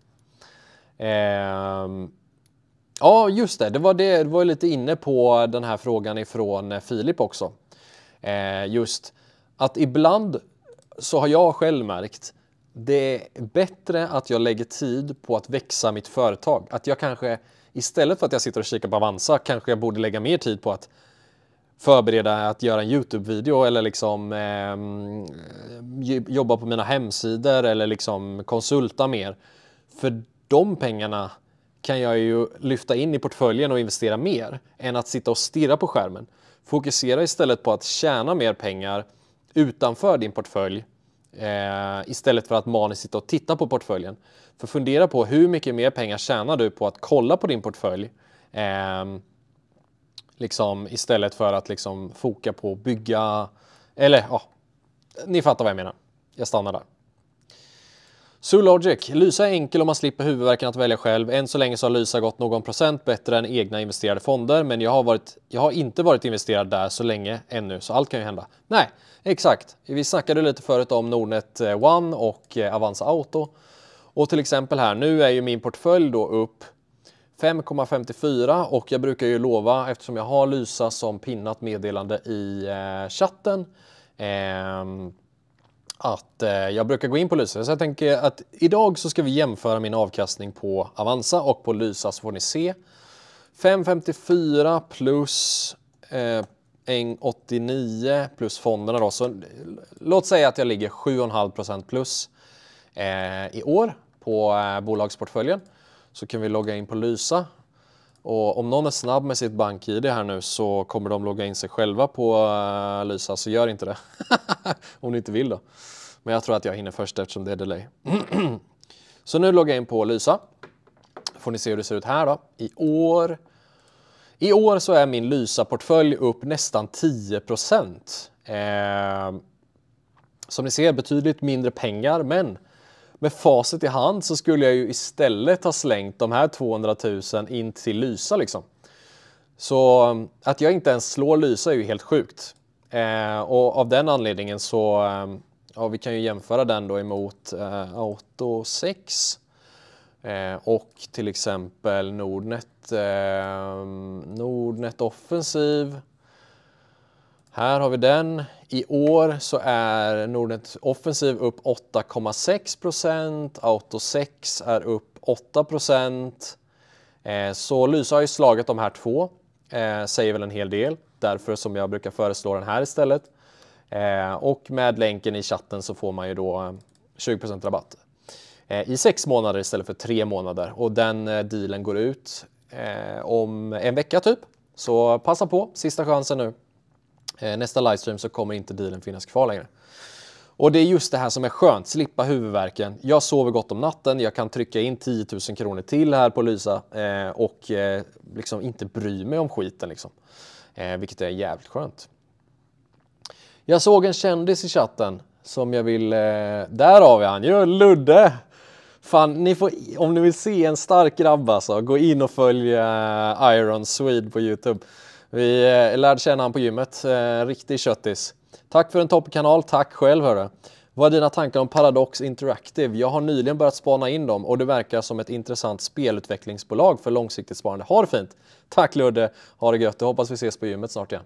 Ehm, Ja, just det. Det var, det, det var lite inne på den här frågan ifrån eh, Filip också. Eh, just att ibland så har jag själv märkt det är bättre att jag lägger tid på att växa mitt företag. Att jag kanske istället för att jag sitter och kikar på Avanza kanske jag borde lägga mer tid på att förbereda att göra en Youtube-video eller liksom eh, jobba på mina hemsidor eller liksom konsulta mer. För de pengarna kan jag ju lyfta in i portföljen och investera mer än att sitta och stirra på skärmen. Fokusera istället på att tjäna mer pengar utanför din portfölj eh, istället för att maniskt sitta och titta på portföljen. För fundera på hur mycket mer pengar tjänar du på att kolla på din portfölj eh, liksom, istället för att liksom, foka på att bygga eller ja, ni fattar vad jag menar. Jag stannar där. Zoologic. Lysa är enkel om man slipper huvudvärken att välja själv. Än så länge så har Lysa gått någon procent bättre än egna investerade fonder, men jag har, varit, jag har inte varit investerad där så länge ännu, så allt kan ju hända. Nej, exakt. Vi snackade lite förut om Nordnet eh, One och eh, Avanza Auto. Och till exempel här, nu är ju min portfölj då upp 5,54 och jag brukar ju lova, eftersom jag har Lysa som pinnat meddelande i eh, chatten, eh, att eh, jag brukar gå in på Lysa. Så jag tänker att idag så ska vi jämföra min avkastning på Avanza och på Lysa så får ni se. 5,54 plus eh, 1,89 plus fonderna då. Så låt säga att jag ligger 7,5 plus eh, i år på eh, bolagsportföljen. Så kan vi logga in på Lysa. Och om någon är snabb med sitt bank-id här nu så kommer de logga in sig själva på eh, Lysa, så gör inte det. om ni inte vill då. Men jag tror att jag hinner först eftersom det är delay. så nu loggar jag in på Lysa. Får ni se hur det ser ut här då. I år, i år så är min Lysa-portfölj upp nästan 10 procent. Eh, som ni ser betydligt mindre pengar, men med facit i hand så skulle jag ju istället ha slängt de här 200 000 in till Lysa liksom. Så ehm, att jag inte ens slår Lysa är ju helt sjukt. Eh, och av den anledningen så eh, ja, vi kan ju jämföra den då emot eh, Auto 6 eh, och till exempel Nordnet, eh, Nordnet Offensiv. Här har vi den. I år så är Nordnet Offensiv upp 8,6 procent. Auto 6 är upp 8 procent. Eh, så Lysa har ju slagit de här två, eh, säger väl en hel del. Därför som jag brukar föreslå den här istället. Eh, och med länken i chatten så får man ju då 20 eh, rabatt eh, i sex månader istället för tre månader och den dealen går ut om en vecka typ. Så passa på, sista chansen nu. Nästa livestream så kommer inte dealen finnas kvar längre. Och det är just det här som är skönt, slippa huvudvärken. Jag sover gott om natten, jag kan trycka in 10 000 kronor till här på Lysa och liksom inte bry mig om skiten. Liksom. vilket är jävligt skönt. Jag såg en kändis i chatten som jag vill... Eh, där har vi han Ludde! Fan, ni får, om ni vill se en stark grabb alltså, gå in och följ eh, Iron Swede på Youtube. Vi eh, lärde känna han på gymmet, eh, riktig köttis. Tack för en toppkanal, tack själv hörru. Vad är dina tankar om Paradox Interactive? Jag har nyligen börjat spana in dem och det verkar som ett intressant spelutvecklingsbolag för långsiktigt sparande. Ha det fint! Tack Ludde! Ha det gött! Jag hoppas vi ses på gymmet snart igen.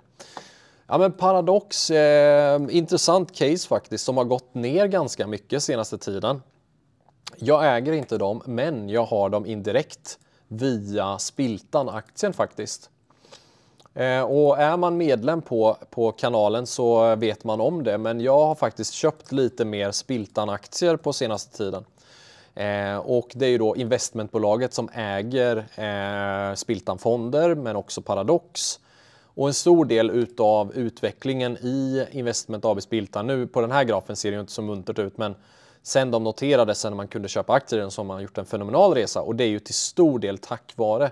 Ja, men Paradox, eh, intressant case faktiskt som har gått ner ganska mycket senaste tiden. Jag äger inte dem, men jag har dem indirekt via Spiltan-aktien faktiskt. Eh, och är man medlem på, på kanalen så vet man om det, men jag har faktiskt köpt lite mer Spiltan-aktier på senaste tiden. Eh, och det är ju då investmentbolaget som äger eh, Spiltan-fonder, men också Paradox och en stor del utav utvecklingen i Investment ABs Bilta nu, på den här grafen ser ju inte så muntert ut, men sen de noterades, sen man kunde köpa aktier i den, så har man gjort en fenomenal resa och det är ju till stor del tack vare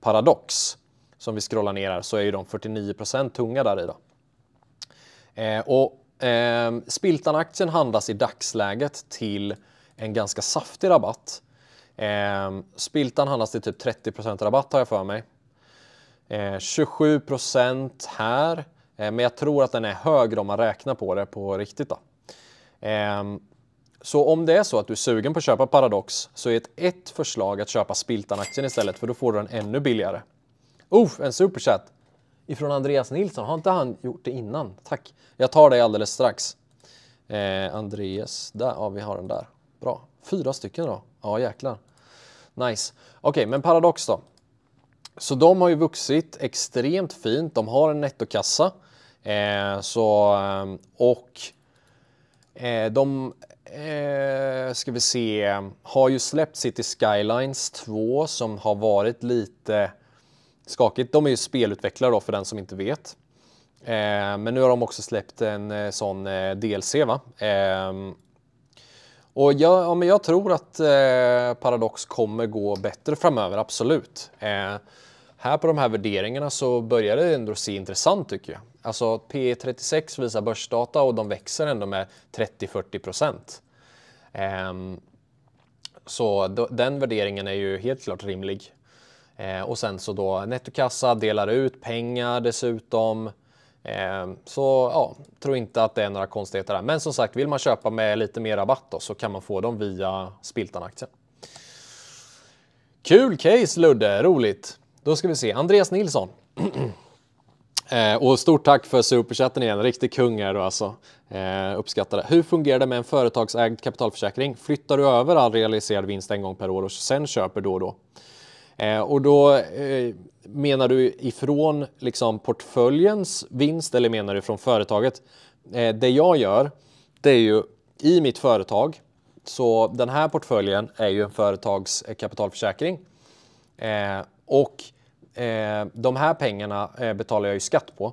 Paradox. Som vi scrollar ner här så är ju de 49 tunga där i då. Eh, och eh, Spiltan-aktien handlas i dagsläget till en ganska saftig rabatt. Eh, Spiltan handlas till typ 30 rabatt har jag för mig. 27 eh, procent här, eh, men jag tror att den är högre om man räknar på det på riktigt. Då. Ehm, så om det är så att du är sugen på att köpa Paradox så är ett, ett förslag att köpa Spiltan-aktien istället för då får du den ännu billigare. Oof, en superchat! Ifrån Andreas Nilsson, har inte han gjort det innan? Tack! Jag tar dig alldeles strax. Eh, Andreas, där, ja vi har den där. Bra. Fyra stycken då? Ja jäklar. Nice. Okej, okay, men Paradox då? Så de har ju vuxit extremt fint. De har en nettokassa. Eh, så, eh, och eh, de eh, ska vi se, har ju släppt City Skylines 2 som har varit lite skakigt. De är ju spelutvecklare då för den som inte vet. Eh, men nu har de också släppt en eh, sån DLC va. Ehm, och jag, ja, men jag tror att Paradox kommer gå bättre framöver, absolut. Här på de här värderingarna så börjar det ändå se intressant tycker jag. Alltså P 36 e visar börsdata och de växer ändå med 30-40 procent. Ehm, så då, den värderingen är ju helt klart rimlig. Ehm, och sen så då nettokassa, delar ut pengar dessutom. Ehm, så ja, tror inte att det är några konstigheter där. Men som sagt, vill man köpa med lite mer rabatt då, så kan man få dem via Spiltan-aktien. Kul case Ludde, roligt! Då ska vi se, Andreas Nilsson. Eh, och stort tack för superchatten igen, riktig kung är du alltså. Eh, uppskattar det. Hur fungerar det med en företagsägd kapitalförsäkring? Flyttar du över all realiserad vinst en gång per år och sen köper då och då? Eh, och då eh, menar du ifrån liksom, portföljens vinst eller menar du från företaget? Eh, det jag gör, det är ju i mitt företag, så den här portföljen är ju en företags eh, kapitalförsäkring. och eh, de här pengarna eh, betalar jag ju skatt på.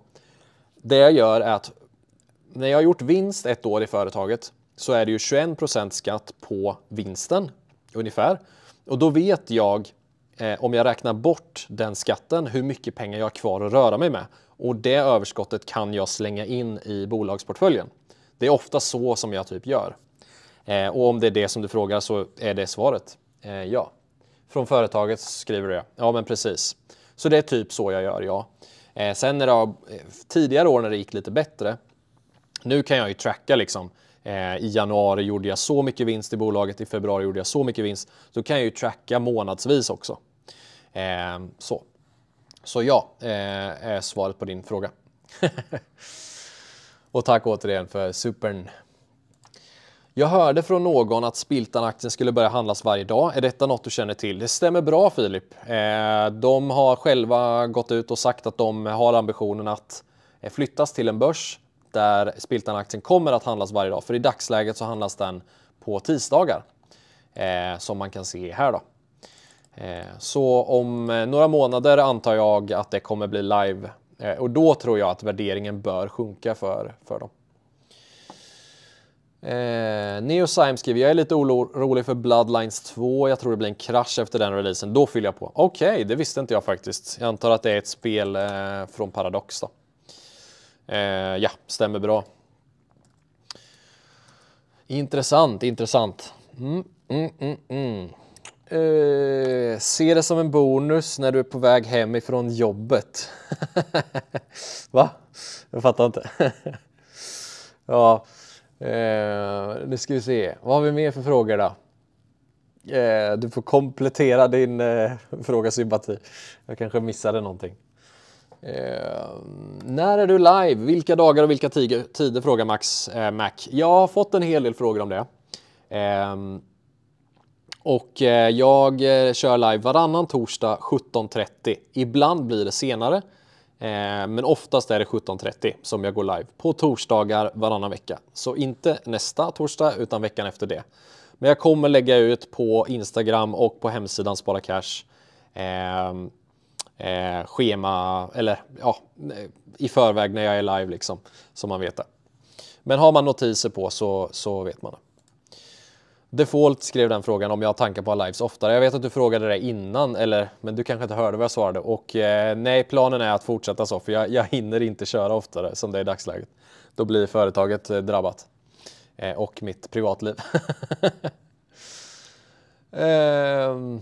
Det jag gör är att när jag har gjort vinst ett år i företaget så är det ju 21 skatt på vinsten ungefär. Och då vet jag eh, om jag räknar bort den skatten hur mycket pengar jag har kvar att röra mig med. Och det överskottet kan jag slänga in i bolagsportföljen. Det är ofta så som jag typ gör. Eh, och om det är det som du frågar så är det svaret eh, ja. Från företaget skriver du jag. Ja, men precis. Så det är typ så jag gör, ja. Eh, sen när det har, eh, tidigare år när det gick lite bättre, nu kan jag ju tracka liksom eh, i januari gjorde jag så mycket vinst i bolaget, i februari gjorde jag så mycket vinst. Då kan jag ju tracka månadsvis också. Eh, så. så ja, eh, är svaret på din fråga. Och tack återigen för supern. Jag hörde från någon att Spiltan-aktien skulle börja handlas varje dag. Är detta något du känner till? Det stämmer bra Filip. Eh, de har själva gått ut och sagt att de har ambitionen att eh, flyttas till en börs där Spiltan-aktien kommer att handlas varje dag. För i dagsläget så handlas den på tisdagar. Eh, som man kan se här då. Så om några månader antar jag att det kommer bli live och då tror jag att värderingen bör sjunka för, för dem. Eh, Neo Sime skriver, jag är lite orolig för Bloodlines 2. Jag tror det blir en krasch efter den releasen. Då fyller jag på. Okej, okay, det visste inte jag faktiskt. Jag antar att det är ett spel eh, från Paradox då. Eh, ja, stämmer bra. Intressant, intressant. Mm, mm, mm, mm. eh, se det som en bonus när du är på väg hem ifrån jobbet. Va? Jag fattar inte. ja... Eh, nu ska vi se, vad har vi mer för frågor då? Eh, du får komplettera din eh, fråga Jag kanske missade någonting. Eh, när är du live? Vilka dagar och vilka tiger, tider? Frågar Max eh, Mac. Jag har fått en hel del frågor om det. Eh, och eh, jag eh, kör live varannan torsdag 17.30. Ibland blir det senare. Eh, men oftast är det 17.30 som jag går live på torsdagar varannan vecka. Så inte nästa torsdag utan veckan efter det. Men jag kommer lägga ut på Instagram och på hemsidan Spara Cash eh, eh, schema eller ja, i förväg när jag är live liksom så man vet det. Men har man notiser på så, så vet man det. Default skrev den frågan om jag tankar på lives oftare. Jag vet att du frågade det innan, eller, men du kanske inte hörde vad jag svarade. Och eh, nej, planen är att fortsätta så, för jag, jag hinner inte köra oftare som det är i dagsläget. Då blir företaget eh, drabbat. Eh, och mitt privatliv. Ehm,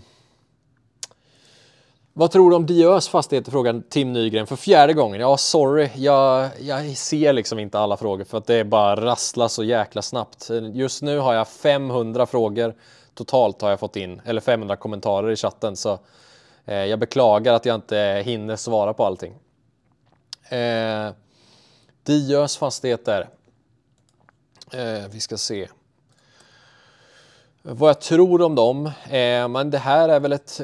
vad tror du om Diös fastigheter? Frågar Tim Nygren för fjärde gången. Ja, sorry, jag, jag ser liksom inte alla frågor för att det bara rasslar så jäkla snabbt. Just nu har jag 500 frågor totalt har jag fått in, eller 500 kommentarer i chatten. Så eh, jag beklagar att jag inte hinner svara på allting. Eh, Diös fastigheter. Eh, vi ska se vad jag tror om dem. Eh, men det här är väl ett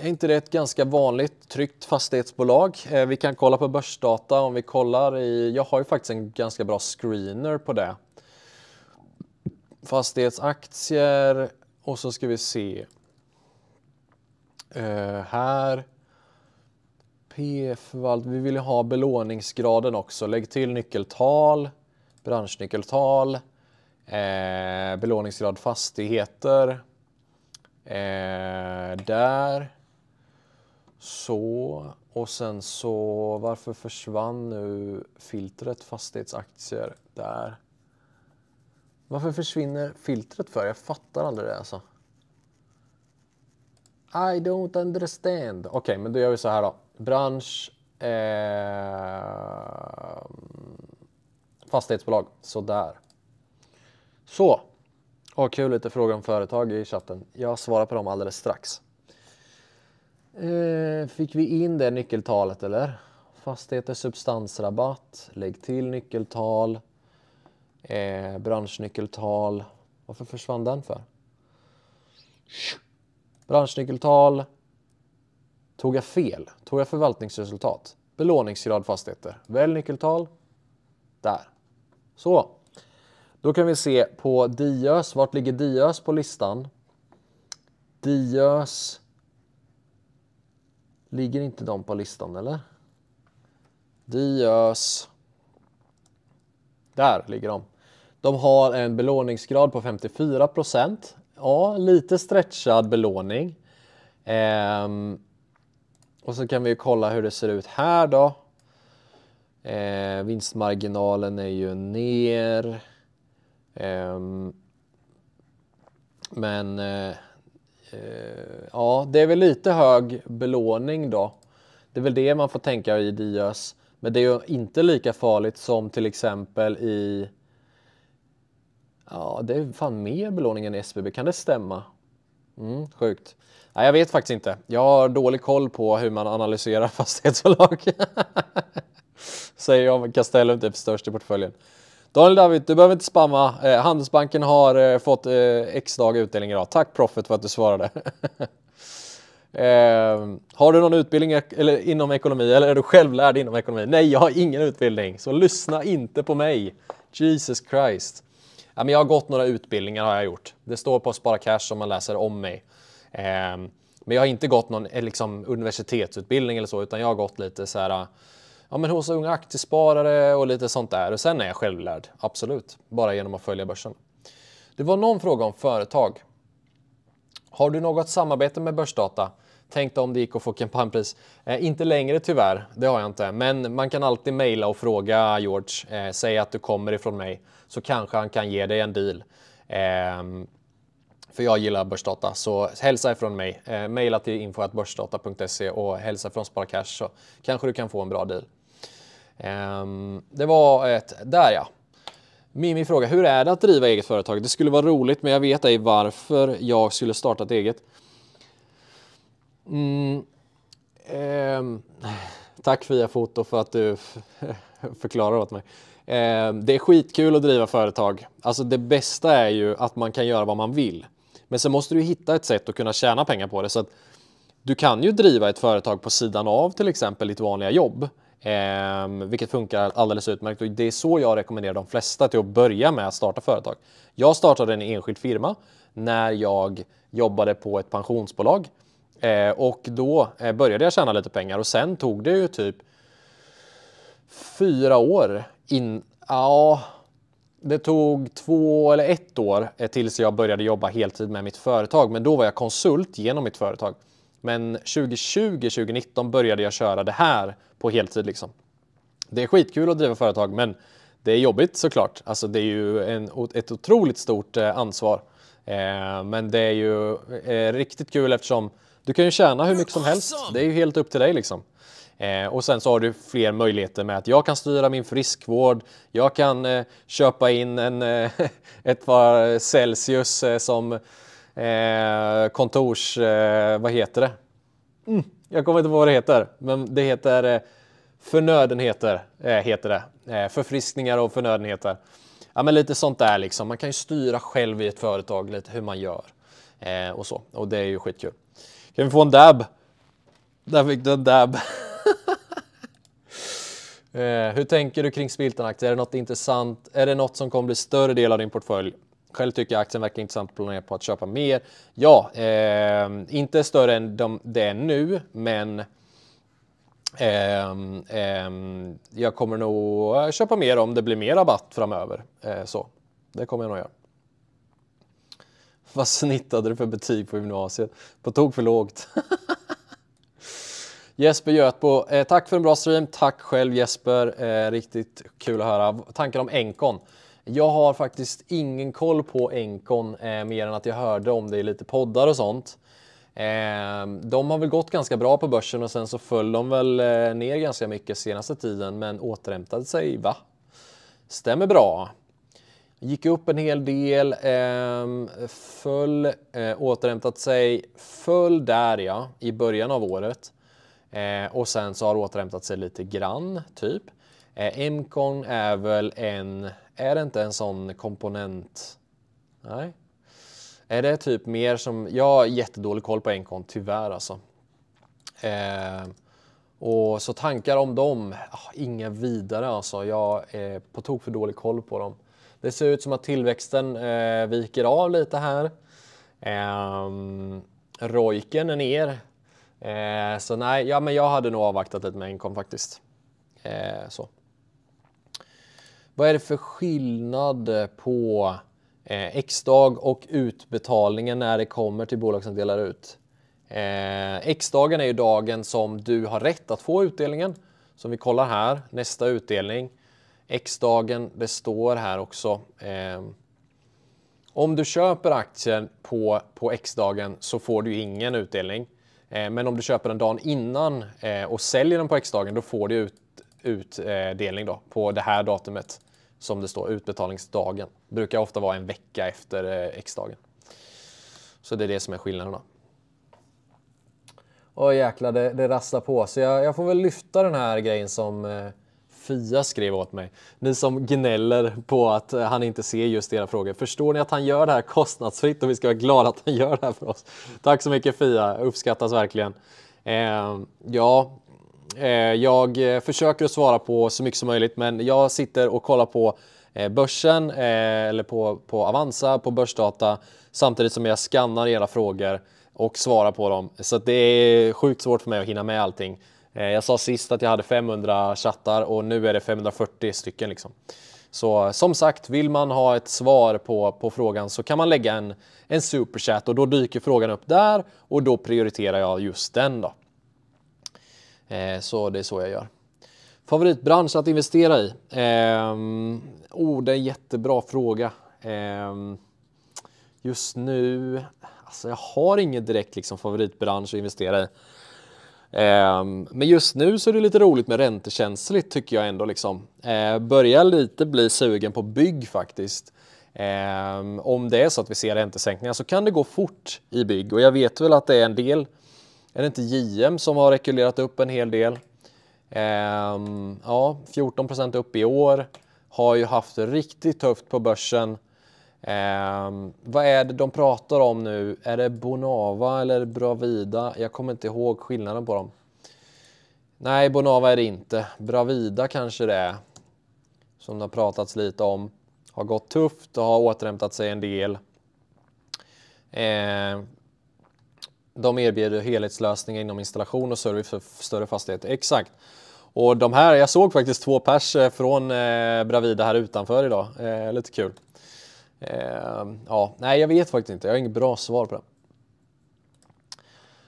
är inte det ett ganska vanligt tryggt fastighetsbolag? Eh, vi kan kolla på börsdata om vi kollar i, jag har ju faktiskt en ganska bra screener på det. Fastighetsaktier och så ska vi se. Eh, här. P-förvalt, vi vill ha belåningsgraden också. Lägg till nyckeltal, branschnyckeltal, eh, belåningsgrad fastigheter. Eh, där. Så, och sen så varför försvann nu filtret fastighetsaktier där? Varför försvinner filtret för? Jag fattar aldrig det alltså. I don't understand. Okej, okay, men då gör vi så här då. Bransch. Eh, fastighetsbolag. Sådär. Så. Och kul lite frågor om företag i chatten. Jag svarar på dem alldeles strax. Eh, fick vi in det nyckeltalet eller? Fastigheter, substansrabatt, lägg till nyckeltal, eh, branschnyckeltal. Varför försvann den för? Branschnyckeltal. Tog jag fel? Tog jag förvaltningsresultat? Belåningsgrad fastigheter. Välj nyckeltal. Där. Så. Då kan vi se på Diös. Vart ligger Diös på listan? Diös Ligger inte de på listan eller? Diös. Där ligger de. De har en belåningsgrad på 54 procent. Ja, lite stretchad belåning. Ehm. och så kan vi kolla hur det ser ut här då. Ehm. vinstmarginalen är ju ner. Ehm. men eh, Eh, ja, det är väl lite hög belåning då. Det är väl det man får tänka i Diaz. Men det är ju inte lika farligt som till exempel i... Ja, det är fan mer belåning än i SBB. Kan det stämma? Mm, sjukt. Nej, jag vet faktiskt inte. Jag har dålig koll på hur man analyserar fastighetsbolag. Säger jag, Castellum typ störst i portföljen. Daniel David, du behöver inte spamma. Eh, Handelsbanken har eh, fått eh, x dag utdelning idag. Tack Profit för att du svarade. Ehm, har du någon utbildning eller, inom ekonomi eller är du självlärd inom ekonomi? Nej, jag har ingen utbildning, så lyssna inte på mig. Jesus Christ. Ja, men jag har gått några utbildningar har jag gjort. Det står på Spara Cash om man läser om mig. Ehm, men jag har inte gått någon eh, liksom, universitetsutbildning eller så, utan jag har gått lite så här ja, men hos unga aktiesparare och lite sånt där. Och sen är jag självlärd, absolut. Bara genom att följa börsen. Det var någon fråga om företag. Har du något samarbete med Börsdata? Tänkte om det gick att få kampanjpris. Eh, inte längre tyvärr, det har jag inte. Men man kan alltid mejla och fråga George. Eh, säg att du kommer ifrån mig så kanske han kan ge dig en deal. Eh, för jag gillar börsdata, så hälsa ifrån mig. Eh, maila till info.börsdata.se och hälsa från Spara Cash så kanske du kan få en bra deal. Ehm, det var ett, där ja. Mimi frågar, hur är det att driva eget företag? Det skulle vara roligt, men jag vet ej varför jag skulle starta ett eget. Mm. Ehm. Tack Fia Foto för att du förklarar åt mig. Eh, det är skitkul att driva företag. Alltså det bästa är ju att man kan göra vad man vill. Men sen måste du hitta ett sätt att kunna tjäna pengar på det. Så att du kan ju driva ett företag på sidan av till exempel ditt vanliga jobb. Eh, vilket funkar alldeles utmärkt och det är så jag rekommenderar de flesta till att börja med att starta företag. Jag startade en enskild firma när jag jobbade på ett pensionsbolag eh, och då eh, började jag tjäna lite pengar och sen tog det ju typ fyra år in... Ja, det tog två eller ett år eh, tills jag började jobba heltid med mitt företag, men då var jag konsult genom mitt företag. Men 2020, 2019 började jag köra det här på heltid. Liksom. Det är skitkul att driva företag, men det är jobbigt såklart. Alltså, det är ju en, ett otroligt stort eh, ansvar. Eh, men det är ju eh, riktigt kul eftersom du kan ju tjäna hur mycket som helst. Det är ju helt upp till dig liksom. Eh, och sen så har du fler möjligheter med att jag kan styra min friskvård. Jag kan eh, köpa in en, eh, ett par Celsius som eh, kontors... Eh, vad heter det? Mm, jag kommer inte på vad det heter, men det heter eh, förnödenheter. Eh, heter det. Eh, förfriskningar och förnödenheter. Ja, men lite sånt där liksom. Man kan ju styra själv i ett företag lite hur man gör eh, och så. Och det är ju skitkul. Kan vi få en dab? Där fick du en dab. hur tänker du kring Spiltan-aktier? Är det något intressant? Är det något som kommer bli större del av din portfölj? Själv tycker jag aktien verkar intressant att planera på att köpa mer. Ja, eh, inte större än de, det är nu, men ehm, ehm, jag kommer nog köpa mer om det blir mer rabatt framöver. Eh, så. Det kommer jag nog göra. Vad snittade du för betyg på gymnasiet? På tok för lågt. Jesper Götbo, eh, tack för en bra stream. Tack själv Jesper. Eh, riktigt kul att höra. Tankar om Enkon? Jag har faktiskt ingen koll på Enkon eh, mer än att jag hörde om det i lite poddar och sånt. Eh, de har väl gått ganska bra på börsen och sen så föll de väl eh, ner ganska mycket senaste tiden men återhämtade sig, va? Stämmer bra. Gick upp en hel del, eh, föll, eh, återhämtat sig, föll där ja, i början av året. Eh, och sen så har återhämtat sig lite grann, typ. Eh, Mcon är väl en är det inte en sån komponent? Nej. Är det typ mer som, jag har jättedålig koll på Encon, tyvärr alltså. Eh, och så tankar om dem, ah, inga vidare alltså. Jag är på tok för dålig koll på dem. Det ser ut som att tillväxten eh, viker av lite här. Eh, Rojken är ner. Eh, så nej, ja, men jag hade nog avvaktat lite med Encon faktiskt. Eh, så. Vad är det för skillnad på eh, X-dag och utbetalningen när det kommer till bolag som delar ut? Eh, X-dagen är ju dagen som du har rätt att få utdelningen. Som vi kollar här, nästa utdelning. X-dagen, består här också. Eh, om du köper aktien på, på X-dagen så får du ingen utdelning. Eh, men om du köper den dagen innan eh, och säljer den på X-dagen, då får du ut utdelning då, på det här datumet som det står, utbetalningsdagen. Brukar ofta vara en vecka efter eh, X-dagen. Så det är det som är skillnaden. Då. Åh jäklar, det, det rasslar på. Så jag, jag, får väl lyfta den här grejen som eh, Fia skrev åt mig. Ni som gnäller på att eh, han inte ser just era frågor. Förstår ni att han gör det här kostnadsfritt och vi ska vara glada att han gör det här för oss? Tack så mycket Fia, uppskattas verkligen. Eh, ja, Eh, jag eh, försöker att svara på så mycket som möjligt, men jag sitter och kollar på eh, börsen eller på, på Avanza, på börsdata samtidigt som jag skannar era frågor och svarar på dem. Så det är sjukt svårt för mig att hinna med allting. Jag sa sist att jag hade 500 chattar och nu är det 540 stycken. Liksom. Så som sagt, vill man ha ett svar på, på frågan så kan man lägga en, en superchat och då dyker frågan upp där och då prioriterar jag just den. då. Eh, så det är så jag gör. Favoritbransch att investera i? Eh, oh, det är en jättebra fråga. Eh, just nu, alltså jag har ingen direkt liksom favoritbransch att investera i. Ehm, men just nu så är det lite roligt med räntekänsligt tycker jag ändå. Liksom. Eh, börjar lite bli sugen på bygg faktiskt. Ehm, om det är så att vi ser räntesänkningar så kan det gå fort i bygg och jag vet väl att det är en del är det inte JM som har rekylerat upp en hel del? Ehm, ja, 14 procent upp i år. Har ju haft det riktigt tufft på börsen. Ehm, vad är det de pratar om nu? Är det Bonava eller Bravida? Jag kommer inte ihåg skillnaden på dem. Nej, Bonava är det inte. Bravida kanske det är. Som det har pratats lite om. Har gått tufft och har återhämtat sig en del. Ehm, de erbjuder helhetslösningar inom installation och service för större fastigheter. Exakt. Och de här, jag såg faktiskt två pers eh, från eh, Bravida här utanför idag. Eh, lite kul. Eh, ja, nej, jag vet faktiskt inte. Jag har inget bra svar på det.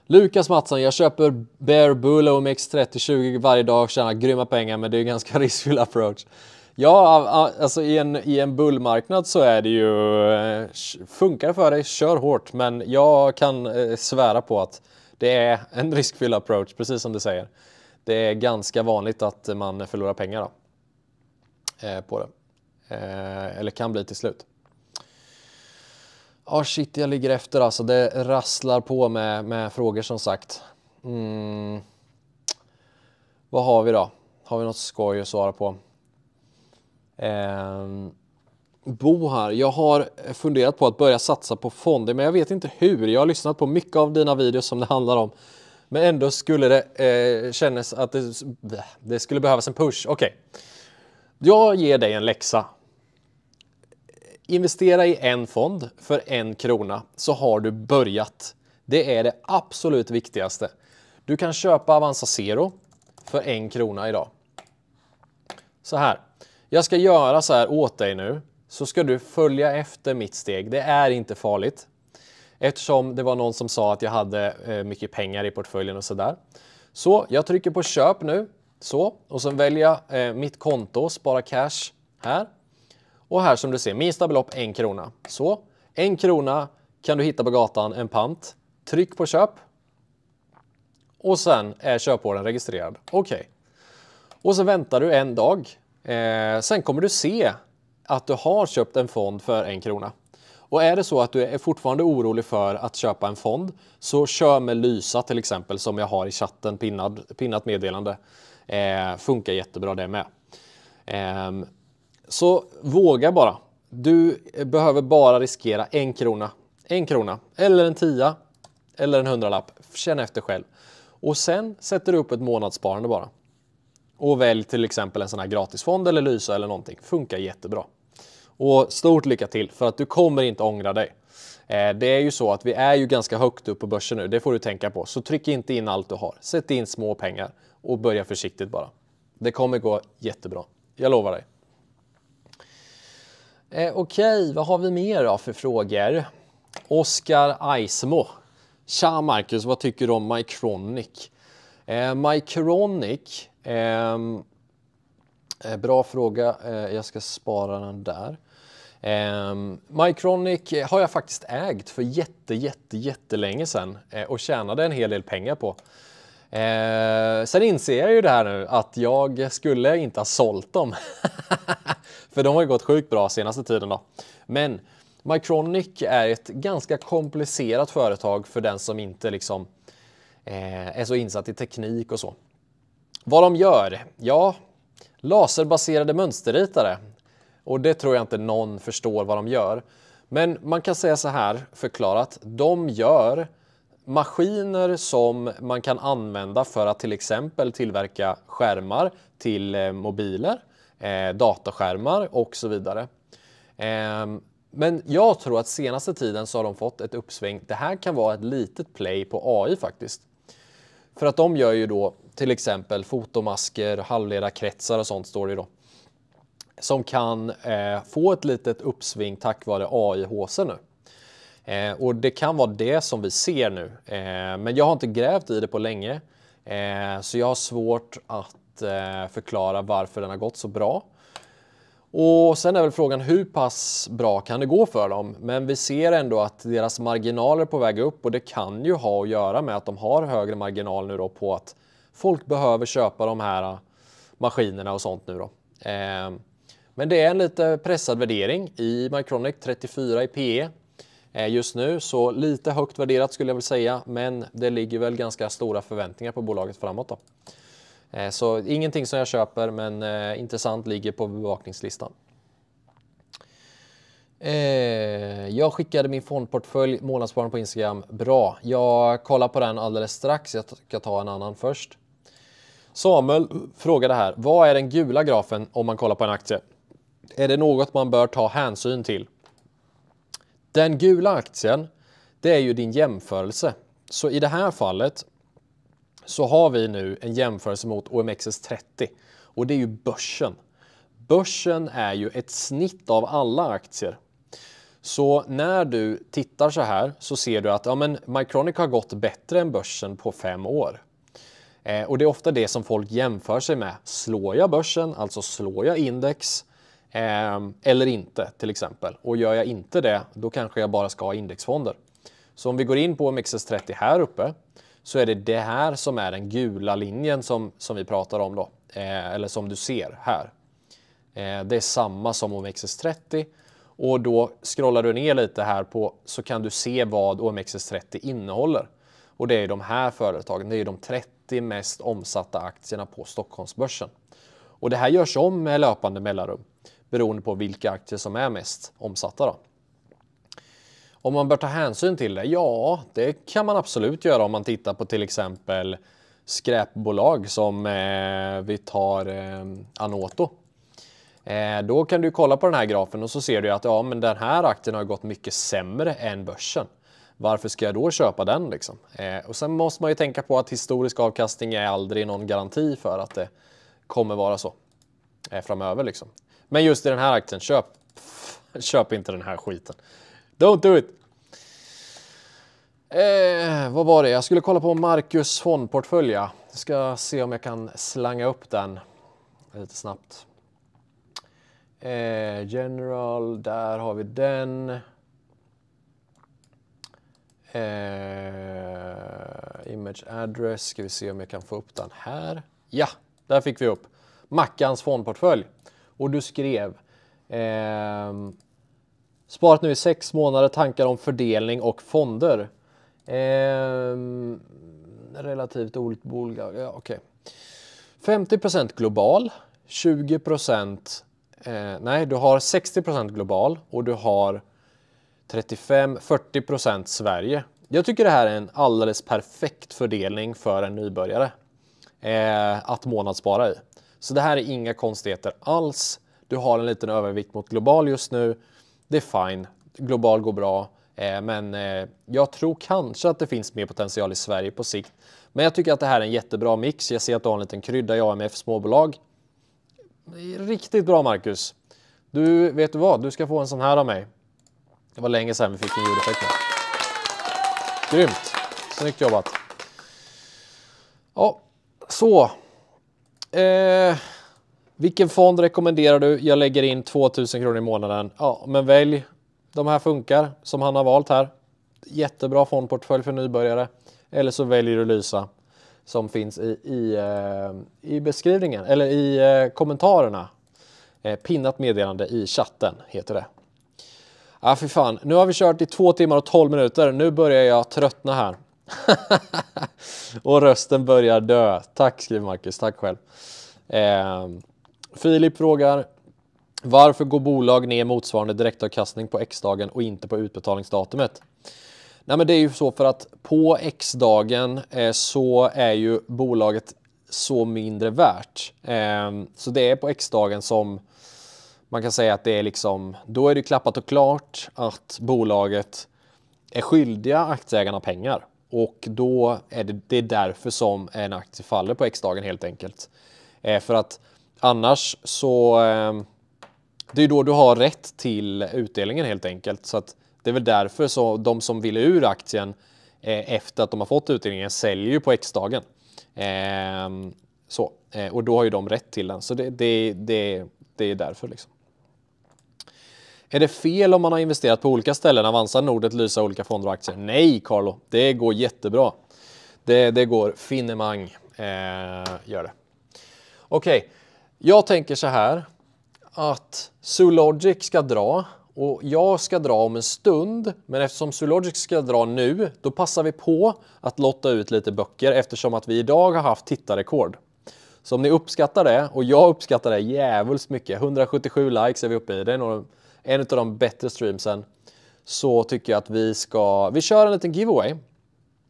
Lukas Mattsson, jag köper Bear Bull OMX 3020 varje dag och tjänar grymma pengar men det är ganska riskfylld approach. Ja, alltså i en, i en bullmarknad så är det ju, eh, funkar för dig, kör hårt. Men jag kan eh, svära på att det är en riskfylld approach, precis som du säger. Det är ganska vanligt att man förlorar pengar då, eh, på det. Eller kan bli till slut. Ja, oh shit, jag ligger efter alltså. Det rasslar på med, med frågor som sagt. Mm. Vad har vi då? Har vi något skoj att svara på? Ehm, bo här. Jag har funderat på att börja satsa på fonder, men jag vet inte hur. Jag har lyssnat på mycket av dina videos som det handlar om, men ändå skulle det eh, kännas att det, det, skulle behövas en push. Okej, okay. jag ger dig en läxa. Investera i en fond för en krona så har du börjat. Det är det absolut viktigaste. Du kan köpa Avanza Zero för en krona idag. Så här. Jag ska göra så här åt dig nu, så ska du följa efter mitt steg. Det är inte farligt. Eftersom det var någon som sa att jag hade eh, mycket pengar i portföljen och sådär. Så jag trycker på köp nu. Så, och sen väljer jag eh, mitt konto, spara cash här. Och här som du ser, minsta belopp en krona. Så, en krona kan du hitta på gatan, en pant. Tryck på köp. Och sen är köpåren registrerad. Okej. Okay. Och så väntar du en dag Eh, sen kommer du se att du har köpt en fond för en krona. Och är det så att du är fortfarande orolig för att köpa en fond så kör med Lysa till exempel som jag har i chatten, pinnad, pinnat meddelande. Eh, funkar jättebra det med. Eh, så våga bara. Du behöver bara riskera en krona, en krona eller en tia eller en hundralapp. Känn efter själv. Och sen sätter du upp ett månadssparande bara. Och välj till exempel en sån här gratisfond eller Lysa eller någonting. Funkar jättebra. Och stort lycka till för att du kommer inte ångra dig. Eh, det är ju så att vi är ju ganska högt upp på börsen nu, det får du tänka på. Så tryck inte in allt du har. Sätt in små pengar och börja försiktigt bara. Det kommer gå jättebra. Jag lovar dig. Eh, Okej, okay, vad har vi mer då för frågor? Oskar Aismo. Tja Marcus, vad tycker du om Mycronic? Eh, Mycronic Ehm, eh, bra fråga. Eh, jag ska spara den där. Eh, Micronic har jag faktiskt ägt för jätte, jätte, jättelänge sedan eh, och tjänade en hel del pengar på. Eh, sen inser jag ju det här nu att jag skulle inte ha sålt dem. för de har ju gått sjukt bra senaste tiden då. Men Micronic är ett ganska komplicerat företag för den som inte liksom eh, är så insatt i teknik och så. Vad de gör? Ja, laserbaserade mönsterritare. Och det tror jag inte någon förstår vad de gör. Men man kan säga så här förklarat. De gör maskiner som man kan använda för att till exempel tillverka skärmar till eh, mobiler, eh, dataskärmar och så vidare. Ehm, men jag tror att senaste tiden så har de fått ett uppsving. Det här kan vara ett litet play på AI faktiskt. För att de gör ju då till exempel fotomasker, halvledarkretsar och sånt står det då. Som kan eh, få ett litet uppsving tack vare AI-håsen nu. Eh, och det kan vara det som vi ser nu. Eh, men jag har inte grävt i det på länge. Eh, så jag har svårt att eh, förklara varför den har gått så bra. Och sen är väl frågan hur pass bra kan det gå för dem? Men vi ser ändå att deras marginaler är på väg upp och det kan ju ha att göra med att de har högre marginal nu då på att folk behöver köpa de här äh, maskinerna och sånt nu då. Ehm, men det är en lite pressad värdering i Micronic 34 i PE eh, just nu, så lite högt värderat skulle jag vilja säga, men det ligger väl ganska stora förväntningar på bolaget framåt då. Eh, så ingenting som jag köper, men eh, intressant ligger på bevakningslistan. jag skickade min fondportfölj Månadsspararen på Instagram. Bra. Jag kollar på den alldeles strax. Jag ska ta en annan först. Samuel frågade här, vad är den gula grafen om man kollar på en aktie? Är det något man bör ta hänsyn till? Den gula aktien, det är ju din jämförelse. Så i det här fallet så har vi nu en jämförelse mot OMXS30 och det är ju börsen. Börsen är ju ett snitt av alla aktier. Så när du tittar så här så ser du att ja, men Micronic har gått bättre än börsen på fem år. Eh, och det är ofta det som folk jämför sig med. Slår jag börsen, alltså slår jag index eh, eller inte till exempel? Och gör jag inte det, då kanske jag bara ska ha indexfonder. Så om vi går in på OMXS30 här uppe så är det det här som är den gula linjen som, som vi pratar om då, eh, eller som du ser här. Eh, det är samma som OMXS30 och då scrollar du ner lite här på så kan du se vad OMXS30 innehåller. Och det är de här företagen, det är de 30 30 mest omsatta aktierna på Stockholmsbörsen. Och det här görs om med löpande mellanrum beroende på vilka aktier som är mest omsatta. Då. Om man bör ta hänsyn till det? Ja, det kan man absolut göra om man tittar på till exempel skräpbolag som eh, vi tar eh, Anoto. Eh, då kan du kolla på den här grafen och så ser du att ja, men den här aktien har gått mycket sämre än börsen varför ska jag då köpa den? Liksom? Eh, och sen måste man ju tänka på att historisk avkastning är aldrig någon garanti för att det kommer vara så eh, framöver. Liksom. Men just i den här aktien, köp, pff, köp inte den här skiten. Don't do it! Eh, vad var det? Jag skulle kolla på Marcus fondportfölj. Jag ska se om jag kan slanga upp den lite snabbt. Eh, General, där har vi den. Eh, image address, ska vi se om jag kan få upp den här. Ja, där fick vi upp Mackans fondportfölj. Och du skrev eh, Sparat nu i sex månader, tankar om fördelning och fonder. Eh, relativt olikt bolag. Ja, okay. 50 global, 20 eh, nej, du har 60 global och du har 35-40% Sverige. Jag tycker det här är en alldeles perfekt fördelning för en nybörjare eh, att månadsspara i. Så det här är inga konstigheter alls. Du har en liten övervikt mot global just nu. Det är fine. Global går bra, eh, men eh, jag tror kanske att det finns mer potential i Sverige på sikt. Men jag tycker att det här är en jättebra mix. Jag ser att du har en liten krydda i AMF småbolag. Riktigt bra Marcus. Du, vet du vad? Du ska få en sån här av mig. Det var länge sedan vi fick en ljudeffekt Grymt! Snyggt jobbat! Ja, så. Eh, vilken fond rekommenderar du? Jag lägger in 2000 kronor i månaden. Ja, men välj. De här funkar som han har valt här. Jättebra fondportfölj för nybörjare. Eller så väljer du Lysa som finns i, i, eh, i beskrivningen eller i eh, kommentarerna. Eh, pinnat meddelande i chatten heter det. Ja, för fan. Nu har vi kört i två timmar och tolv minuter. Nu börjar jag tröttna här. och rösten börjar dö. Tack skriver Marcus, tack själv. Eh, Filip frågar varför går bolag ner motsvarande direktavkastning på X-dagen och inte på utbetalningsdatumet? Nej, men det är ju så för att på X-dagen eh, så är ju bolaget så mindre värt. Eh, så det är på X-dagen som man kan säga att det är liksom, då är det klappat och klart att bolaget är skyldiga aktieägarna pengar. Och då är det, det är därför som en aktie faller på X-dagen helt enkelt. Eh, för att annars så... Eh, det är då du har rätt till utdelningen helt enkelt. Så att det är väl därför så de som vill ur aktien eh, efter att de har fått utdelningen säljer ju på X-dagen. Ehm, så. Eh, och då har ju de rätt till den. Så det, det, det, det är därför liksom. Är det fel om man har investerat på olika ställen? Avanza, Nordet, Lysa, olika fonder och aktier? Nej, Carlo. Det går jättebra. Det, det går finemang. Eh, gör det. Okej, okay. jag tänker så här att Zoologic ska dra och jag ska dra om en stund. Men eftersom Zoologic ska dra nu, då passar vi på att lotta ut lite böcker eftersom att vi idag har haft tittarrekord. Så om ni uppskattar det, och jag uppskattar det jävligt mycket, 177 likes är vi uppe i, det är nog en av de bättre streamsen, så tycker jag att vi ska, vi kör en liten giveaway.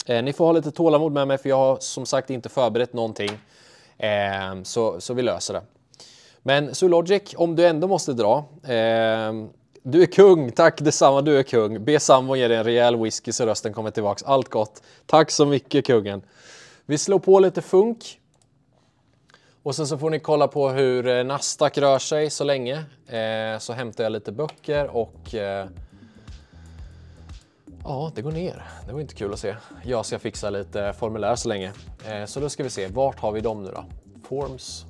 Eh, ni får ha lite tålamod med mig för jag har som sagt inte förberett någonting. Eh, så, så vi löser det. Men Zoologic, om du ändå måste dra. Eh, du är kung, tack detsamma, du är kung. Be sambo ge dig en rejäl whisky så rösten kommer tillbaks. Allt gott. Tack så mycket kungen. Vi slår på lite funk. Och sen så får ni kolla på hur eh, Nasdaq rör sig så länge. Eh, så hämtar jag lite böcker och eh, ja, det går ner. Det var inte kul att se. Jag ska fixa lite formulär så länge. Eh, så då ska vi se, vart har vi dem nu då? Forms.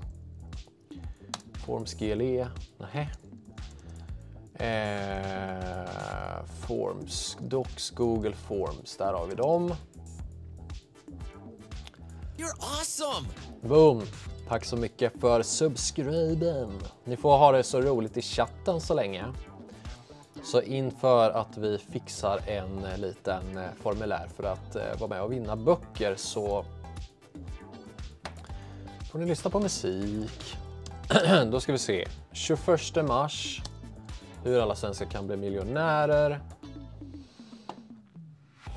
Forms GLE. Nähä. Eh, forms, Docs, Google Forms. Där har vi dem. You're awesome! Boom! Tack så mycket för subscriben. Ni får ha det så roligt i chatten så länge. Så inför att vi fixar en eh, liten eh, formulär för att eh, vara med och vinna böcker så får ni lyssna på musik. Då ska vi se. 21 mars. Hur alla svenskar kan bli miljonärer.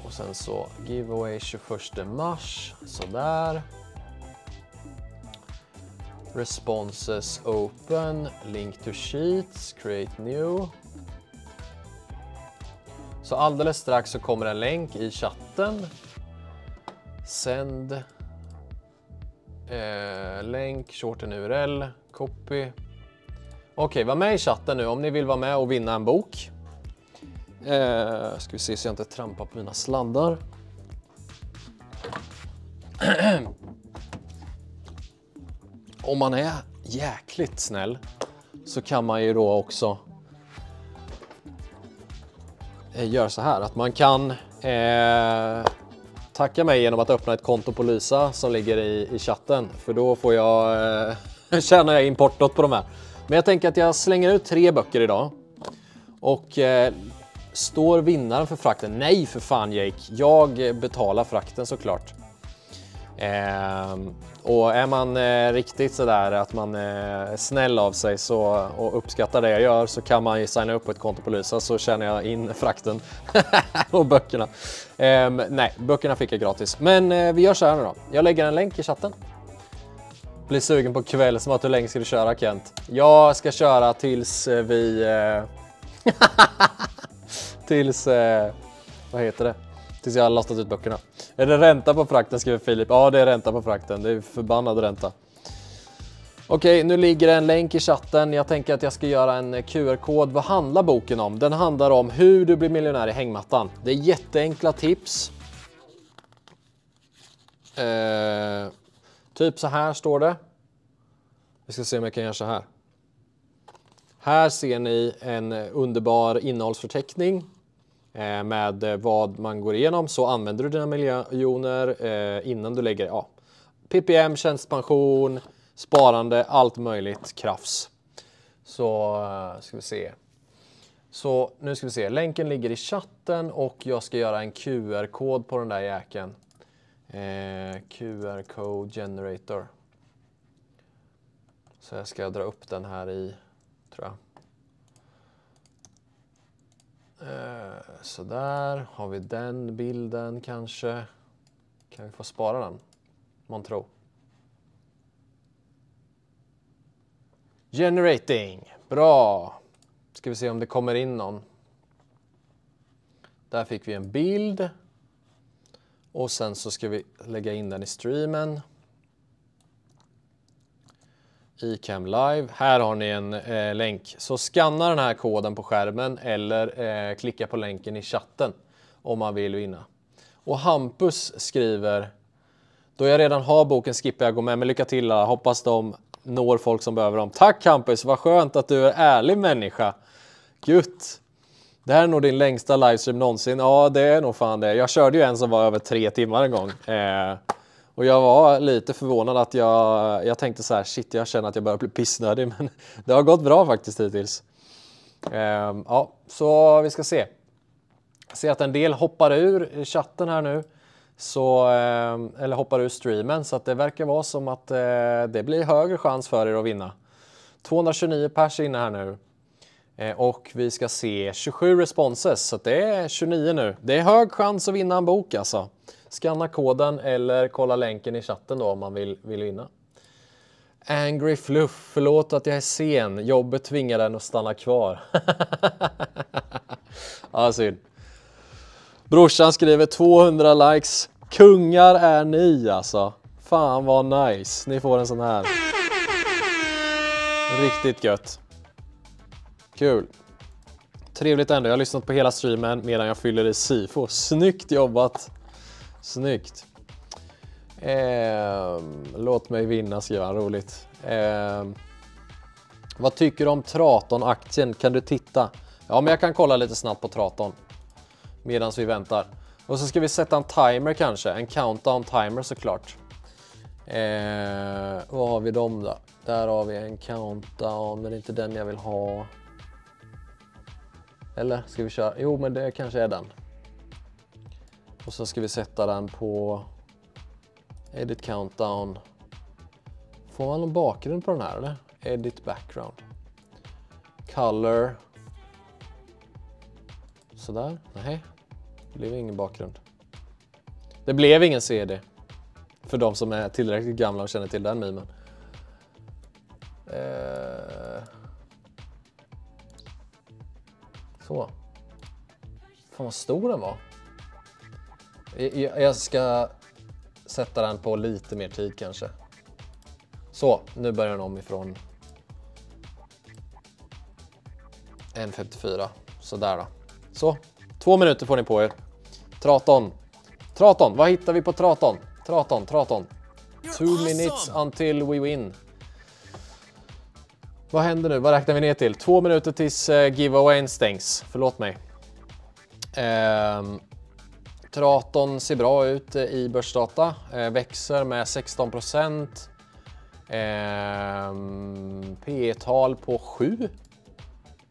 Och sen så giveaway 21 mars. Sådär responses open, link to sheets, create new. Så alldeles strax så kommer en länk i chatten. Send eh, länk, shorten URL, copy. Okej, okay, var med i chatten nu om ni vill vara med och vinna en bok. Eh, ska vi se så jag inte trampar på mina sladdar. om man är jäkligt snäll så kan man ju då också eh, göra så här att man kan eh, tacka mig genom att öppna ett konto på Lysa som ligger i, i chatten för då får jag eh, tjänar jag in på de här. Men jag tänker att jag slänger ut tre böcker idag och eh, står vinnaren för frakten? Nej för fan Jake, jag betalar frakten såklart. Eh, och är man eh, riktigt sådär att man är eh, snäll av sig så, och uppskattar det jag gör så kan man ju signa upp på ett konto på Lysa så tjänar jag in frakten och böckerna. Eh, nej, böckerna fick jag gratis. Men eh, vi gör så här nu då. Jag lägger en länk i chatten. Blir sugen på kväll som att hur länge ska du köra Kent? Jag ska köra tills eh, vi... tills... vad heter det? tills jag har lastat ut böckerna. Är det ränta på frakten skriver Filip. Ja, det är ränta på frakten. Det är förbannad ränta. Okej, nu ligger det en länk i chatten. Jag tänker att jag ska göra en QR-kod. Vad handlar boken om? Den handlar om hur du blir miljonär i hängmattan. Det är jätteenkla tips. Eh, typ så här står det. Vi ska se om jag kan göra så här. Här ser ni en underbar innehållsförteckning Eh, med eh, vad man går igenom så använder du dina miljoner eh, innan du lägger ja, PPM, tjänstepension, sparande, allt möjligt krafs. Så ska vi se. Så nu ska vi se. Länken ligger i chatten och jag ska göra en QR-kod på den där jäkeln. Eh, QR-code generator. Så jag ska dra upp den här i, tror jag. Eh, så där har vi den bilden kanske. Kan vi få spara den? Montro. Generating. Bra. Ska vi se om det kommer in någon. Där fick vi en bild. Och sen så ska vi lägga in den i streamen. Icam Live. Här har ni en eh, länk. Så skanna den här koden på skärmen eller eh, klicka på länken i chatten om man vill vinna. Och Hampus skriver då jag redan har boken skippar jag gå med, men lycka till alla. Hoppas de når folk som behöver dem. Tack Hampus, vad skönt att du är ärlig människa. Gutt. Det här är nog din längsta livestream någonsin. Ja, det är nog fan det. Jag körde ju en som var över tre timmar en gång. Eh, och jag var lite förvånad att jag, jag tänkte så här, shit jag känner att jag börjar bli pissnödig men det har gått bra faktiskt hittills. Ehm, ja, så vi ska se. Jag ser att en del hoppar ur chatten här nu. Så, ehm, eller hoppar ur streamen så att det verkar vara som att eh, det blir högre chans för er att vinna. 229 pers inne här nu. Eh, och vi ska se 27 responses, så det är 29 nu. Det är hög chans att vinna en bok alltså. scanna koden eller kolla länken i chatten då om man vill, vill vinna. Angry Fluff, förlåt att jag är sen. Jobbet tvingar den att stanna kvar. ja, synd. Brorsan skriver 200 likes. Kungar är ni alltså. Fan vad nice. Ni får en sån här. Riktigt gött. Kul. Trevligt ändå. Jag har lyssnat på hela streamen medan jag fyller i SIFO. Snyggt jobbat! Snyggt. Eh, låt mig vinna, skriver Roligt. Eh, vad tycker du om Traton-aktien? Kan du titta? Ja, men jag kan kolla lite snabbt på Traton medan vi väntar. Och så ska vi sätta en timer kanske, en countdown timer såklart. Eh, vad har vi dem då? Där har vi en countdown, men det är inte den jag vill ha. Eller ska vi köra? Jo, men det kanske är den. Och så ska vi sätta den på Edit Countdown. Får man någon bakgrund på den här eller? Edit Background. Color. Sådär, nej. Det blev ingen bakgrund. Det blev ingen CD. För de som är tillräckligt gamla och känner till den mimen. Eh, Så. Fan vad stor den var. Jag ska sätta den på lite mer tid kanske. Så, nu börjar den om ifrån 1.54. Sådär då. Så, två minuter får ni på er. Traton. Traton, vad hittar vi på Traton? Traton, Traton. Two minutes until we win. Vad händer nu? Vad räknar vi ner till? Två minuter tills eh, giveawayen stängs. Förlåt mig. Ehm, Traton ser bra ut eh, i börsdata. Ehm, växer med 16 procent. Ehm, P tal på 7.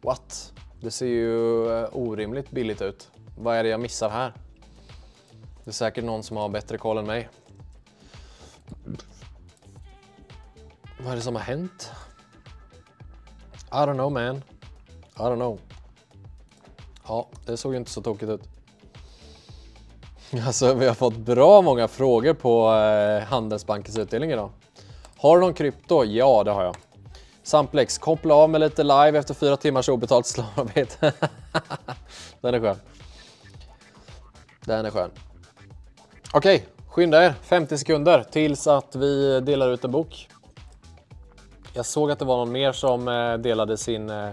What? Det ser ju eh, orimligt billigt ut. Vad är det jag missar här? Det är säkert någon som har bättre koll än mig. Vad är det som har hänt? I don't know man. I don't know. Ja, det såg ju inte så tokigt ut. Alltså, vi har fått bra många frågor på eh, Handelsbankens utdelning idag. Har du någon krypto? Ja, det har jag. Samplex, koppla av med lite live efter fyra timmars obetalt slavarbete. Den är skön. Den är skön. Okej, skynda er 50 sekunder tills att vi delar ut en bok. Jag såg att det var någon mer som eh, delade sin, eh,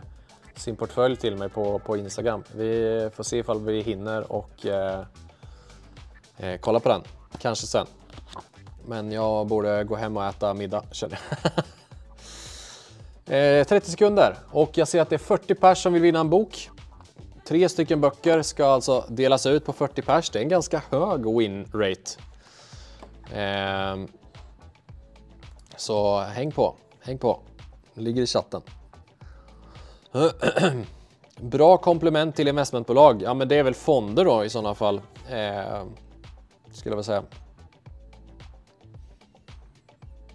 sin portfölj till mig på, på Instagram. Vi får se ifall vi hinner och eh, eh, kolla på den. Kanske sen. Men jag borde gå hem och äta middag känner jag. 30 sekunder och jag ser att det är 40 pers som vill vinna en bok. Tre stycken böcker ska alltså delas ut på 40 pers. Det är en ganska hög win rate. Ehm, så häng på. Häng på, det ligger i chatten. Bra komplement till investmentbolag. Ja, men det är väl fonder då i sådana fall. Eh, skulle jag väl säga.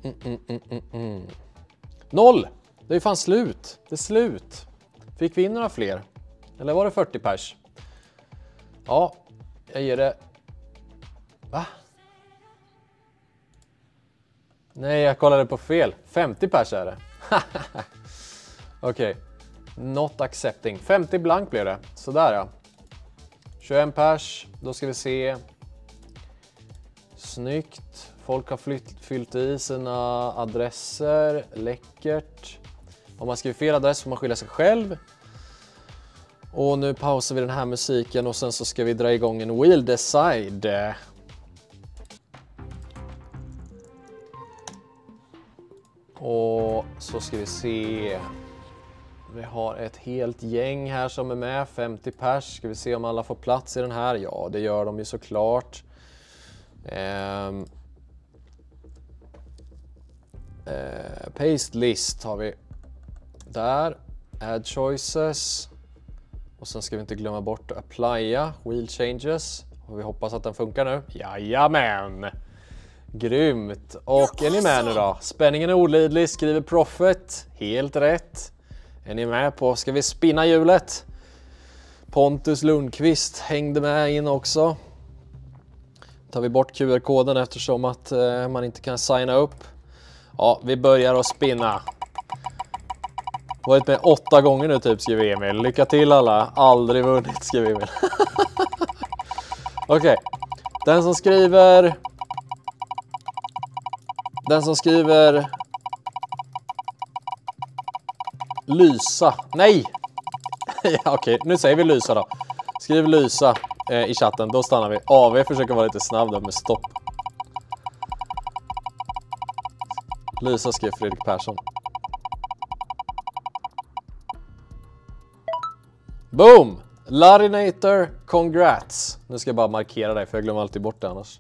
Mm, mm, mm, mm, mm. Noll! Det är fan slut. Det är slut. Fick vi in några fler? Eller var det 40 pers? Ja, jag ger det... Va? Nej, jag kollade på fel. 50 pers är det. Okej. Okay. Not accepting. 50 blank blev det. Sådär ja. 21 pers. Då ska vi se. Snyggt. Folk har fyllt i sina adresser. Läckert. Om man skriver fel adress får man skylla sig själv. Och nu pausar vi den här musiken och sen så ska vi dra igång en wheel decide. Och så ska vi se. Vi har ett helt gäng här som är med, 50 pers. Ska vi se om alla får plats i den här? Ja, det gör de ju såklart. Ehm. Ehm, paste list har vi där. Add choices. Och sen ska vi inte glömma bort att applya wheel changes. Och vi hoppas att den funkar nu. Jajamän! Grymt! Och är ni med nu då? Alltså. Spänningen är olidlig, skriver Profit. Helt rätt. Är ni med på, ska vi spinna hjulet? Pontus Lundqvist hängde med in också. Tar vi bort QR-koden eftersom att eh, man inte kan signa upp. Ja, vi börjar att spinna. Varit med åtta gånger nu typ, skriver Emil. Lycka till alla. Aldrig vunnit, skriver Emil. Okej, okay. den som skriver den som skriver... Lysa. Nej! ja, okej, nu säger vi lysa då. Skriv lysa eh, i chatten, då stannar vi. AV försöker vara lite snabb där med stopp. Lysa skrev Fredrik Persson. Boom! Larinator, congrats! Nu ska jag bara markera dig för jag glömmer alltid bort det annars.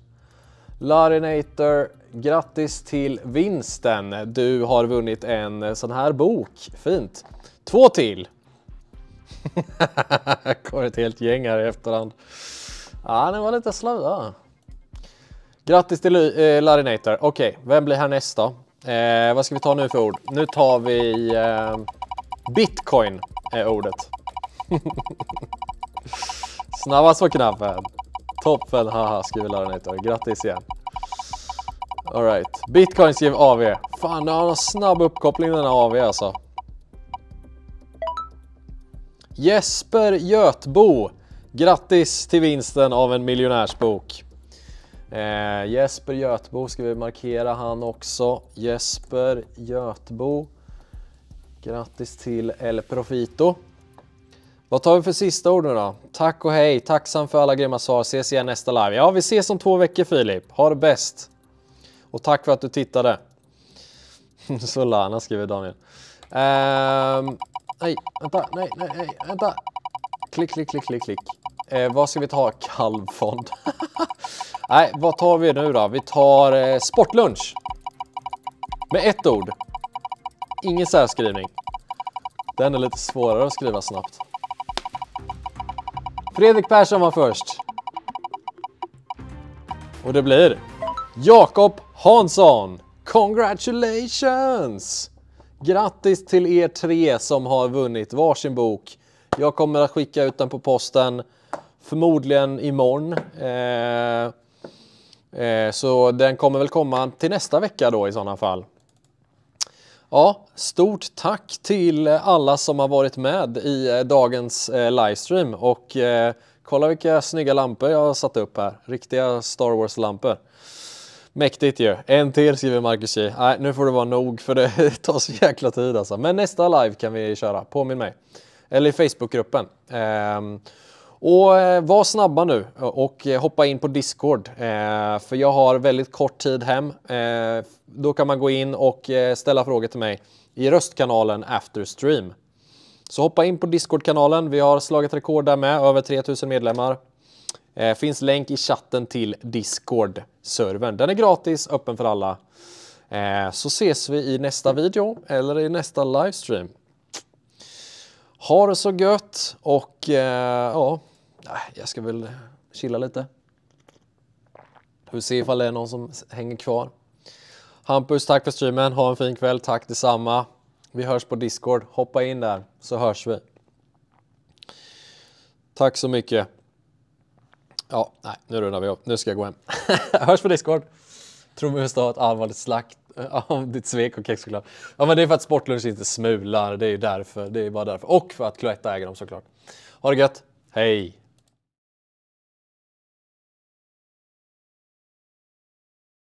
Larinator, Grattis till vinsten! Du har vunnit en eh, sån här bok. Fint! Två till! Kommer ett helt gäng här i efterhand. Ja, den var lite slöa. Grattis till eh, Larinator. Okej, okay, vem blir här nästa? Eh, vad ska vi ta nu för ord? Nu tar vi eh, Bitcoin är eh, ordet. Snabbast på knappen. Toppen, haha, skriver Larinator. Grattis igen. Alright. bitcoin skrev AV. Fan, han har snabb uppkoppling den här AV alltså. Jesper Götbo. Grattis till vinsten av en miljonärsbok. Eh, Jesper Götbo ska vi markera han också. Jesper Götbo. Grattis till El Profito. Vad tar vi för sista ord nu då? Tack och hej, tacksam för alla grymma svar, ses igen nästa live. Ja, vi ses om två veckor Filip. Ha det bäst! Och tack för att du tittade. Solana skriver Daniel. Um, nej, vänta, nej, nej, nej, vänta. Klick, klick, klick, klick, klick. Eh, vad ska vi ta? Kalvfond. nej, vad tar vi nu då? Vi tar eh, sportlunch. Med ett ord. Ingen särskrivning. Den är lite svårare att skriva snabbt. Fredrik Persson var först. Och det blir Jakob Hansson, congratulations! Grattis till er tre som har vunnit varsin bok. Jag kommer att skicka ut den på posten förmodligen imorgon. Eh, eh, så den kommer väl komma till nästa vecka då i sådana fall. Ja, stort tack till alla som har varit med i eh, dagens eh, livestream och eh, kolla vilka snygga lampor jag har satt upp här. Riktiga Star Wars-lampor. Mäktigt ju. En till skriver Marcus J. Nej, nu får det vara nog för det tar så jäkla tid alltså. Men nästa live kan vi köra, påminn mig. Eller i Facebookgruppen. Ehm, och eh, var snabba nu och eh, hoppa in på Discord. Ehm, för jag har väldigt kort tid hem. Ehm, då kan man gå in och eh, ställa frågor till mig i röstkanalen Afterstream. Så hoppa in på Discord-kanalen. Vi har slagit rekord där med, över 3000 medlemmar. Eh, finns länk i chatten till Discord-servern. Den är gratis, öppen för alla. Eh, så ses vi i nästa video eller i nästa livestream. Ha det så gött och eh, ja, jag ska väl chilla lite. Vi ser ifall det är någon som hänger kvar. Hampus, tack för streamen. Ha en fin kväll. Tack detsamma. Vi hörs på Discord. Hoppa in där så hörs vi. Tack så mycket. Ja, nej, nu rullar vi upp. Nu ska jag gå hem. Hörs på Discord. Tror mig har ett allvarligt slakt av ditt svek och kexchoklad. Ja, men det är för att Sportlunch inte smular. Det är ju därför. Det är bara därför. Och för att Cloetta äger dem såklart. Ha det gött. Hej!